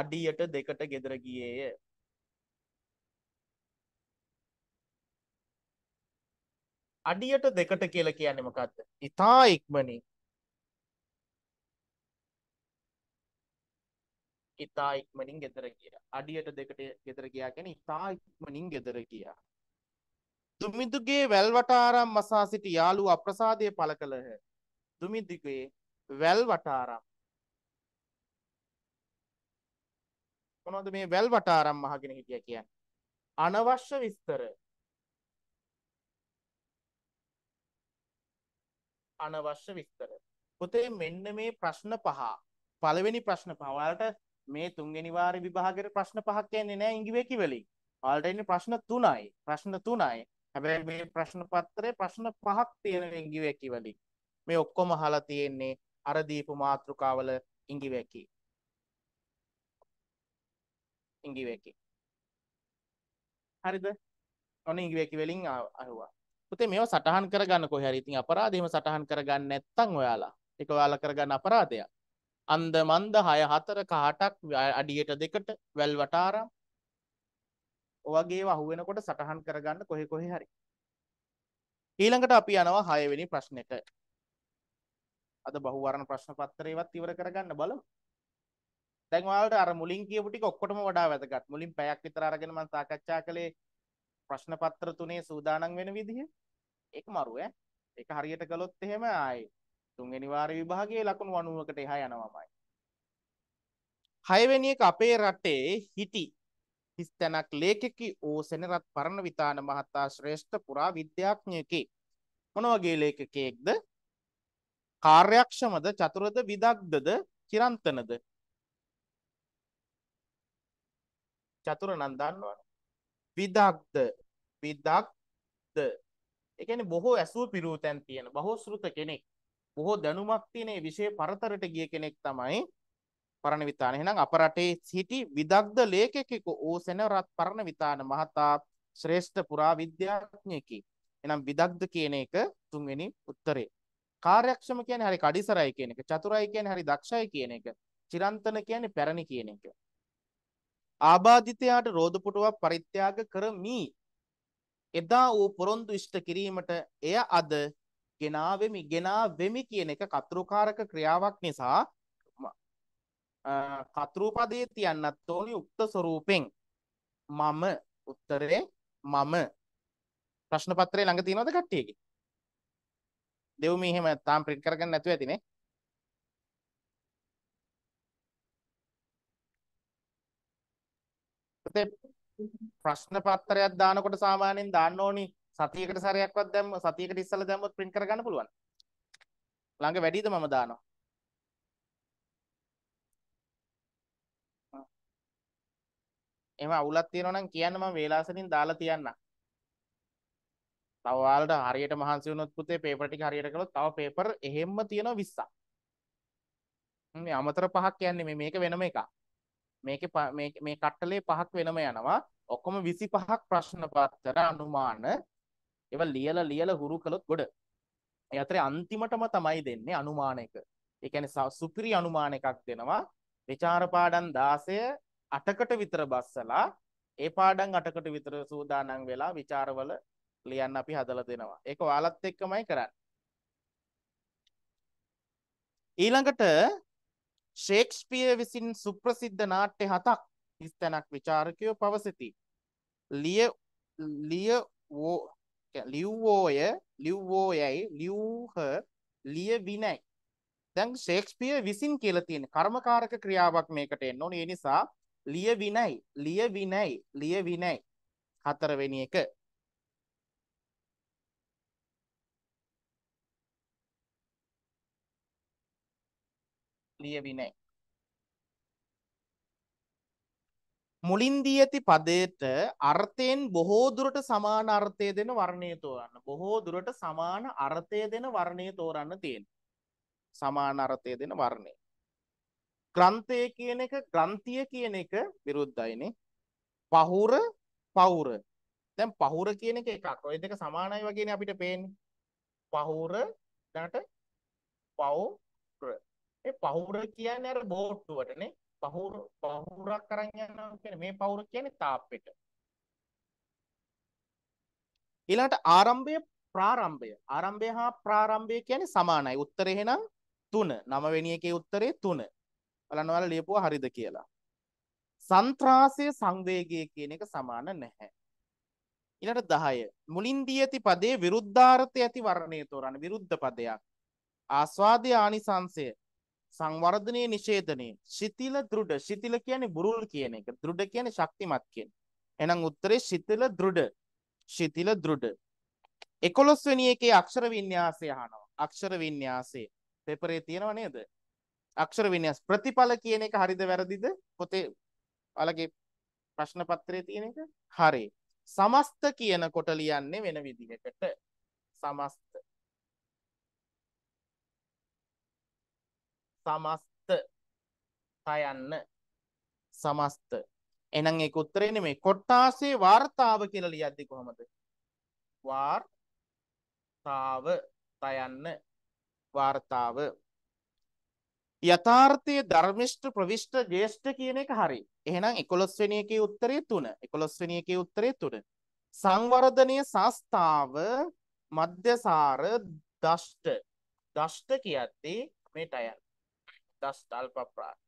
අඩියට දෙකට ගෙදර ගියේය. අඩියට දෙකට කියලා කියන්නේ මොකද්ද? ඊතා ඉක්මනින් ඉතා ඉක්මනින් ගෙදර ගිය අඩියට දෙකට ගෙදර ගියාගෙන ඉතා ඉක්මනින් ගෙදර ගියා දුමිදුගේ වැල්වටාරම් මසා සිටි යාලු අප්‍රසාදය පළ කළහ දුමිදුගේ වැල් වටාරම් මොනොද මේ වැල් වටාරම් මහගෙන හිටිය කියන්න අනවශ්‍ය විස්තර අනවශ්‍ය විස්තර පොතේ මෙන්න මේ ප්‍රශ්න පහ පළවෙනි ප්‍රශ්න පහවලට මේ තුන්වෙනි වාරේ විභාගයේ ප්‍රශ්න පහක් යන්නේ නැහැ ඉංග්‍රීසි වලින්. ඔයාලට ඉන්නේ ප්‍රශ්න 3යි. ප්‍රශ්න 3යි. හැබැයි මේ ප්‍රශ්න පත්‍රයේ ප්‍රශ්න පහක් තියෙන ඉංග්‍රීසි වලින්. මේ ඔක්කොම අහලා තියෙන්නේ අර දීපු මාතෘකාවල ඉංග්‍රීසි. ඉංග්‍රීසි. හරිද? ඔන්න ඉංග්‍රීසි වලින් අහුවා. පුතේ මේව සටහන් කරගන්න කොහේ හරි. ඉතින් අපරාධෙම සටහන් කරගන්න නැත්නම් ඔයාලා. ඒක ඔයාලා කරගන්න අපරාධයක්. අන්ද මන්ද හය හතර කාටක් අඩියට දෙකට වැල් වටාරම් ඔවගේ වහුවෙනකොට සටහන් කරගන්න කොහෙ කොහෙ හරි ඊළඟට අපි යනවා හයවෙනි ප්‍රශ්නෙට අද බහුවරණ ප්‍රශ්න පත්‍රයවත් ඉවර කරගන්න බලමු දැන් ඔයාලට අර මුලින් කියපු ටික ඔක්කොටම වඩා වැදගත් මුලින් පැයක් විතර අරගෙන මම සාකච්ඡා කළේ ප්‍රශ්න පත්‍ර තුනේ සූදානම් වෙන විදිහ ඒක මරු ඈ ඒක හරියට කළොත් එහෙම ආයේ තුන්වෙනි වාර විභාගයේ ලකුණු 90කට එහා යනවාමයි. හයවෙනි එක අපේ රටේ හිටි හිස්තැනක් ලේඛකී ඕ සෙනරත් පරණවිතාන මහතා ශ්‍රේෂ්ඨ පුරා විද්‍යාඥයෙකි. මොන වගේ ලේඛකයෙක්ද? කාර්යක්ෂමද චතුරද විදග්ධද චිරන්තනද චතුර නම් දන්නවනේ විදග්ධ විදග්ධ ඒ කියන්නේ බොහෝ ඇසුව පිරූ තැන් තියෙන බොහෝ ශ්‍රුත කෙනෙක් බොහෝ දැනුමක් තියෙන මේ විෂය පරතරට ගිය කෙනෙක් තමයි පරණ විතාන. එහෙනම් අප රටේ සිටි විදග්ධ ලේඛකෙකු ඕසෙන රත් පරණ විතාන මහතා ශ්‍රේෂ්ඨ පුරා විද්‍යාඥයෙකි. එහෙනම් විදග්ධ කියන එක තුන්වෙනි උත්තරේ. කාර්යක්ෂම කියන්නේ හරි කඩිසරයි කියන එක. චතුරයි කියන්නේ හරි දක්ෂයි කියන එක. චිරන්තන කියන්නේ පැරණි කියන එක. ආබාධිතයාට රෝදපුටුවක් පරිත්‍යාග කරමි. එදා වූ පොරොන්දු ඉෂ්ට කිරීමට එය අද ගෙනාවෙමි ගෙනාවෙමි කියන එක කතෘකාරක ක්‍රියාවක් නිසා කතෘපදයේ තියන්නත් ඕනි උක්ත ස්වරූපෙන් මම උත්තරේ මම ප්‍රශ්න පත්‍රේ ළඟ තියෙනවද කට්ටියගේ දෙව් මේ එහෙම තාම print කරගන්න නැතුව ඇතිනේ ප්‍රශ්න පත්‍රයක් දානකොට සාමාන්‍යයෙන් දාන්න ඕනි සතියකට සැරයක්වත් දැම්ම සතියකට ඉස්සලා දැම්මොත් print කරගන්න පුළුවන්. ළඟ වැඩිද මම දානවා. එහෙම අවුලක් තියෙනවා නම් කියන්න මම වේලාසලින් දාලා තියන්නම්. තව ඔයාලට හරියට මහන්සි වුණොත් පුතේ පේපර් ටික හරියට කළොත් තව පේපර් එහෙම්ම තියෙනවා 20ක්. මේ අමතර පහක් කියන්නේ මේ මේක වෙනම එකක්. මේකේ මේ මේ කට්ටලේ පහක් වෙනම යනවා. ඔක්කොම 25ක් ප්‍රශ්න පත්‍ර අනුමාන ඒවා ලියලා ලියලා හුරු කළොත් ගොඩ. ඒ අතරේ අන්තිමටම තමයි දෙන්නේ අනුමාන එක. ඒ කියන්නේ සුපිරි අනුමාන එකක් දෙනවා. විචාර පාඩම් 16 8කට විතර බස්සලා ඒ පාඩම් 8කට විතර සූදානම් වෙලා විචාරවල ලියන්න අපි හදලා දෙනවා. ඒක ඔයාලත් එක්කමයි කරන්නේ. ඊළඟට ෂේක්ස්පියර් විසින් සුප්‍රසිද්ධ නාට්‍ය හතක් හිස්තැනක් විචාරකයෝ පවසති. ලිය ලිය වෝ ලිව්වෝය ලිව්වෝ යැයි ලිව්හ ලිය විනයි දැන් ශේක්ස්පිය විසින් කියලා තියෙන කර්මකාරක ක්‍රියාවක් මේකට එන්න ඕනේ ඒ නිසා ලිය විනයි ලිය විනයි ලිය විනයි හතරවෙනි එක ලිය විනයි මුලින්දී ඇති පදයට අර්ථයෙන් බොහෝදුරට සමාන අර්ථය දෙන වර්ණය තෝරන්න බොහෝ දුරට සමාන අර්ථය දෙන වර්ණය තෝරන්න තියෙන සමාන අර්ථය දෙන වර්ණය ග්‍රන්ථය කියන එක ග්‍රන්ථිය කියන එක විරුද්ධයිනේ පහුර පවුර දැන් පහුර කියන එක එකක් ඔය දෙක සමානයි වගේනේ අපිට පේන්නේ පහුර දැනට පවුර ඒ පහුර කියන්නේ අර බෝට්ටුවටනේ පහුර පහුරක් කරන් යනවා කියන්නේ මේ පහුර කියන්නේ තාප්පෙට. ඊළාට ආරම්භය ප්‍රාරම්භය. ආරම්භය හා ප්‍රාරම්භය කියන්නේ සමානයි. උත්තරේ එහෙනම් 3. 9 වෙනි එකේ උත්තරේ 3. බලන්න ඔයාලා ලියපුවා හරිද කියලා. සන්ත්‍රාසය සංවේගය කියන එක සමාන නැහැ. ඊළඟට 10. මුලින් දී ඇති පදයේ විරුද්ධාර්ථය ඇති වර්ණය තෝරන්න විරුද්ධ පදයක්. ආස්වාදයේ ආනිසංශය සංවර්ධනයේ නිෂේධනය සිතිල දෘඩ සිතිල කියන්නේ බුරුල් කියන එක දෘඩ කියන්නේ ශක්තිමත් කියන එහෙනම් උත්තරේ සිතිල දෘඩ සිතිල දෘඩ 11 වෙනි එකේ අක්ෂර වින්‍යාසය අහනවා අක්ෂර වින්‍යාසය පෙපරේ තියෙනව නේද අක්ෂර වින්‍යාස ප්‍රතිඵල කියන එක හරිද වැරදිද පොතේ ඔයාලගේ ප්‍රශ්න පත්‍රයේ තියෙන එක හරි සමස්ත කියනකොට ලියන්නේ වෙන විදිහකට සමස්ත සමස්ත තයන්න සමස්ත එහෙනම් ඒක උත්තරේ නෙමෙයි කොට්ටාසේ වார்த்தාව කියලා ලියද්දි කොහමද වාර්තාව තයන්න වාර්තාව යථාර්ථයේ ධර්මිෂ්ඨ ප්‍රවිෂ්ඨ ජේෂ්ඨ කියන එක හරි එහෙනම් 11 වෙනි එකේ උත්තරේ 3 11 වෙනි එකේ උත්තරේ 3 සංවර්ධනීය සාස්තාව මධ්‍යසාර දෂ්ට දෂ්ට කියද්දී මේ ටයර් 10 අල්ප ප්‍රාණ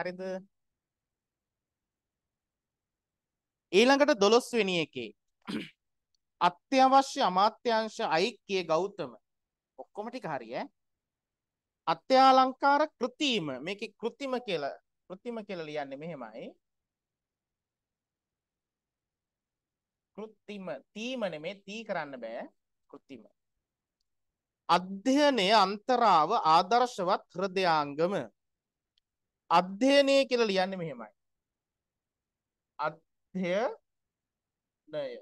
හරිද ඊළඟට 12 වෙනි එකේ අත්‍යවශ්‍ය අමාත්‍යංශ අයික්‍ය ගෞතම ඔක්කොම ටික හරි ඈ අත්‍යාලංකාර કૃතිම මේකේ કૃතිම කියලා કૃතිම කියලා ලියන්නේ මෙහෙමයි કૃතිම තීම නෙමේ තී කරන්න බෑ કૃතිම අධ්‍යයනය අන්තරාව ආදර්ශවත් හෘදයාංගම අධ්‍යයනය කියල ලියන්න මෙහෙමයි අධ්‍යනය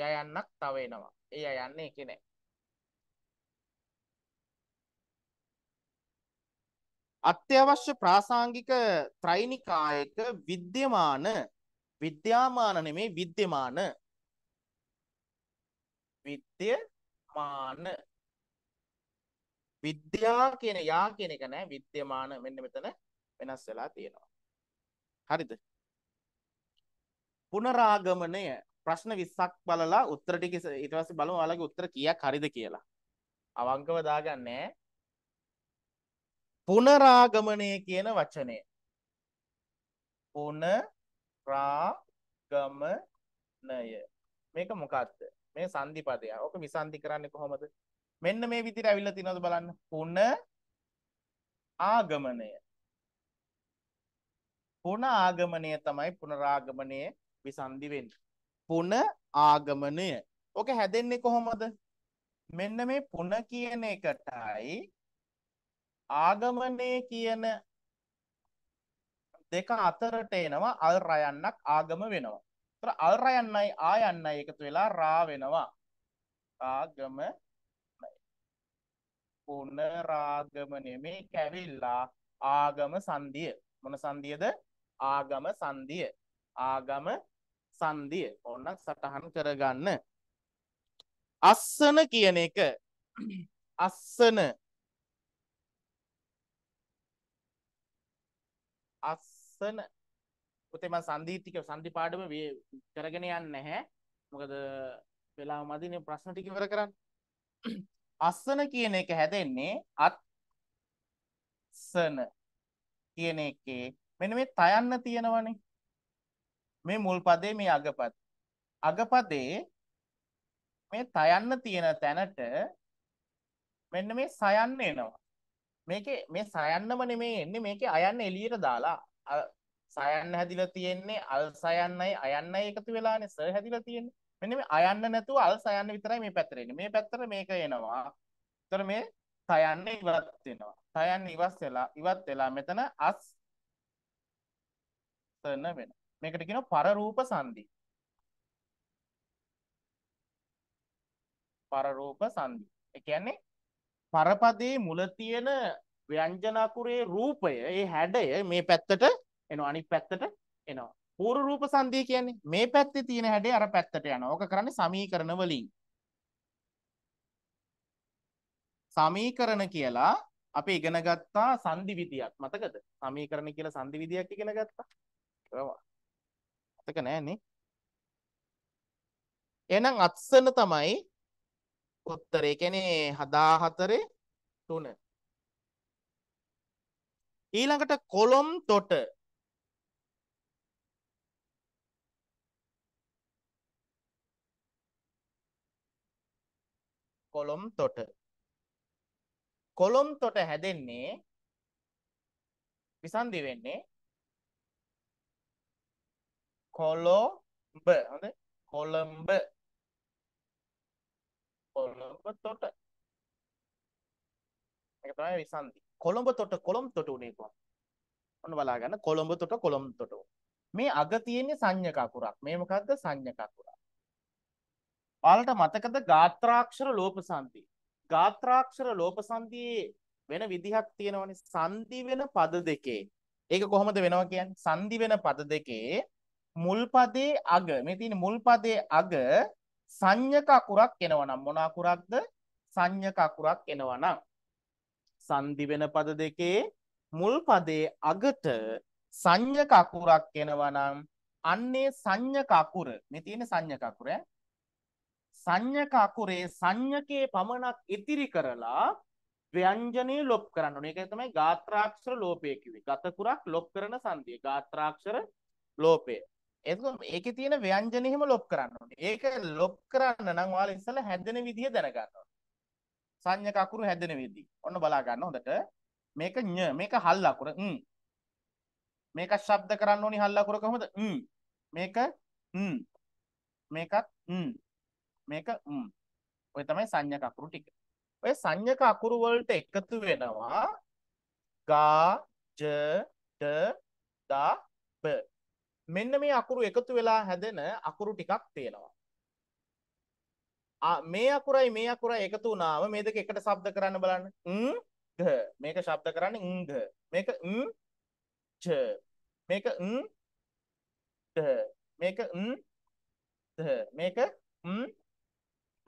ය යන්නක් තවේනවා එය යන්න එක නෑ අත්‍යවශ්‍ය ප්‍රාසාංගික ත්‍රයිනිකායක විද්‍යමාන විද්‍යාමාන නෙමේ විද්‍යමාන විද්‍යමාන විද්‍යා කියන යා කියන එක නෑ විද්‍යමාන මෙන්න මෙතන වෙනස් වෙලා තියෙනවා. හරිද? පුනරාගමණය ප්‍රශ්න 20ක් බලලා උත්තර ටික ඊට පස්සේ බලමු ඔයාලගේ උත්තර කීයක් හරිද කියලා. අවංකව දාගන්නේ පුනරාගමණය කියන වචනය. පුනරාගමණය. මේක මොකක්ද? මේ සංධිපදය. ඕක විසන්ධි කරන්නේ කොහොමද? මෙන්න මේ විදිහට ඇවිල්ලා තියෙනවද බලන්න පුන ආගමනය පුන ආගමනය තමයි පුනරාගමනයේ විසන්දි වෙන්නේ පුන ආගමනය ඕක හැදෙන්නේ කොහොමද මෙන්න මේ පුන කියන එකටයි ආගමනය කියන දෙක අතරට එනවා අල් රයන්නක් ආගම වෙනවා. ඒතර අල් රයන්නයි ආයන්නයි එකතු වෙලා රා වෙනවා. ආගම කුණ රාගම නෙමේ කැවිල්ලා ආගම සංදිය මොන සංදියද ආගම සංදිය ආගම සංදිය ඔන්න සටහන් කරගන්න අස්සන කියන එක අස්සන අස්සන පුතේම සංදීතික සංදි පාඩම කරගෙන යන්න නැහැ මොකද වෙලා මදින ප්‍රශ්න ටික ඉවර කරන්න අස්සන කියන එක හැදෙන්නේ අත්සන කියන එකේ මෙන්න මේ තයන්න තියෙනවනේ. මේ මුල් පදේ මේ අගපද. අගපදේ මේ තයන්න තියෙන තැනට මෙන්න මේ සයන්න එනවා. මේකේ මේ සයන්නම නෙමෙයි එන්නේ මේකේ අයන්න එළියට දාලා සයන්න හැදිලා තියෙන්නේ අල් සයන්නයි අයන්නයි එකතු වෙලානේ සර් හැදිලා තියෙන්නේ. මෙන්න මේ අයන්න නැතුව අල් සයන්න විතරයි මේ පැත්තට එන්නේ. මේ පැත්තට මේක එනවා. ඒතර මේ සයන්න ඉවත් වෙනවා. සයන්න ඉවත් වෙලා ඉවත් වෙලා මෙතන අස් සන වෙනවා. මේකට කියනවා පරරූප සංදි. පරරූප සංදි. ඒ කියන්නේ පරපදේ මුල තියෙන ව්‍යංජන අකුරේ රූපය, ඒ හැඩය මේ පැත්තට එනවා. අනිත් පැත්තට එනවා. පූර්ව රූප සංදී කියන්නේ මේ පැත්තේ තියෙන හැඩේ අර පැත්තට යනවා. ඕක කරන්නේ සමීකරණ වලින්. සමීකරණ කියලා අපි ඉගෙන ගත්තා සංදි විදියක්. මතකද? සමීකරණ කියලා සංදි විදියක් ඉගෙන ගත්තා. මතක නෑනේ. එහෙනම් අත්සන තමයි උත්තර. ඒ කියන්නේ 14 3. ඊළඟට කොලොම් තොට කොළොම් තොට. කොළොම් තොට හැදෙන්නේ විසන්ධි වෙන්නේ කොළොඹ හොඳ කොළඹ කොළඹ තොට ඒක තමයි විසන්ධි. කොළඹ තොට කොළොම් තොට උනේ කොහොමද? ඔන්න බලා ගන්න කොළඹ තොට කොළොම් තොට. මේ අග තියෙන්නේ සංඥක අකුරක්. මේ මොකද්ද සංඥක අකුර. ඔයාලට මතකද ගාත්‍රාක්ෂර ලෝපසන්ති? ගාත්‍රාක්ෂර ලෝපසන්තියේ වෙන විදිහක් තියෙනවනේ සන්ධි වෙන පද දෙකේ. ඒක කොහොමද වෙනවා කියන්නේ? සන්ධි වෙන පද දෙකේ මුල් පදේ අග මේ තියෙන මුල් පදේ අග සංයක අකුරක් එනවනම් මොන අකුරක්ද? සංයක අකුරක් එනවනම් සන්ධි වෙන පද දෙකේ මුල් පදේ අගට සංයක අකුරක් එනවනම් අන්නේ සංයක අකුර මේ තියෙන සංයක අකුර ඈ සංඥක අකුරේ සංඥකයේ පමණක් ඉතිරි කරලා ව්‍යංජනේ ලොප් කරන්න ඕනේ. ඒකයි තමයි ගාත්‍රාක්ෂර ලෝපය කිව්වේ. ගතකුරක් ලොප් කරන සංධිය. ගාත්‍රාක්ෂර ලෝපය. එතකොට ඒකේ තියෙන ව්‍යංජන එහෙම ලොප් කරන්න ඕනේ. ඒක ලොප් කරන්න නම් ඔයාලා ඉස්සෙල්ලා හැදෙන විදිය දැනගන්න ඕනේ. සංඥක අකුරු හැදෙන විදිය. ඔන්න බලා ගන්න හොඳට. මේක ඤ මේක හල් අකුර. ම්. මේක ශබ්ද කරන්න ඕනි හල් අකුර කොහොමද? ම්. මේක ම්. මේකත් ම්. මේක ම් ඔය තමයි සංඥක අකුරු ටික. ඔය සංඥක අකුරු වලට එකතු වෙනවා ගා ජ ඩ දා බ. මෙන්න මේ අකුරු එකතු වෙලා හැදෙන අකුරු ටිකක් තියෙනවා. මේ අකුරයි මේ අකුරයි එකතු වුණාම මේ දෙක එකට ශබ්ද කරන්න බලන්න. ම් ග මේක ශබ්ද කරන්නේ ම් ග. මේක ම් ච. මේක ම් ද. මේක ම් ද. මේක ම්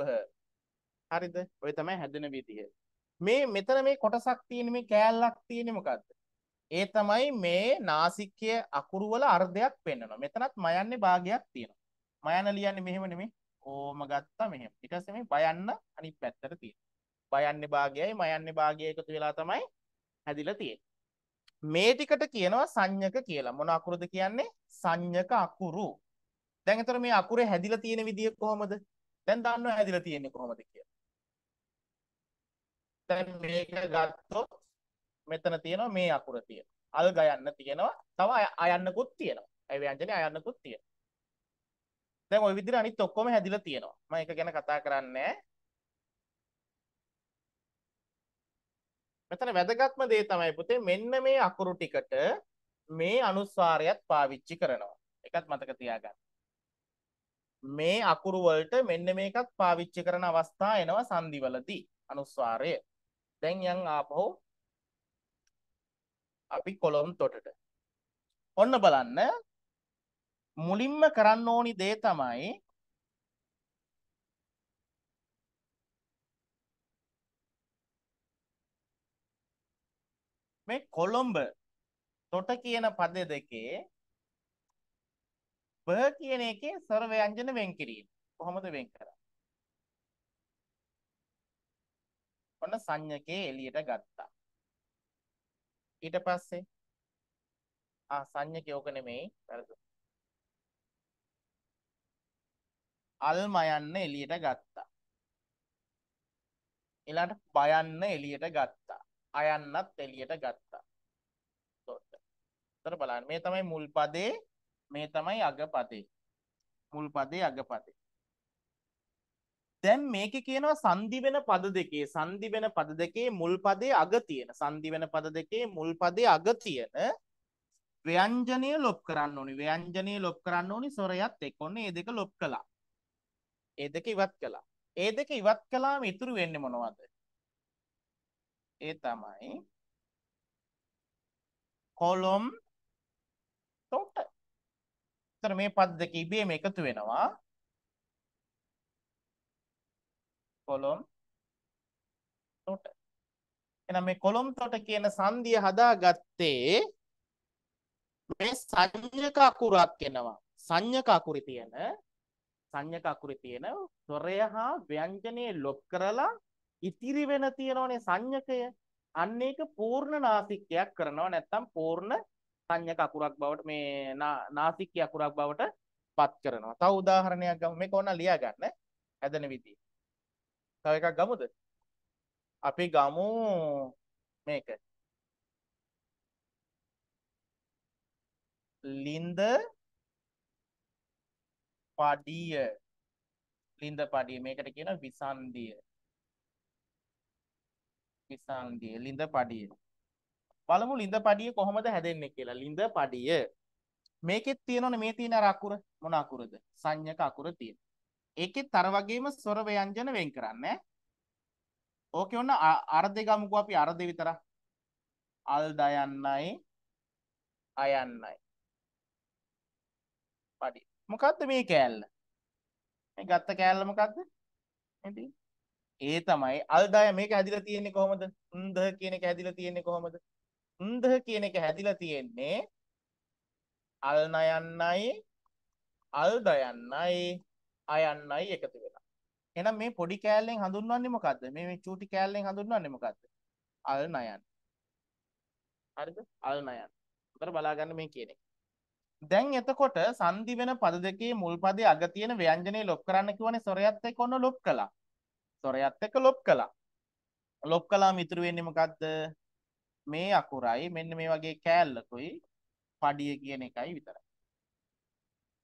හරිද ඔය තමයි හැදෙන විදිය මේ මෙතන මේ කොටසක් තියෙන මේ කෑල්ලක් තියෙන්නේ මොකද්ද ඒ තමයි මේ නාසිකය අකුරු වල අර්ධයක් පෙන්වනවා. මෙතනත් මයන්නේ භාගයක් තියෙනවා. මයන ලියන්නේ මෙහෙම නෙමෙයි. ඕම ගත්තා මෙහෙම. ඊට පස්සේ මේ බයන්න අනිත් පැත්තට තියෙනවා. බයන්නේ භාගයයි මයන්නේ භාගයයි එකතු වෙලා තමයි හැදිලා තියෙන්නේ. මේ ටිකට කියනවා සංඤක කියලා. මොන අකුරුද කියන්නේ? සංඤක අකුරු. දැන් එතකොට මේ අකුරේ හැදිලා තියෙන විදිය කොහොමද? දැන් දන්නව හැදිලා තියෙන්නේ කොහොමද කියලා. දැන් මේක ගත්තොත් මෙතන තියෙනවා මේ අකුර තියෙනවා. අල් ගයන්න තියෙනවා. තව අයන්නකුත් තියෙනවා. ඒ ව්‍යංජනේ අයන්නකුත් තියෙනවා. දැන් ওই විදිහට අනිත් ඔක්කොම හැදිලා තියෙනවා. මම ඒක ගැන කතා කරන්නේ මෙතන වැදගත්ම දේ තමයි පුතේ මෙන්න මේ අකුරු ටිකට මේ අනුස්වාරයත් පාවිච්චි කරනවා. එකත් මතක තියාගන්න. මේ අකුරු වලට මෙන්න මේකත් පාවිච්චි කරන අවස්ථා එනවා සංදිවලදී අනුස්වාරය. දැන් යන් ආපහු අපි කොළොම් තොටට. ඔන්න බලන්න මුලින්ම කරන්න ඕනි දේ තමයි මේ කොළොඹ තොට කියන පද දෙකේ බ කියන එකේ ස්වර ව්‍යංජන වෙන් කිරීම. කොහොමද වෙන් කරන්නේ? ඔන්න සංඥකේ එළියට ගත්තා. ඊට පස්සේ ආ සංඥකේ ඕක නෙමෙයි වැරදුන. අල්ම යන්න එළියට ගත්තා. ඊළඟට බයන්න එළියට ගත්තා. අයන්නත් එළියට ගත්තා. ඒතර බලන්න මේ තමයි මුල් පදේ මේ තමයි අගපදේ. මුල් පදේ අගපදේ. දැන් මේකේ කියනවා සංදි වෙන පද දෙකේ සංදි වෙන පද දෙකේ මුල් පදේ අග තියෙන සංදි වෙන පද දෙකේ මුල් පදේ අග තියෙන ව්‍යංජනය ලොප් කරන්න ඕනි ව්‍යංජනය ලොප් කරන්න ඕනි සොරයත් එක්ක ඔන්න ඒ දෙක ලොප් කළා ඒ දෙක ඉවත් කළා ඒ දෙක ඉවත් කළාම ඉතුරු වෙන්නේ මොනවද ඒ තමයි කොලොම් තොට එතන මේ පද දෙක ඉබේම එකතු වෙනවා. කොලොම් තොට. එහෙනම් මේ කොලොම් තොට කියන සංධිය හදාගත්තේ මේ සංඥක අකුරක් එනවා. සංඥක අකුරේ තියෙන සංඥක අකුරේ තියෙන ස්වරය හා ව්‍යංජනේ ලොප් කරලා ඉතිරි වෙන තියෙනෝනේ සංඥකය. අන්න ඒක පූර්ණ නාසිකයක් කරනවා නැත්නම් පූර්ණ සංඥක අකුරක් බවට මේ නාසිකී අකුරක් බවට පත් කරනවා. තව උදාහරණයක් ගමු. මේක ඕන ලියා ගන්න. හැදෙන විදිය. තව එකක් ගමුද? අපි ගමු මේක. ලින්ද පඩිය ලින්ද පඩිය මේකට කියන විසන්දිය විසන්දිය ලින්ද පඩිය බලමු ලිඳ පඩිය කොහොමද හැදෙන්නේ කියලා. ලිඳ පඩිය. මේකෙත් තියෙනවනේ මේ තියෙන අර අකුර මොන අකුරද? සංඥක අකුර තියෙන. ඒකෙත් අර වගේම ස්වර ව්‍යංජන වෙන් කරන්නේ. ඕකේ ඔන්න අර්ධ ගමුකෝ අපි අර්ධ විතරක්. අල් දයන්නයි අයන්නයි. පඩි. මොකද්ද මේ කෑල්ල? මේ ගත්ත කෑල්ල මොකද්ද? ඒ තමයි අල්දාය මේක ඇදිලා තියෙන්නේ කොහොමද? න්ද කියන එක ඇදිලා තියෙන්නේ කොහොමද? අන්ධ කියන එක හැදිලා තියෙන්නේ අල් නයන්නයි අල් දයන්නයි අයන්නයි එකතු වෙලා. එහෙනම් මේ පොඩි කෑල්ලෙන් හඳුන්වන්නේ මොකද්ද? මේ මේ චූටි කෑල්ලෙන් හඳුන්වන්නේ මොකද්ද? අල් නයන්. හරිද? අල් නයන්. උතර බලාගන්න මේ කියන එක. දැන් එතකොට සංදි වෙන පද දෙකේ මුල් පදේ අග තියෙන ව්‍යංජනේ ලොප් කරන්න කිව්වනේ සොරයත් එක්ක ඔන්න ලොප් කළා. සොරයත් එක්ක ලොප් කළා. ලොප් කළාම ඉතුරු වෙන්නේ මොකද්ද? මේ අකුරයි මෙන්න මේ වගේ කෑල්ලකුයි පඩිය කියන එකයි විතරයි.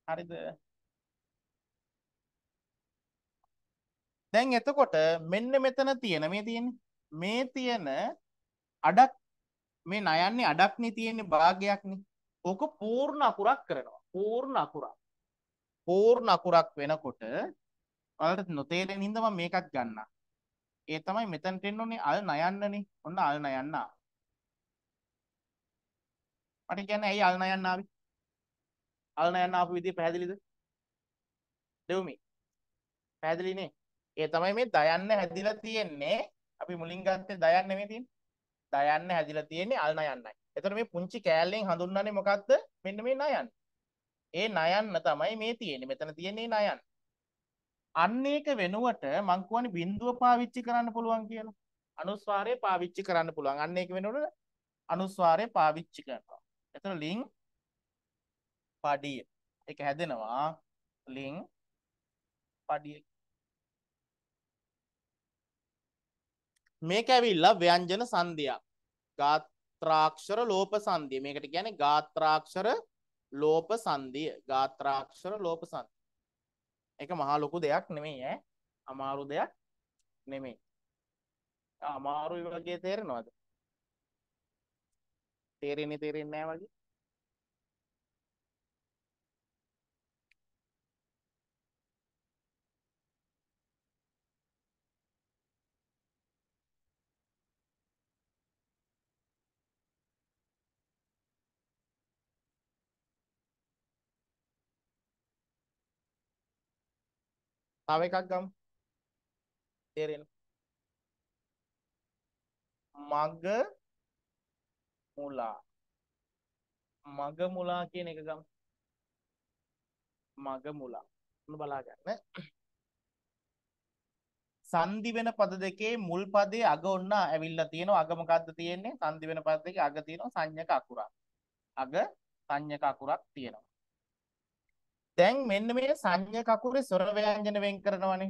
හරිද? දැන් එතකොට මෙන්න මෙතන තියෙන මේ තියෙන්නේ මේ තියෙන අඩක් මේ නයන්නේ අඩක් නේ තියෙන්නේ භාගයක්නේ. ඕක පූර්ණ අකුරක් කරනවා. පූර්ණ අකුරක්. පූර්ණ අකුරක් වෙනකොට ඔයාලට නොතේරෙන හින්දා මම මේකත් ගන්නවා. ඒ තමයි මෙතනට එන්න ඕනේ අල් නයන්නනේ. ඔන්න අල් නයන්න ආවා. මට කියන්න ඇයි අල්නයන් ආවේ? අල්නයන් ආපු විදිය පැහැදිලිද? දෙවුමි. පැහැදිලි නේ? ඒ තමයි මේ දයන්න හැදිලා තියෙන්නේ. අපි මුලින් ගත්තේ දයන්න නෙමෙයි තියෙන්නේ. දයන්න හැදිලා තියෙන්නේ අල්නයන්යි. එතකොට මේ පුංචි කෑල්ලෙන් හඳුන්වන්නේ මොකද්ද? මෙන්න මේ නයන්. ඒ නයන්න තමයි මේ තියෙන්නේ. මෙතන තියෙන්නේ නයන්. අන්න ඒක වෙනුවට මං කියන්නේ බිඳුව පාවිච්චි කරන්න පුළුවන් කියලා. අනුස්වාරය පාවිච්චි කරන්න පුළුවන්. අන්න ඒක වෙනුවට අනුස්වාරය පාවිච්චි කරනවා. එතන ලිං පඩිය. ඒක හැදෙනවා ලිං පඩිය. මේක ඇවිල්ලා ව්‍යංජන සංධියක්. ගාත්‍රාක්ෂර ලෝප සංධිය. මේකට කියන්නේ ගාත්‍රාක්ෂර ලෝප සංධිය. ගාත්‍රාක්ෂර ලෝප සංධිය. ඒක මහා ලොකු දෙයක් නෙමෙයි ඈ. අමාරු දෙයක් නෙමෙයි. අමාරුයි වගේ තේරෙනවද? තේරෙන්නේ තේරෙන්නේ නැහැ වගේ. තව එකක් ගමු. තේරෙන. මග මුලා මග මුලා කියන එක ගමු මග මුලා ඔන්න බලා ගන්න සංදි වෙන පද දෙකේ මුල් පදේ අග ඔන්න ඇවිල්ලා තියෙනවා අග මොකද්ද තියෙන්නේ සංදි වෙන පද දෙකේ අග තියෙනවා සංඥක අකුරක් අග සංඥක අකුරක් තියෙනවා දැන් මෙන්න මේ සංඥක අකුරේ ස්වර ව්‍යංජන වෙන් කරනවනේ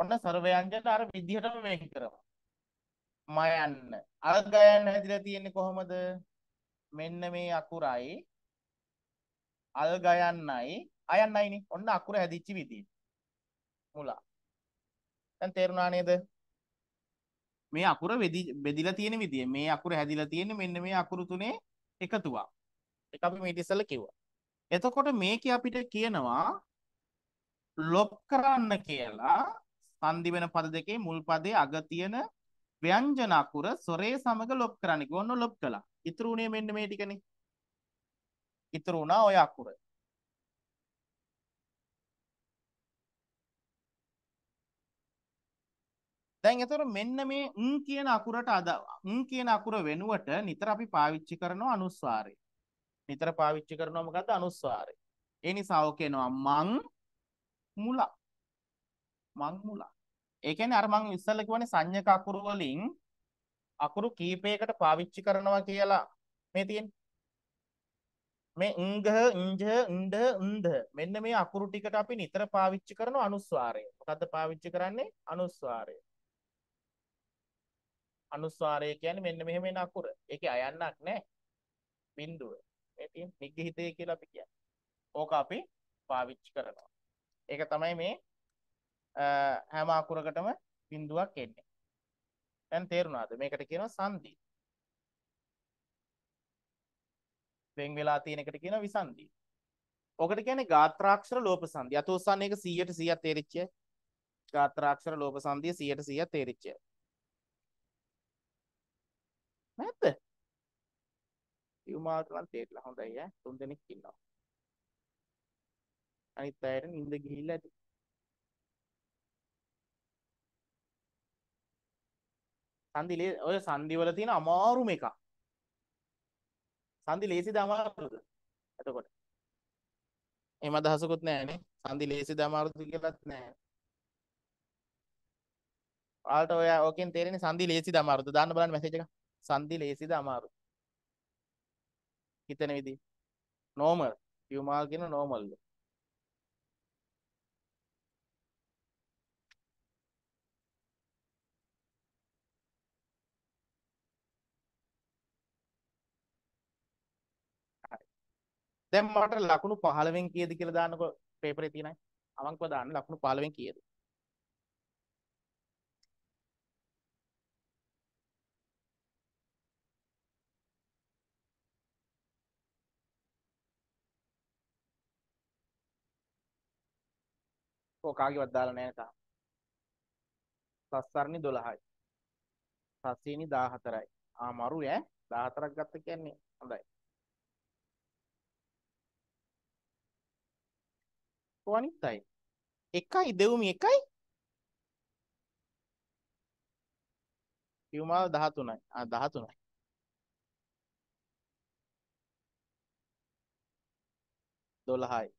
ඔන්න ස්වර ව්‍යංජන අර විදිහටම වෙන් කරනවා මයන්න. අර ගයන්න හැදිලා තියෙන්නේ කොහොමද? මෙන්න මේ අකුරයි අල් ගයන්නයි අයන්නයිනේ. ඔන්න අකුර හැදිච්ච විදිය. මුලා. දැන් තේරුණා නේද? මේ අකුර බෙදිලා තියෙන විදිය. මේ අකුර හැදිලා තියෙන්නේ මෙන්න මේ අකුරු තුනේ එකතුවක්. ඒක අපි මේ ඉස්සෙල්ලා කිව්වා. එතකොට මේකේ අපිට කියනවා ලොප් කරන්න කියලා සංදි වෙන පද දෙකේ මුල් පදේ අග තියෙන ව්‍යංජන අකුර සොරේ සමග ලොප් කරන්න කිව්ව. ඔන්න ලොප් කළා. ඉතුරු උනේ මෙන්න මේ ටිකනේ. ඉතුරු වුණා ඔය අකුර. දැන් එතකොට මෙන්න මේ න් කියන අකුරට අද න් කියන අකුර වෙනුවට නිතර අපි පාවිච්චි කරනවා අනුස්වාරය. නිතර පාවිච්චි කරනවා මොකද්ද අනුස්වාරය. ඒ නිසා ඔකේනවා මං මුලා. මං මුලා. ඒ කියන්නේ අර මම ඉස්සෙල්ලා කිව්වනේ සංඤක අකුරු වලින් අකුරු කීපයකට පාවිච්චි කරනවා කියලා මේ තියෙන්නේ. මේ ංගහ ංජ ණ්ඩ ණ්ඩ මෙන්න මේ අකුරු ටිකට අපි නිතර පාවිච්චි කරන අනුස්වාරය. මොකද්ද පාවිච්චි කරන්නේ? අනුස්වාරය. අනුස්වාරය කියන්නේ මෙන්න මෙහෙම එන අකුර. ඒකේ අයන්නක් නැහැ. බිඳුව. මේ තියෙන නිග්‍රහිතය කියලා අපි කියන්නේ. ඕක අපි පාවිච්චි කරනවා. ඒක තමයි මේ හැම අකුරකටම බිඳුවක් එන්නේ. දැන් තේරුණාද? මේකට කියනවා සංදි. වෙන් වෙලා තියෙන එකට කියනවා විසන්දි. ඔකට කියන්නේ ගාත්‍රාක්ෂර ලෝප සංදි. අතෝසන් එක 100ට 100ක් තේරිච්ච. ගාත්‍රාක්ෂර ලෝප සංදිය 100ට 100ක් තේරිච්ච. නැද්ද? යුමාට නම් තේරිලා හොඳයි ඈ. තුන් දෙනෙක් ඉන්නවා. අනිත් අයට නිින්ද ගිහිල්ලා ඇති. සන්දිලේ ඔය සන්දිවල තියෙන අමාරුම එක. සන්දි ලේසිද අමාරුද? එතකොට. එහෙම අදහසකුත් නැහැනේ. සන්දි ලේසිද අමාරුද කියලාත් නැහැ. ඔයාලට ඔය ඕකෙන් තේරෙන්නේ සන්දි ලේසිද අමාරුද? දාන්න බලන්න මැසේජ් එක. සන්දි ලේසිද අමාරුද? හිතන විදිහ. normal. ෆියුමාල් කියන normal එක. දැන් මට ලකුණු 15න් කීයද කියලා දාන්නකො පේපරේ තියෙනයි. අවංකව දාන්න ලකුණු 15න් කීයද? ඔව් කාගේවත් දාලා නැහැ තාම. සස්සරණි 12යි. සස්සීනි 14යි. ආ මරු ඈ 14ක් ගත්ත කියන්නේ හොඳයි. එක්කෝ අනිත්යි. එකයි දෙවුමි එකයි. කියුමාව 13යි. ආ 13යි. දොළහයි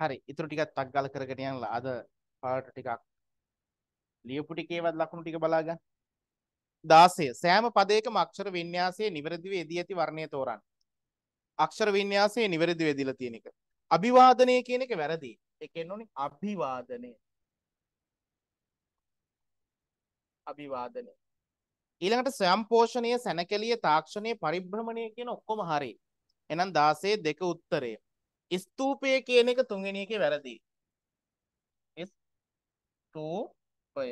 හරි ඉතුරු ටිකක් තක්ගල කරගෙන යනලා අද පාට ටිකක් ලියපු ටිකේවත් ලකුණු ටික බලාගන්න දාසය සෑම පදයකම අක්ෂර වින්‍යාසයේ නිවැරදිව යෙදී ඇති වර්ණය තෝරන්න. අක්ෂර වින්‍යාසයේ නිවැරදිව යෙදලා තියෙන එක. අභිවාදනය කියන එක වැරදි. ඒකෙන් ඕනේ අභිවාදනය. අභිවාදනය. ඊළඟට ස්වයංපෝෂණීය සැනකෙළිය තාක්ෂණයේ පරිභ්‍රමණය කියන ඔක්කොම හරි. එහෙනම් 16 දෙක උත්තරය. ස්තූපය කියන එක තුන්වෙනි එකේ වැරදි. ස්තූපය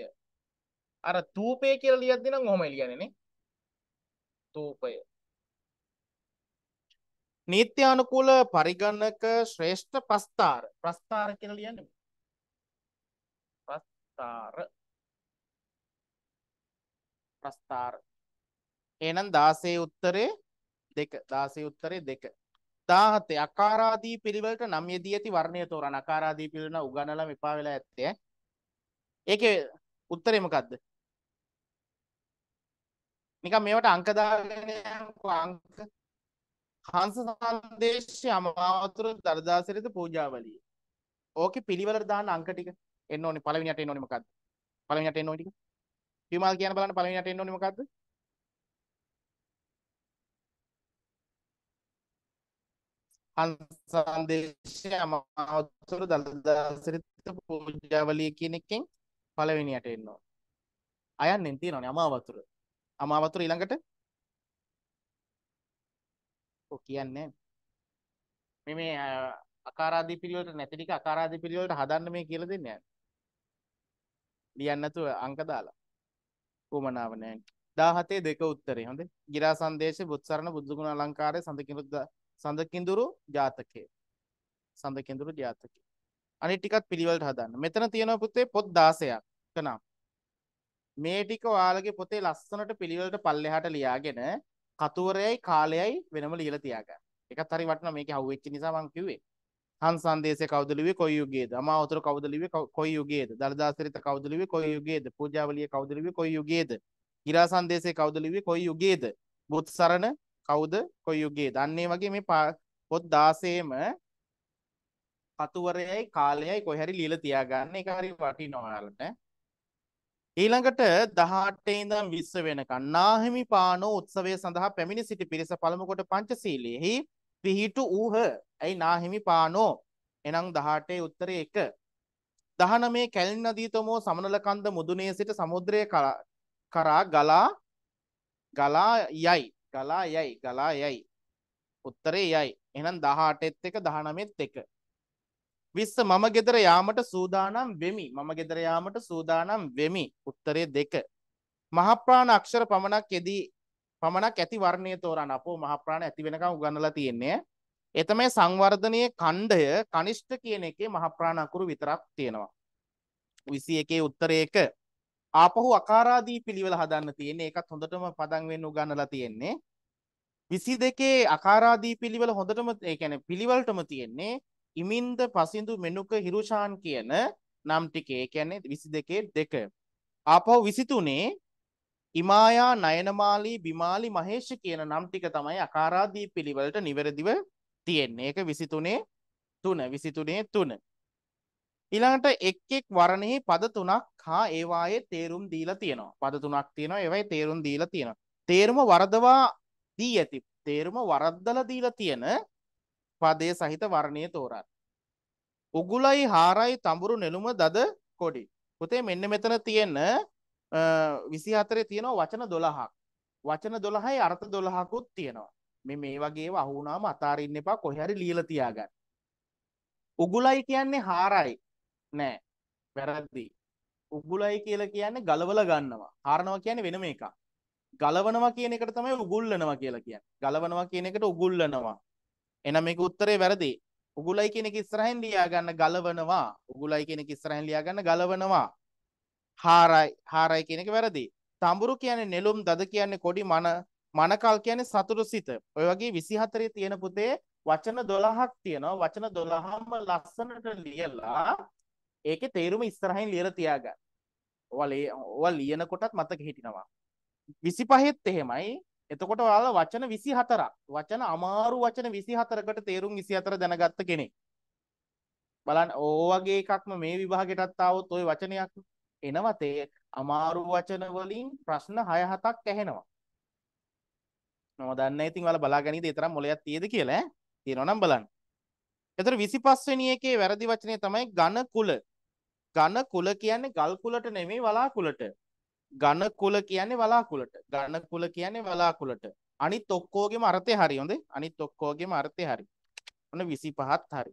අර තූපය කියලා ලියද්දී නම් ඔහොමයි ලියන්නේ නේ. තූපය. නීත්‍ය අනුකූල පරිගණක ශ්‍රේෂ්ඨ ප්‍රස්තාර. ප්‍රස්තාර කියලා ලියන්නේ. ප්‍රස්තාර. ප්‍රස්තාර. එහෙනම් 16 උත්තරේ 2 16 උත්තරේ 2 දාහතේ අකාරාදී පිළිවෙලට නම් යෙදී ඇති වර්ණය තෝරන අකාරාදී පිළිවෙල උගන්වලා මෙපා වෙලා ඇත්තේ ඒකේ උත්තරේ මොකද්ද නිකන් මේවට අංක දාගෙන යනකෝ අංක හංස සංදේශය අමාවතුර දරදාසිරිත පූජාවලිය. ඕකේ පිළිවෙලට දාන්න අංක ටික එන්න ඕනේ පළවෙනි යට එන්න ඕනේ මොකද්ද? පළවෙනි යට එන්න ඕනේ ටික. කිව්මාල් කියන බලන්න පළවෙනි යට එන්න ඕනේ මොකද්ද? හංස සංදේශය අමාවතුර දරදාසිරිත පූජාවලිය කියන එකෙන් පළවෙනි යට එන්න ඕනේ. අයන්නෙන් තියෙනවනේ අමාවතුර. අමා වතුර ඊළඟට ඔව් කියන්නේ මේ මේ අකාරාදී පිළිවෙලට නැති ටික අකාරාදී පිළිවෙලට හදන්න මේ කියලා දෙන්නේ නැහැ. ලියන්න නැතුව අංක දාලා. කොමනාව නැහැ. 17 දෙක උත්තරේ හොඳේ. ගිරා සංදේශේ බුත්සරණ බුද්ධගුණ අලංකාරයේ සඳකිඳුරු සඳකිඳුරු ජාතකයේ. සඳකිඳුරු ජාතකයේ. අනිත් ටිකත් පිළිවෙලට හදන්න. මෙතන තියෙනවා පුතේ පොත් 16ක්. කනම්. මේ ටික ඔයාලගේ පොතේ ලස්සනට පිළිවෙලට පල්ලෙහාට ලියාගෙන කතුවරයයි කාලයයි වෙනම ලියලා තියාගන්න. ඒකත් හරි වටනවා මේකේ හවු වෙච්ච නිසා මම කිව්වේ. හන් සංදේශය කවුද ලිව්වේ කොයි යුගයේද? අමාවතුර කවුද ලිව්වේ කොයි යුගයේද? දලදා සරිත කවුද ලිව්වේ කොයි යුගයේද? පූජාවලිය කවුද ලිව්වේ කොයි යුගයේද? ගිරා සංදේශය කවුද ලිව්වේ කොයි යුගයේද? බුත්සරණ කවුද කොයි යුගයේද? අන්න ඒ වගේ මේ පොත් 16ම කතුවරයයි කාලයයි කොහේ හරි ලියලා තියාගන්න. ඒක හරි වටිනවා ඔයාලට. ඊළඟට 18 ඉඳන් 20 වෙනකන් නාහිමි පානෝ උත්සවය සඳහා පැමිණ සිටි පිරිස පළමු කොට පංචශීලයේහි පිහිටු ඌහ. ඇයි නාහිමි පානෝ? එනම් 18 උත්තරේ 1. 19 කැලින් නදීතමෝ සමනලකන්ද මුදුනේ සිට සමුද්‍රය කරා ගලා ගලා යයි. ගලා යයි. ගලා යයි. උත්තරේ යයි. එහෙනම් 18ත් එක 19ත් එක. විස්ස මම ගෙදර යාමට සූදානම් වෙමි මම ගෙදර යාමට සූදානම් වෙමි උත්තරේ දෙක මහප්‍රාණ අක්ෂර පමණක් යෙදී පමණක් ඇති වර්ණය තෝරන්න අපෝ මහප්‍රාණ ඇති වෙනකම් උගන්වලා තියෙන්නේ ඒ තමයි සංවර්ධනීය ඛණ්ඩය කනිෂ්ඨ කියන එකේ මහප්‍රාණ අකුරු විතරක් තියෙනවා 21 උත්තරේ 1 ආපහු අකාරාදී පිළිවෙල හදන්න තියෙන්නේ ඒකත් හොඳටම පදන් වෙන්න උගන්වලා තියෙන්නේ 22 අකාරාදී පිළිවෙල හොඳටම ඒ කියන්නේ පිළිවෙලටම තියෙන්නේ ඉමින්ද පසිඳු මෙනුක හිරුෂාන් කියන නම් ටිකේ කියන්නේ 22 දෙක. ආපහු 23 ඉමායා නයනමාලී බිමාලි මහේෂ් කියන නම් ටික තමයි අකාරාදී පිළිවෙලට නිවැරදිව තියෙන්නේ. ඒක 23 3 23 3. ඊළඟට එක් එක් වරණෙහි පද තුනක් හා ඒවායේ තේරුම් දීලා තියෙනවා. පද තුනක් තියෙනවා ඒවායේ තේරුම් දීලා තියෙනවා. තේරුම වරදවා දී ඇති. තේරුම වරද්දලා දීලා තියෙන පදයේ සහිත වර්ණය තෝරන්න. උගුලයි හාරයි තඹුරු නෙළුම දද කොඩි. පුතේ මෙන්න මෙතන තියෙන 24 තියෙනවා වචන 12ක්. වචන 12යි අර්ථ 12කුත් තියෙනවා. මේ මේ වගේව අහු වුණාම අතාරින්න එපා කොහේ හරි ලියලා තියාගන්න. උගුලයි කියන්නේ හාරයි. නෑ. වැරද්දි. උගුලයි කියලා කියන්නේ ගලවලා ගන්නවා. හාරනවා කියන්නේ වෙනම එකක්. ගලවනවා කියන එකට තමයි උගුල්ලනවා කියලා කියන්නේ. ගලවනවා කියන එකට උගුල්ලනවා. එහෙනම් මේක උත්තරේ වැරදි. උගුලයි කියන එක ඉස්සරහින් ලියා ගන්න ගලවනවා. උගුලයි කියන එක ඉස්සරහින් ලියා ගන්න ගලවනවා. හාරයි හාරයි කියන එක වැරදි. තඹුරු කියන්නේ නෙළුම් දද කියන්නේ කොඩි මන මනකල් කියන්නේ සතුරු සිත. ඔය වගේ 24 තියෙන පුතේ වචන 12ක් තියෙනවා. වචන 12ම ලස්සනට ලියලා ඒකේ තේරුම ඉස්සරහින් ලියලා තියාගන්න. ඔවා ඔවා ලියනකොටත් මතක හිටිනවා. 25ත් එහෙමයි එතකොට ඔයාලා වචන 24ක් වචන අමාරු වචන 24කට තේරුම් 24 දැනගත්ත කෙනෙක් බලන්න ඕවගේ එකක්ම මේ විභාගෙටත් ආවොත් ওই වචනයක් එනවා තේ අමාරු වචන වලින් ප්‍රශ්න 6 7ක් ඇහෙනවා මම දන්නේ නැහැ ඉතින් ඔයාලා බලාගෙන ඉඳ ඒතරම් මොලයක් තියේද කියලා ඈ තියනවා නම් බලන්න එතකොට 25 වෙනි එකේ වැරදි වචනේ තමයි ඝන කුල ඝන කුල කියන්නේ ගල් කුලට නෙමෙයි වලා කුලට ඝන කුල කියන්නේ වලාකුලට. ඝන කුල කියන්නේ වලාකුලට. අනිත් ඔක්කොගේම අර්ථය හරි හොඳේ. අනිත් ඔක්කොගේම අර්ථය හරි. ඔන්න 25ත් හරි.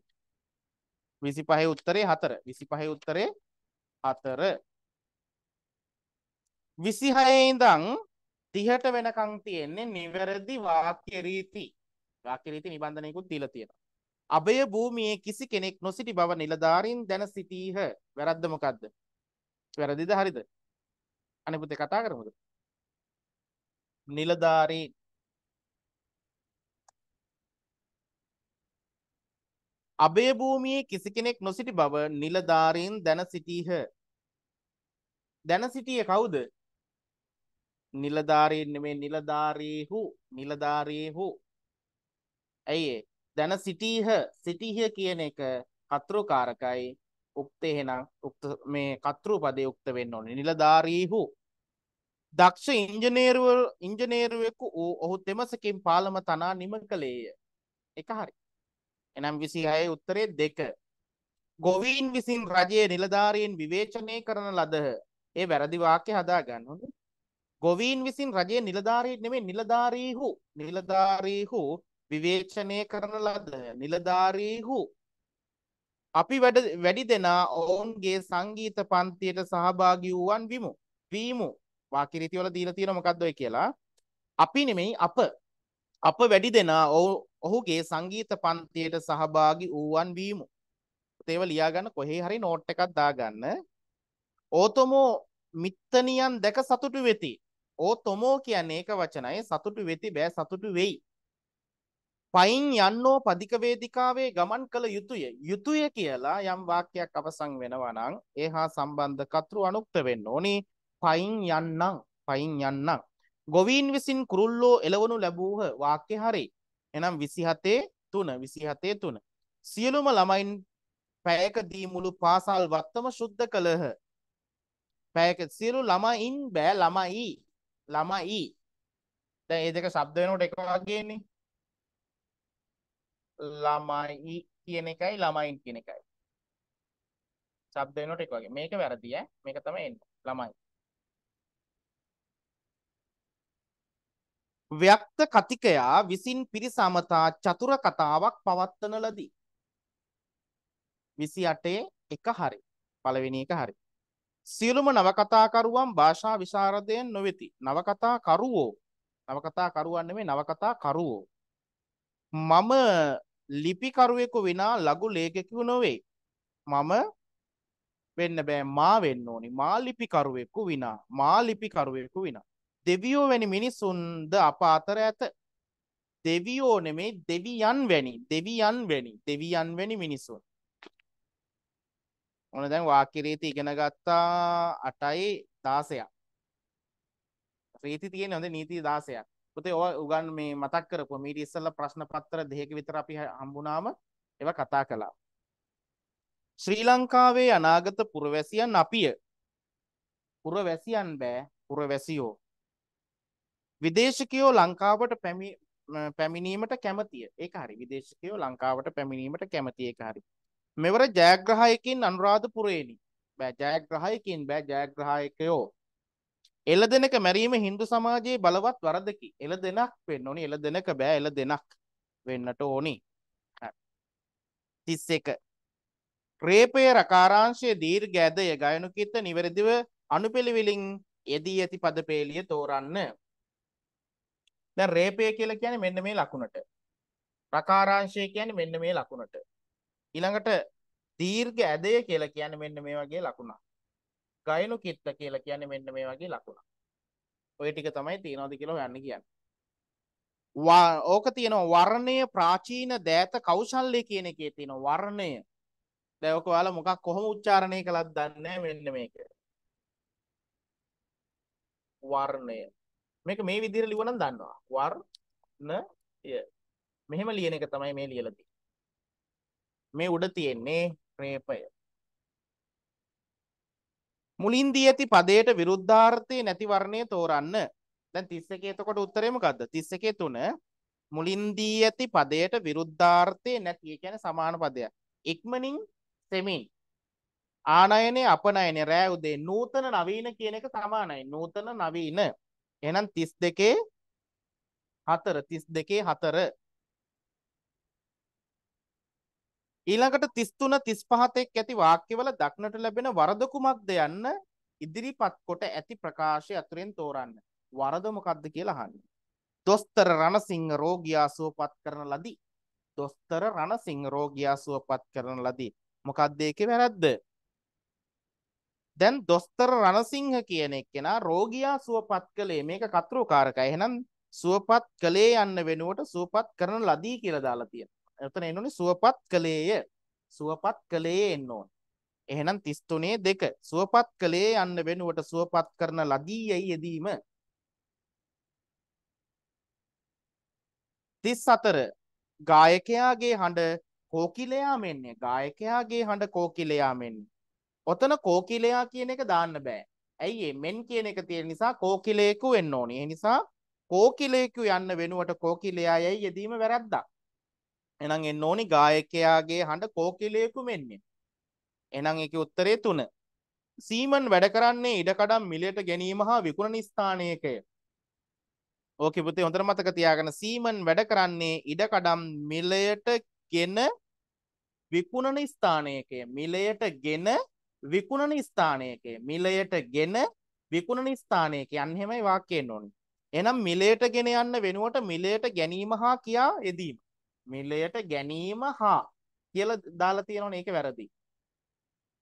25 උත්තරේ 4. 25 උත්තරේ 4. 26 ඉඳන් 30ට වෙනකන් තියෙන්නේ නිවැරදි වාක්‍ය රීති. වාක්‍ය රීති නිබන්ධනයකුත් දීලා තියෙනවා. අබේ භූමියේ කිසි කෙනෙක් නොසිටි බව නිලධාරීන් දැන සිටීහ. වැරද්ද මොකද්ද? වැරදිද හරිද? අනිපුතේ කතා කරමුද? නිලධාරී අබේ භූමියේ කිසි කෙනෙක් නොසිටි බව නිලධාරීන් දැන සිටීහ. දැන සිටියේ කවුද? නිලධාරීන් නෙමේ නිලධාරීහු නිලධාරීහු. ඇයි දැන සිටීහ සිටීහ කියන එක කතෘකාරකයි. උක්ත එහෙනම් උක්ත මේ කතෘපදේ උක්ත වෙන්න ඕනේ. නිලධාරීහු දක්ෂ ඉංජනේරුවල් ඉංජනේරුවෙකු වූ ඔහු තෙමසකින් පාලම තනා නිම කළේය එක හරි එනම් විසි හය උත්තරේ දෙක ගොවීන් විසින් රජයේ නිලධාරීෙන් විවේචනය කරන ලදහ ඒ වැරදිවාක්‍ය හදා ගන්න හොඳ ගොවීන් විසින් රජයේ නිලධාරී නෙමේ නිලධාරීහු නිලධාරීහු විවේචනය කරන ලද නිලධාරීහු අපි වැඩි දෙනා ඔවුන්ගේ සංගීත පන්තියට සහභාගි වූවන් විමු වීමු වාක්‍ය රීතිවල දීලා තියෙන මොකද්ද ඔය කියලා. අපි නෙමෙයි අප. අප වැඩි දෙනා ඔහුගේ සංගීත පන්තියට සහභාගී වූවන් වීමු. ඒව ලියාගන්න කොහේ හරි නෝට් එකක් දාගන්න. ඕතොමෝ මිත්තනියන් දැක සතුටු වෙති. ඕතොමෝ කියන්නේ ඒක වචනයි සතුටු වෙති බෑ සතුටු වෙයි. පයින් යන්නෝ පදික වේදිකාවේ ගමන් කළ යුතුය. යුතුය කියලා යම් වාක්‍යයක් අවසන් වෙනවා නම් ඒ හා සම්බන්ධ කතෘ අනුක්ත වෙන්න ඕනි. පයින් යන්නම් පයින් යන්නම් ගොවීන් විසින් කුරුල්ලෝ එළවනු ලැබූහ වාක්‍ය හරි එනම් 27 3 27 3 සියලුම ළමයින් පැයකදී මුළු පාසල් වත්තම සුද්ධ කළහ පැයක සියලු ළමයින් බෑ ළමයි ළමයි දැන් මේ දෙක શબ્ද වෙනකොට එක වගේනේ ළමයි කියන එකයි ළමයින් කියන එකයි. શબ્ද වෙනකොට එක වගේ. මේක වැරදි ඈ. මේක තමයි එන්නේ. ළමයි. ව්‍යක්ත කතිකයා විසින් පිරිසමතා චතුර කතාවක් පවත්වන ලදී. 28 එක හරි. පළවෙනි එක හරි. සියලුම නවකතාකරුවන් භාෂා විශාරදයන් නොවෙති. නවකතා කරුවෝ. නවකතා කරුවන් නෙමෙයි නවකතා කරුවෝ. මම ලිපිකරුවෙකු විනා ලඝු ලේඛකෙකු නොවේ. මම වෙන්න බෑ මා වෙන්න ඕනි. මා ලිපිකරුවෙකු විනා. මා ලිපිකරුවෙකු විනා. දෙවියෝ වැනි මිනිසුන්ද අප අතර ඇත. දෙවියෝ නෙමේ දෙවියන් වැනි දෙවියන් වැනි දෙවියන් වැනි මිනිසුන්. ඕන දැන් වාක්‍ය රීති ඉගෙන ගත්තා 8යි 16ක්. රීති තියෙන්නේ හොඳ නීති 16ක්. පුතේ ඔය උගන් මේ මතක් කරපුවා මීට ඉස්සෙල්ලා ප්‍රශ්න පත්‍ර දෙකක විතර අපි හම්බුනාම ඒවා කතා කළා. ශ්‍රී ලංකාවේ අනාගත පුරවැසියන් අපිය. පුරවැසියන් බෑ පුරවැසියෝ. විදේශකයෝ ලංකාවට පැමිණීමට කැමතිය ඒක හරි විදේශකයෝ ලංකාවට පැමිණීමට කැමති ඒක හරි මෙවර ජයග්‍රහයකින් අනුරාධපුරේනි බෑ ජයග්‍රහයකින් බෑ ජයග්‍රහයකයෝ එළ දෙනක මැරීම හින්දු සමාජයේ බලවත් වරදකි එළ දෙනක් වෙන්න ඕනි එළ දෙනක බෑ එළ දෙනක් වෙන්නට ඕනි තිස් එක රේපය රකාරාංශය දීර්ඝ ඇදය ගයනු කිත්ත නිවැරදිව අනුපිළිවෙලින් යෙදී ඇති පදපේලිය තෝරන්න දැන් රේපය කියලා කියන්නේ මෙන්න මේ ලකුණට. ප්‍රකාරාංශය කියන්නේ මෙන්න මේ ලකුණට. ඊළඟට දීර්ඝ ඇදය කියලා කියන්නේ මෙන්න මේ වගේ ලකුණක්. ගයනු කිත්ත කියලා කියන්නේ මෙන්න මේ වගේ ලකුණක්. ඔය ටික තමයි තියනවාද කියලා හොයන්න කියන්නේ. ඕක තියෙනවා වර්ණය ප්‍රාචීන දෑත කෞශල්‍ය කියන එකේ තියෙනවා වර්ණය. දැන් ඔක ඔයාලා මොකක් කොහොම උච්චාරණය කළත් දන්නේ මෙන්න මේක. වර්ණය. මේක මේ විදිහට ලියවනම් දන්නවා වර්ණ ය මෙහෙම ලියන එක තමයි මේ ලියලා තියෙන්නේ මේ උඩ තියෙන්නේ ප්‍රේපය මුලින් දී ඇති පදයට විරුද්ධාර්ථයේ නැති වර්ණය තෝරන්න දැන් 31 එතකොට උත්තරේ මොකද්ද 31 3 මුලින් දී ඇති පදයට විරුද්ධාර්ථයේ නැති ඒ කියන්නේ සමාන පදයක් ඉක්මනින් සෙමින් ආනයනය අපනයනය රෑ උදේ නූතන නවීන කියන එක සමානයි නූතන නවීන එහෙනම් 32 4 32 4 ඊළඟට 33 35 එක් ඇති වාක්‍යවල දක්නට ලැබෙන වරද කුමක්ද යන්න ඉදිරිපත් කොට ඇති ප්‍රකාශය අතුරෙන් තෝරන්න. වරද මොකක්ද කියලා අහන්න. දොස්තර රණසිංහ රෝගියා සුවපත් කරන ලදී. දොස්තර රණසිංහ රෝගියා සුවපත් කරන ලදී. මොකක්ද ඒකේ වැරද්ද? දැන් දොස්තර රණසිංහ කියන එක්කෙනා රෝගියා සුවපත් කළේ මේක කතරුකාරකයි. එහෙනම් සුවපත් කළේ යන්න වෙනුවට සුවපත් කරන ලදී කියලා දාලා තියෙනවා. එතන එන්නේ සුවපත් කළේය. සුවපත් කළේ එන්න ඕන. එහෙනම් 33 2 සුවපත් කළේ යන්න වෙනුවට සුවපත් කරන ලදීයයි යෙදීම. 34 ගායකයාගේ හඬ කෝකිලයා මෙන්නේ. ගායකයාගේ හඬ කෝකිලයා මෙන්නේ. ඔතන කෝකිලයා කියන එක දාන්න බෑ. ඇයි මෙන් කියන එක තියෙන නිසා කෝකිලේකු වෙන්න ඕනේ. ඒ නිසා කෝකිලේකු යන්න වෙනුවට කෝකිලයායයි යෙදීම වැරද්දක්. එහෙනම් එන්න ඕනි ගායකයාගේ හඬ කෝකිලේකු මෙන්නේ. එහෙනම් ඒකේ උත්තරේ 3. සීමන් වැඩ කරන්නේ ඉඩකඩම් මිලයට ගැනීම හා විකුණන ස්ථානයකය. ඕකේ පුතේ හොඳට මතක තියාගන්න සීමන් වැඩ කරන්නේ ඉඩකඩම් මිලයට ගෙන විකුණන ස්ථානයකය. මිලයට ගෙන විකුණන ස්ථානයක මිලයට ගෙන විකුණන ස්ථානයක යන්න හැමයි වාක්‍යයෙන් ඕනේ. එහෙනම් මිලයට ගෙන යන්න වෙනුවට මිලයට ගැනීම හා කියා යෙදීම. මිලයට ගැනීම හා කියලා දාලා තියෙනවනේ ඒක වැරදි.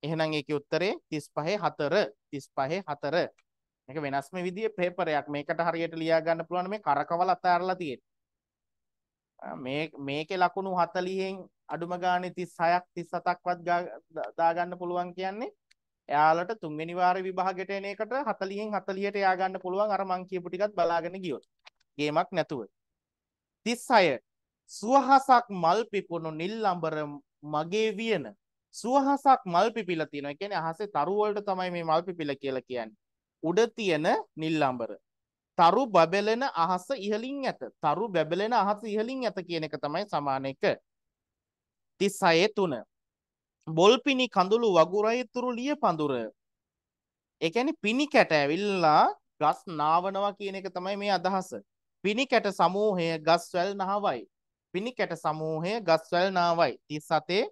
එහෙනම් ඒකේ උත්තරේ 35 4 35 4. මේක වෙනස්ම විදිහේ පේපරයක්. මේකට හරියට ලියා ගන්න පුළුවන් මේ කරකවල අතාරලා තියෙන්නේ. මේ මේකේ ලකුණු 40න් අඩුම ගානේ 36ක් 37ක්වත් දාගන්න පුළුවන් කියන්නේ එයාලට තුන්වෙනි වාරේ විභාගෙට එන එකට 40න් 40ට යා ගන්න පුළුවන් අර මං කියපු ටිකත් බලාගෙන ගියොත්. ගේමක් නැතුව. 36 සුවහසක් මල් පිපුණු නිල් අඹර මගේ වියන සුවහසක් මල් පිපිලා තියෙනවා. ඒ කියන්නේ අහසේ තරු වලට තමයි මේ මල් පිපිලා කියලා කියන්නේ. උඩ තියෙන නිල් අඹර. තරු බබලෙන අහස ඉහලින් ඇත. තරු බබලෙන අහස ඉහලින් ඇත කියන එක තමයි සමාන එක. තිස්සයේ තුන. බොල්පිනි කඳුළු වගුරයිතුරු ලිය පඳුර. ඒ කියන්නේ පිනි කැට ඇවිල්ලා ගස් නාවනවා කියන එක තමයි මේ අදහස. පිනි කැට සමූහය ගස්වැල් නාවයි. පිනි කැට සමූහය ගස්වැල් නාවයි. 37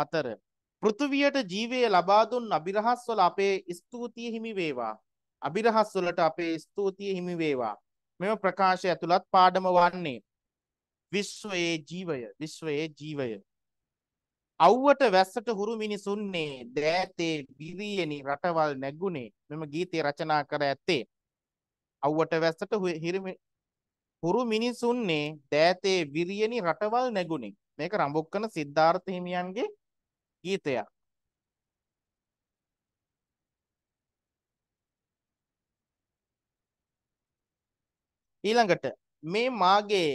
4. පෘථුවියට ජීවය ලබා දුන් අබිරහස් වල අපේ ස්තුතිය හිමි වේවා. අබිරහස් වලට අපේ ස්තුතිය හිමි වේවා. මෙම ප්‍රකාශය ඇතුළත් පාඩම වන්නේ විශ්වයේ ජීවය විශ්වයේ ජීවය අව්වට වැස්සට හුරු මිනිසුන්නේ දෑතේ බිරියෙනි රටවල් නැගුණේ මෙම ගීතය රචනා කර ඇත්තේ අව්වට වැස්සට හුරු මිනිසුන්නේ දෑතේ බිරියෙනි රටවල් නැගුණේ මේක රඹොක්කන සිද්ධාර්ථ හිමියන්ගේ ගීතයක් ඊළඟට මේ මාගේ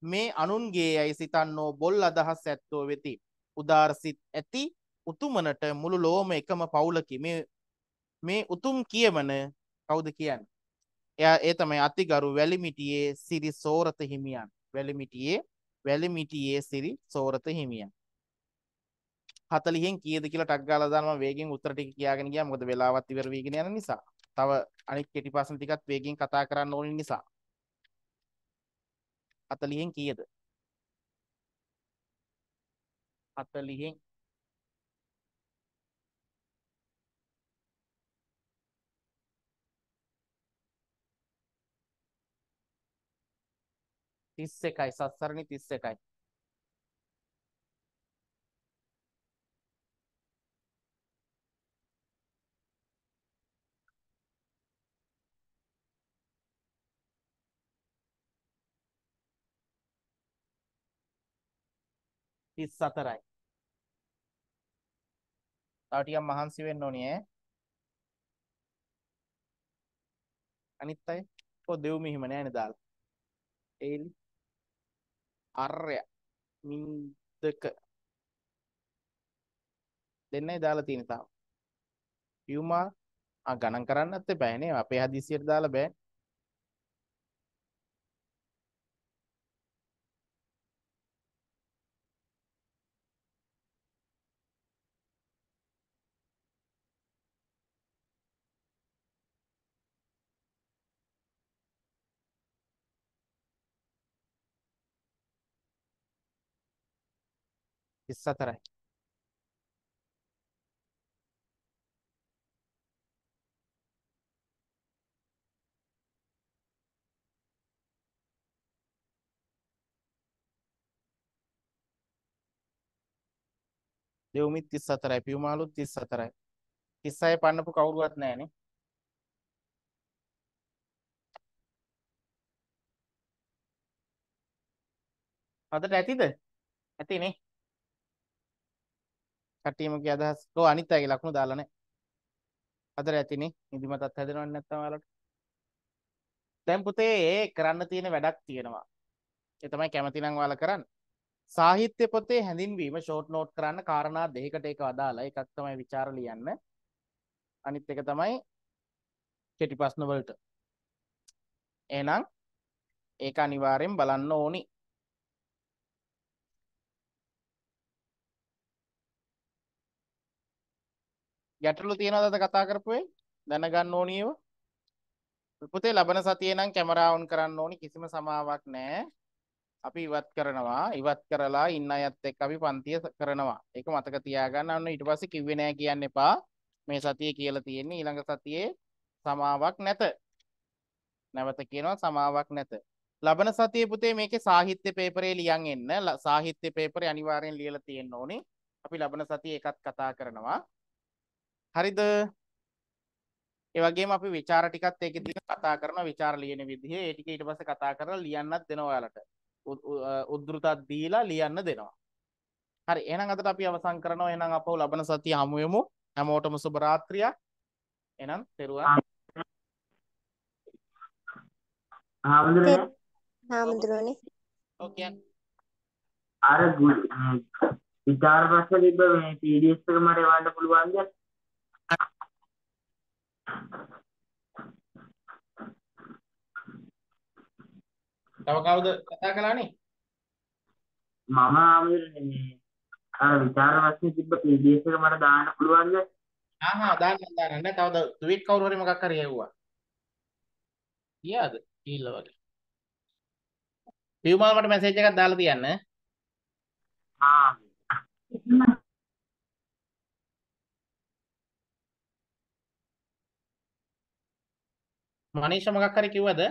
මේ අනුන්ගේ යයි සිතන්නෝ බොල් අදහස් ඇත්තෝ වෙති. උදාරසිත ඇති උතුමනට මුළු ලෝම එකම පවුලකි මේ මේ උතුම් කියමන කවුද කියන්න. එයා ඒ තමයි අතිගරු වැලිමිටියේ සිරි සෝරත හිමියන්. වැලිමිටියේ වැලිමිටියේ සිරි සෝරත හිමියන්. 40න් කීයද කියලා ටක් ගාලා දානවා වේගෙන් උත්තර ටික කියාගෙන ගියා මොකද වෙලාවත් ඉවර වීගෙන යන නිසා. තව අනිත් කෙටි ප්‍රශ්න ටිකත් වේගෙන් කතා කරන්න ඕන නිසා. ateliêng kiyad ateliêng तीस से काय सात सरणी तीस से काय 34යි. තව ටිකක් මහන්සි වෙන්න ඕනි ඈ. අනිත් අය කො දෙව් මිහිම නෑනේ දාලා. ඒලි. අර්ය මින්දක දෙන්නයි දාලා තියෙන තාම. යුමා ආ ගණන් කරන්නත් එපානේ. අපේ හදිසියට දාලා බෑනේ. 14යි. දෙව්මිත් 34යි පියුමාලුත් 34යි 36 පන්නපු කවුරුවත් නැහනේ අදට ඇතිද ඇතිනේ කට්ටියමගේ අදහස් ඔව් අනිත් අයගේ ලකුණු දාලා නැහැ. අතර ඇතිනේ. නිදිමතත් හැදෙනවන්නේ නැත්තම් ඔයාලට. දැන් පුතේ කරන්න තියෙන වැඩක් තියෙනවා. ඒ තමයි කැමතිනම් ඔයාලා කරන්න. සාහිත්‍ය පොතේ හැඳින්වීම ෂෝට් නෝට් කරන්න කාරණා දෙකකට ඒක අදාළයි. එකක් තමයි વિચાર ලියන්න. අනිත් එක තමයි කෙටි ප්‍රශ්න වලට. එහෙනම් ඒක අනිවාර්යෙන් බලන්න ඕනි. ගැටලු තියෙනවද අද කතා කරපුවේ? දැනගන්න ඕනි ඒවා. පුතේ ලබන සතියේ නම් කැමරා ඔන් කරන්න ඕනි කිසිම සමාවක් නැහැ. අපි ඉවත් කරනවා. ඉවත් කරලා ඉන්න අයත් එක්ක අපි පන්තිය කරනවා. ඒක මතක තියාගන්න. අන්න ඊට පස්සේ කිව්වේ නෑ කියන්න එපා. මේ සතියේ කියලා තියෙන්නේ ඊළඟ සතියේ සමාවක් නැත. නැවත කියනවා සමාවක් නැත. ලබන සතියේ පුතේ මේකේ සාහිත්‍ය පේපරේ ලියන් එන්න. සාහිත්‍ය පේපරේ අනිවාර්යෙන් ලියලා තියෙන්න ඕනේ. අපි ලබන සතියේ එකත් කතා කරනවා. හරිද? ඒ වගේම අපි ਵਿਚාර ටිකත් ඒකෙදී කතා කරන ਵਿਚාර ලියන විදිහ ඒ ටික ඊට පස්සේ කතා කරලා ලියන්නත් දෙනවා ඔයාලට. උද්දෘතක් දීලා ලියන්න දෙනවා. හරි එහෙනම් අදට අපි අවසන් කරනවා එහෙනම් අපව ලබන සතිය හමු වෙමු. හැමෝටම සුබ රාත්‍රියක්. එහෙනම් පෙරුවා. ආමඳුරනේ. ආමඳුරනේ. ඔකේ. අර විචාර ප්‍රශ්න තිබ්බ මේ PDF එක මට එවන්න පුළුවන්ද? තව කවුද කතා කළානේ මම ආමුදුනේ මේ අර විචාර වශයෙන් තිබ්බ PDF එක මට දාන්න පුළුවන්ද? ආ හා දාන්න දාන්න නෑ තව ට්වීට් කවුරු හරි මොකක් හරි යවුවා. ගියාද? ගිහිල්ලා වගේ. පියුමාල් මට මැසේජ් එකක් දාලා තියන්න. ආ. මනීෂ මොකක් හරි කිව්වද?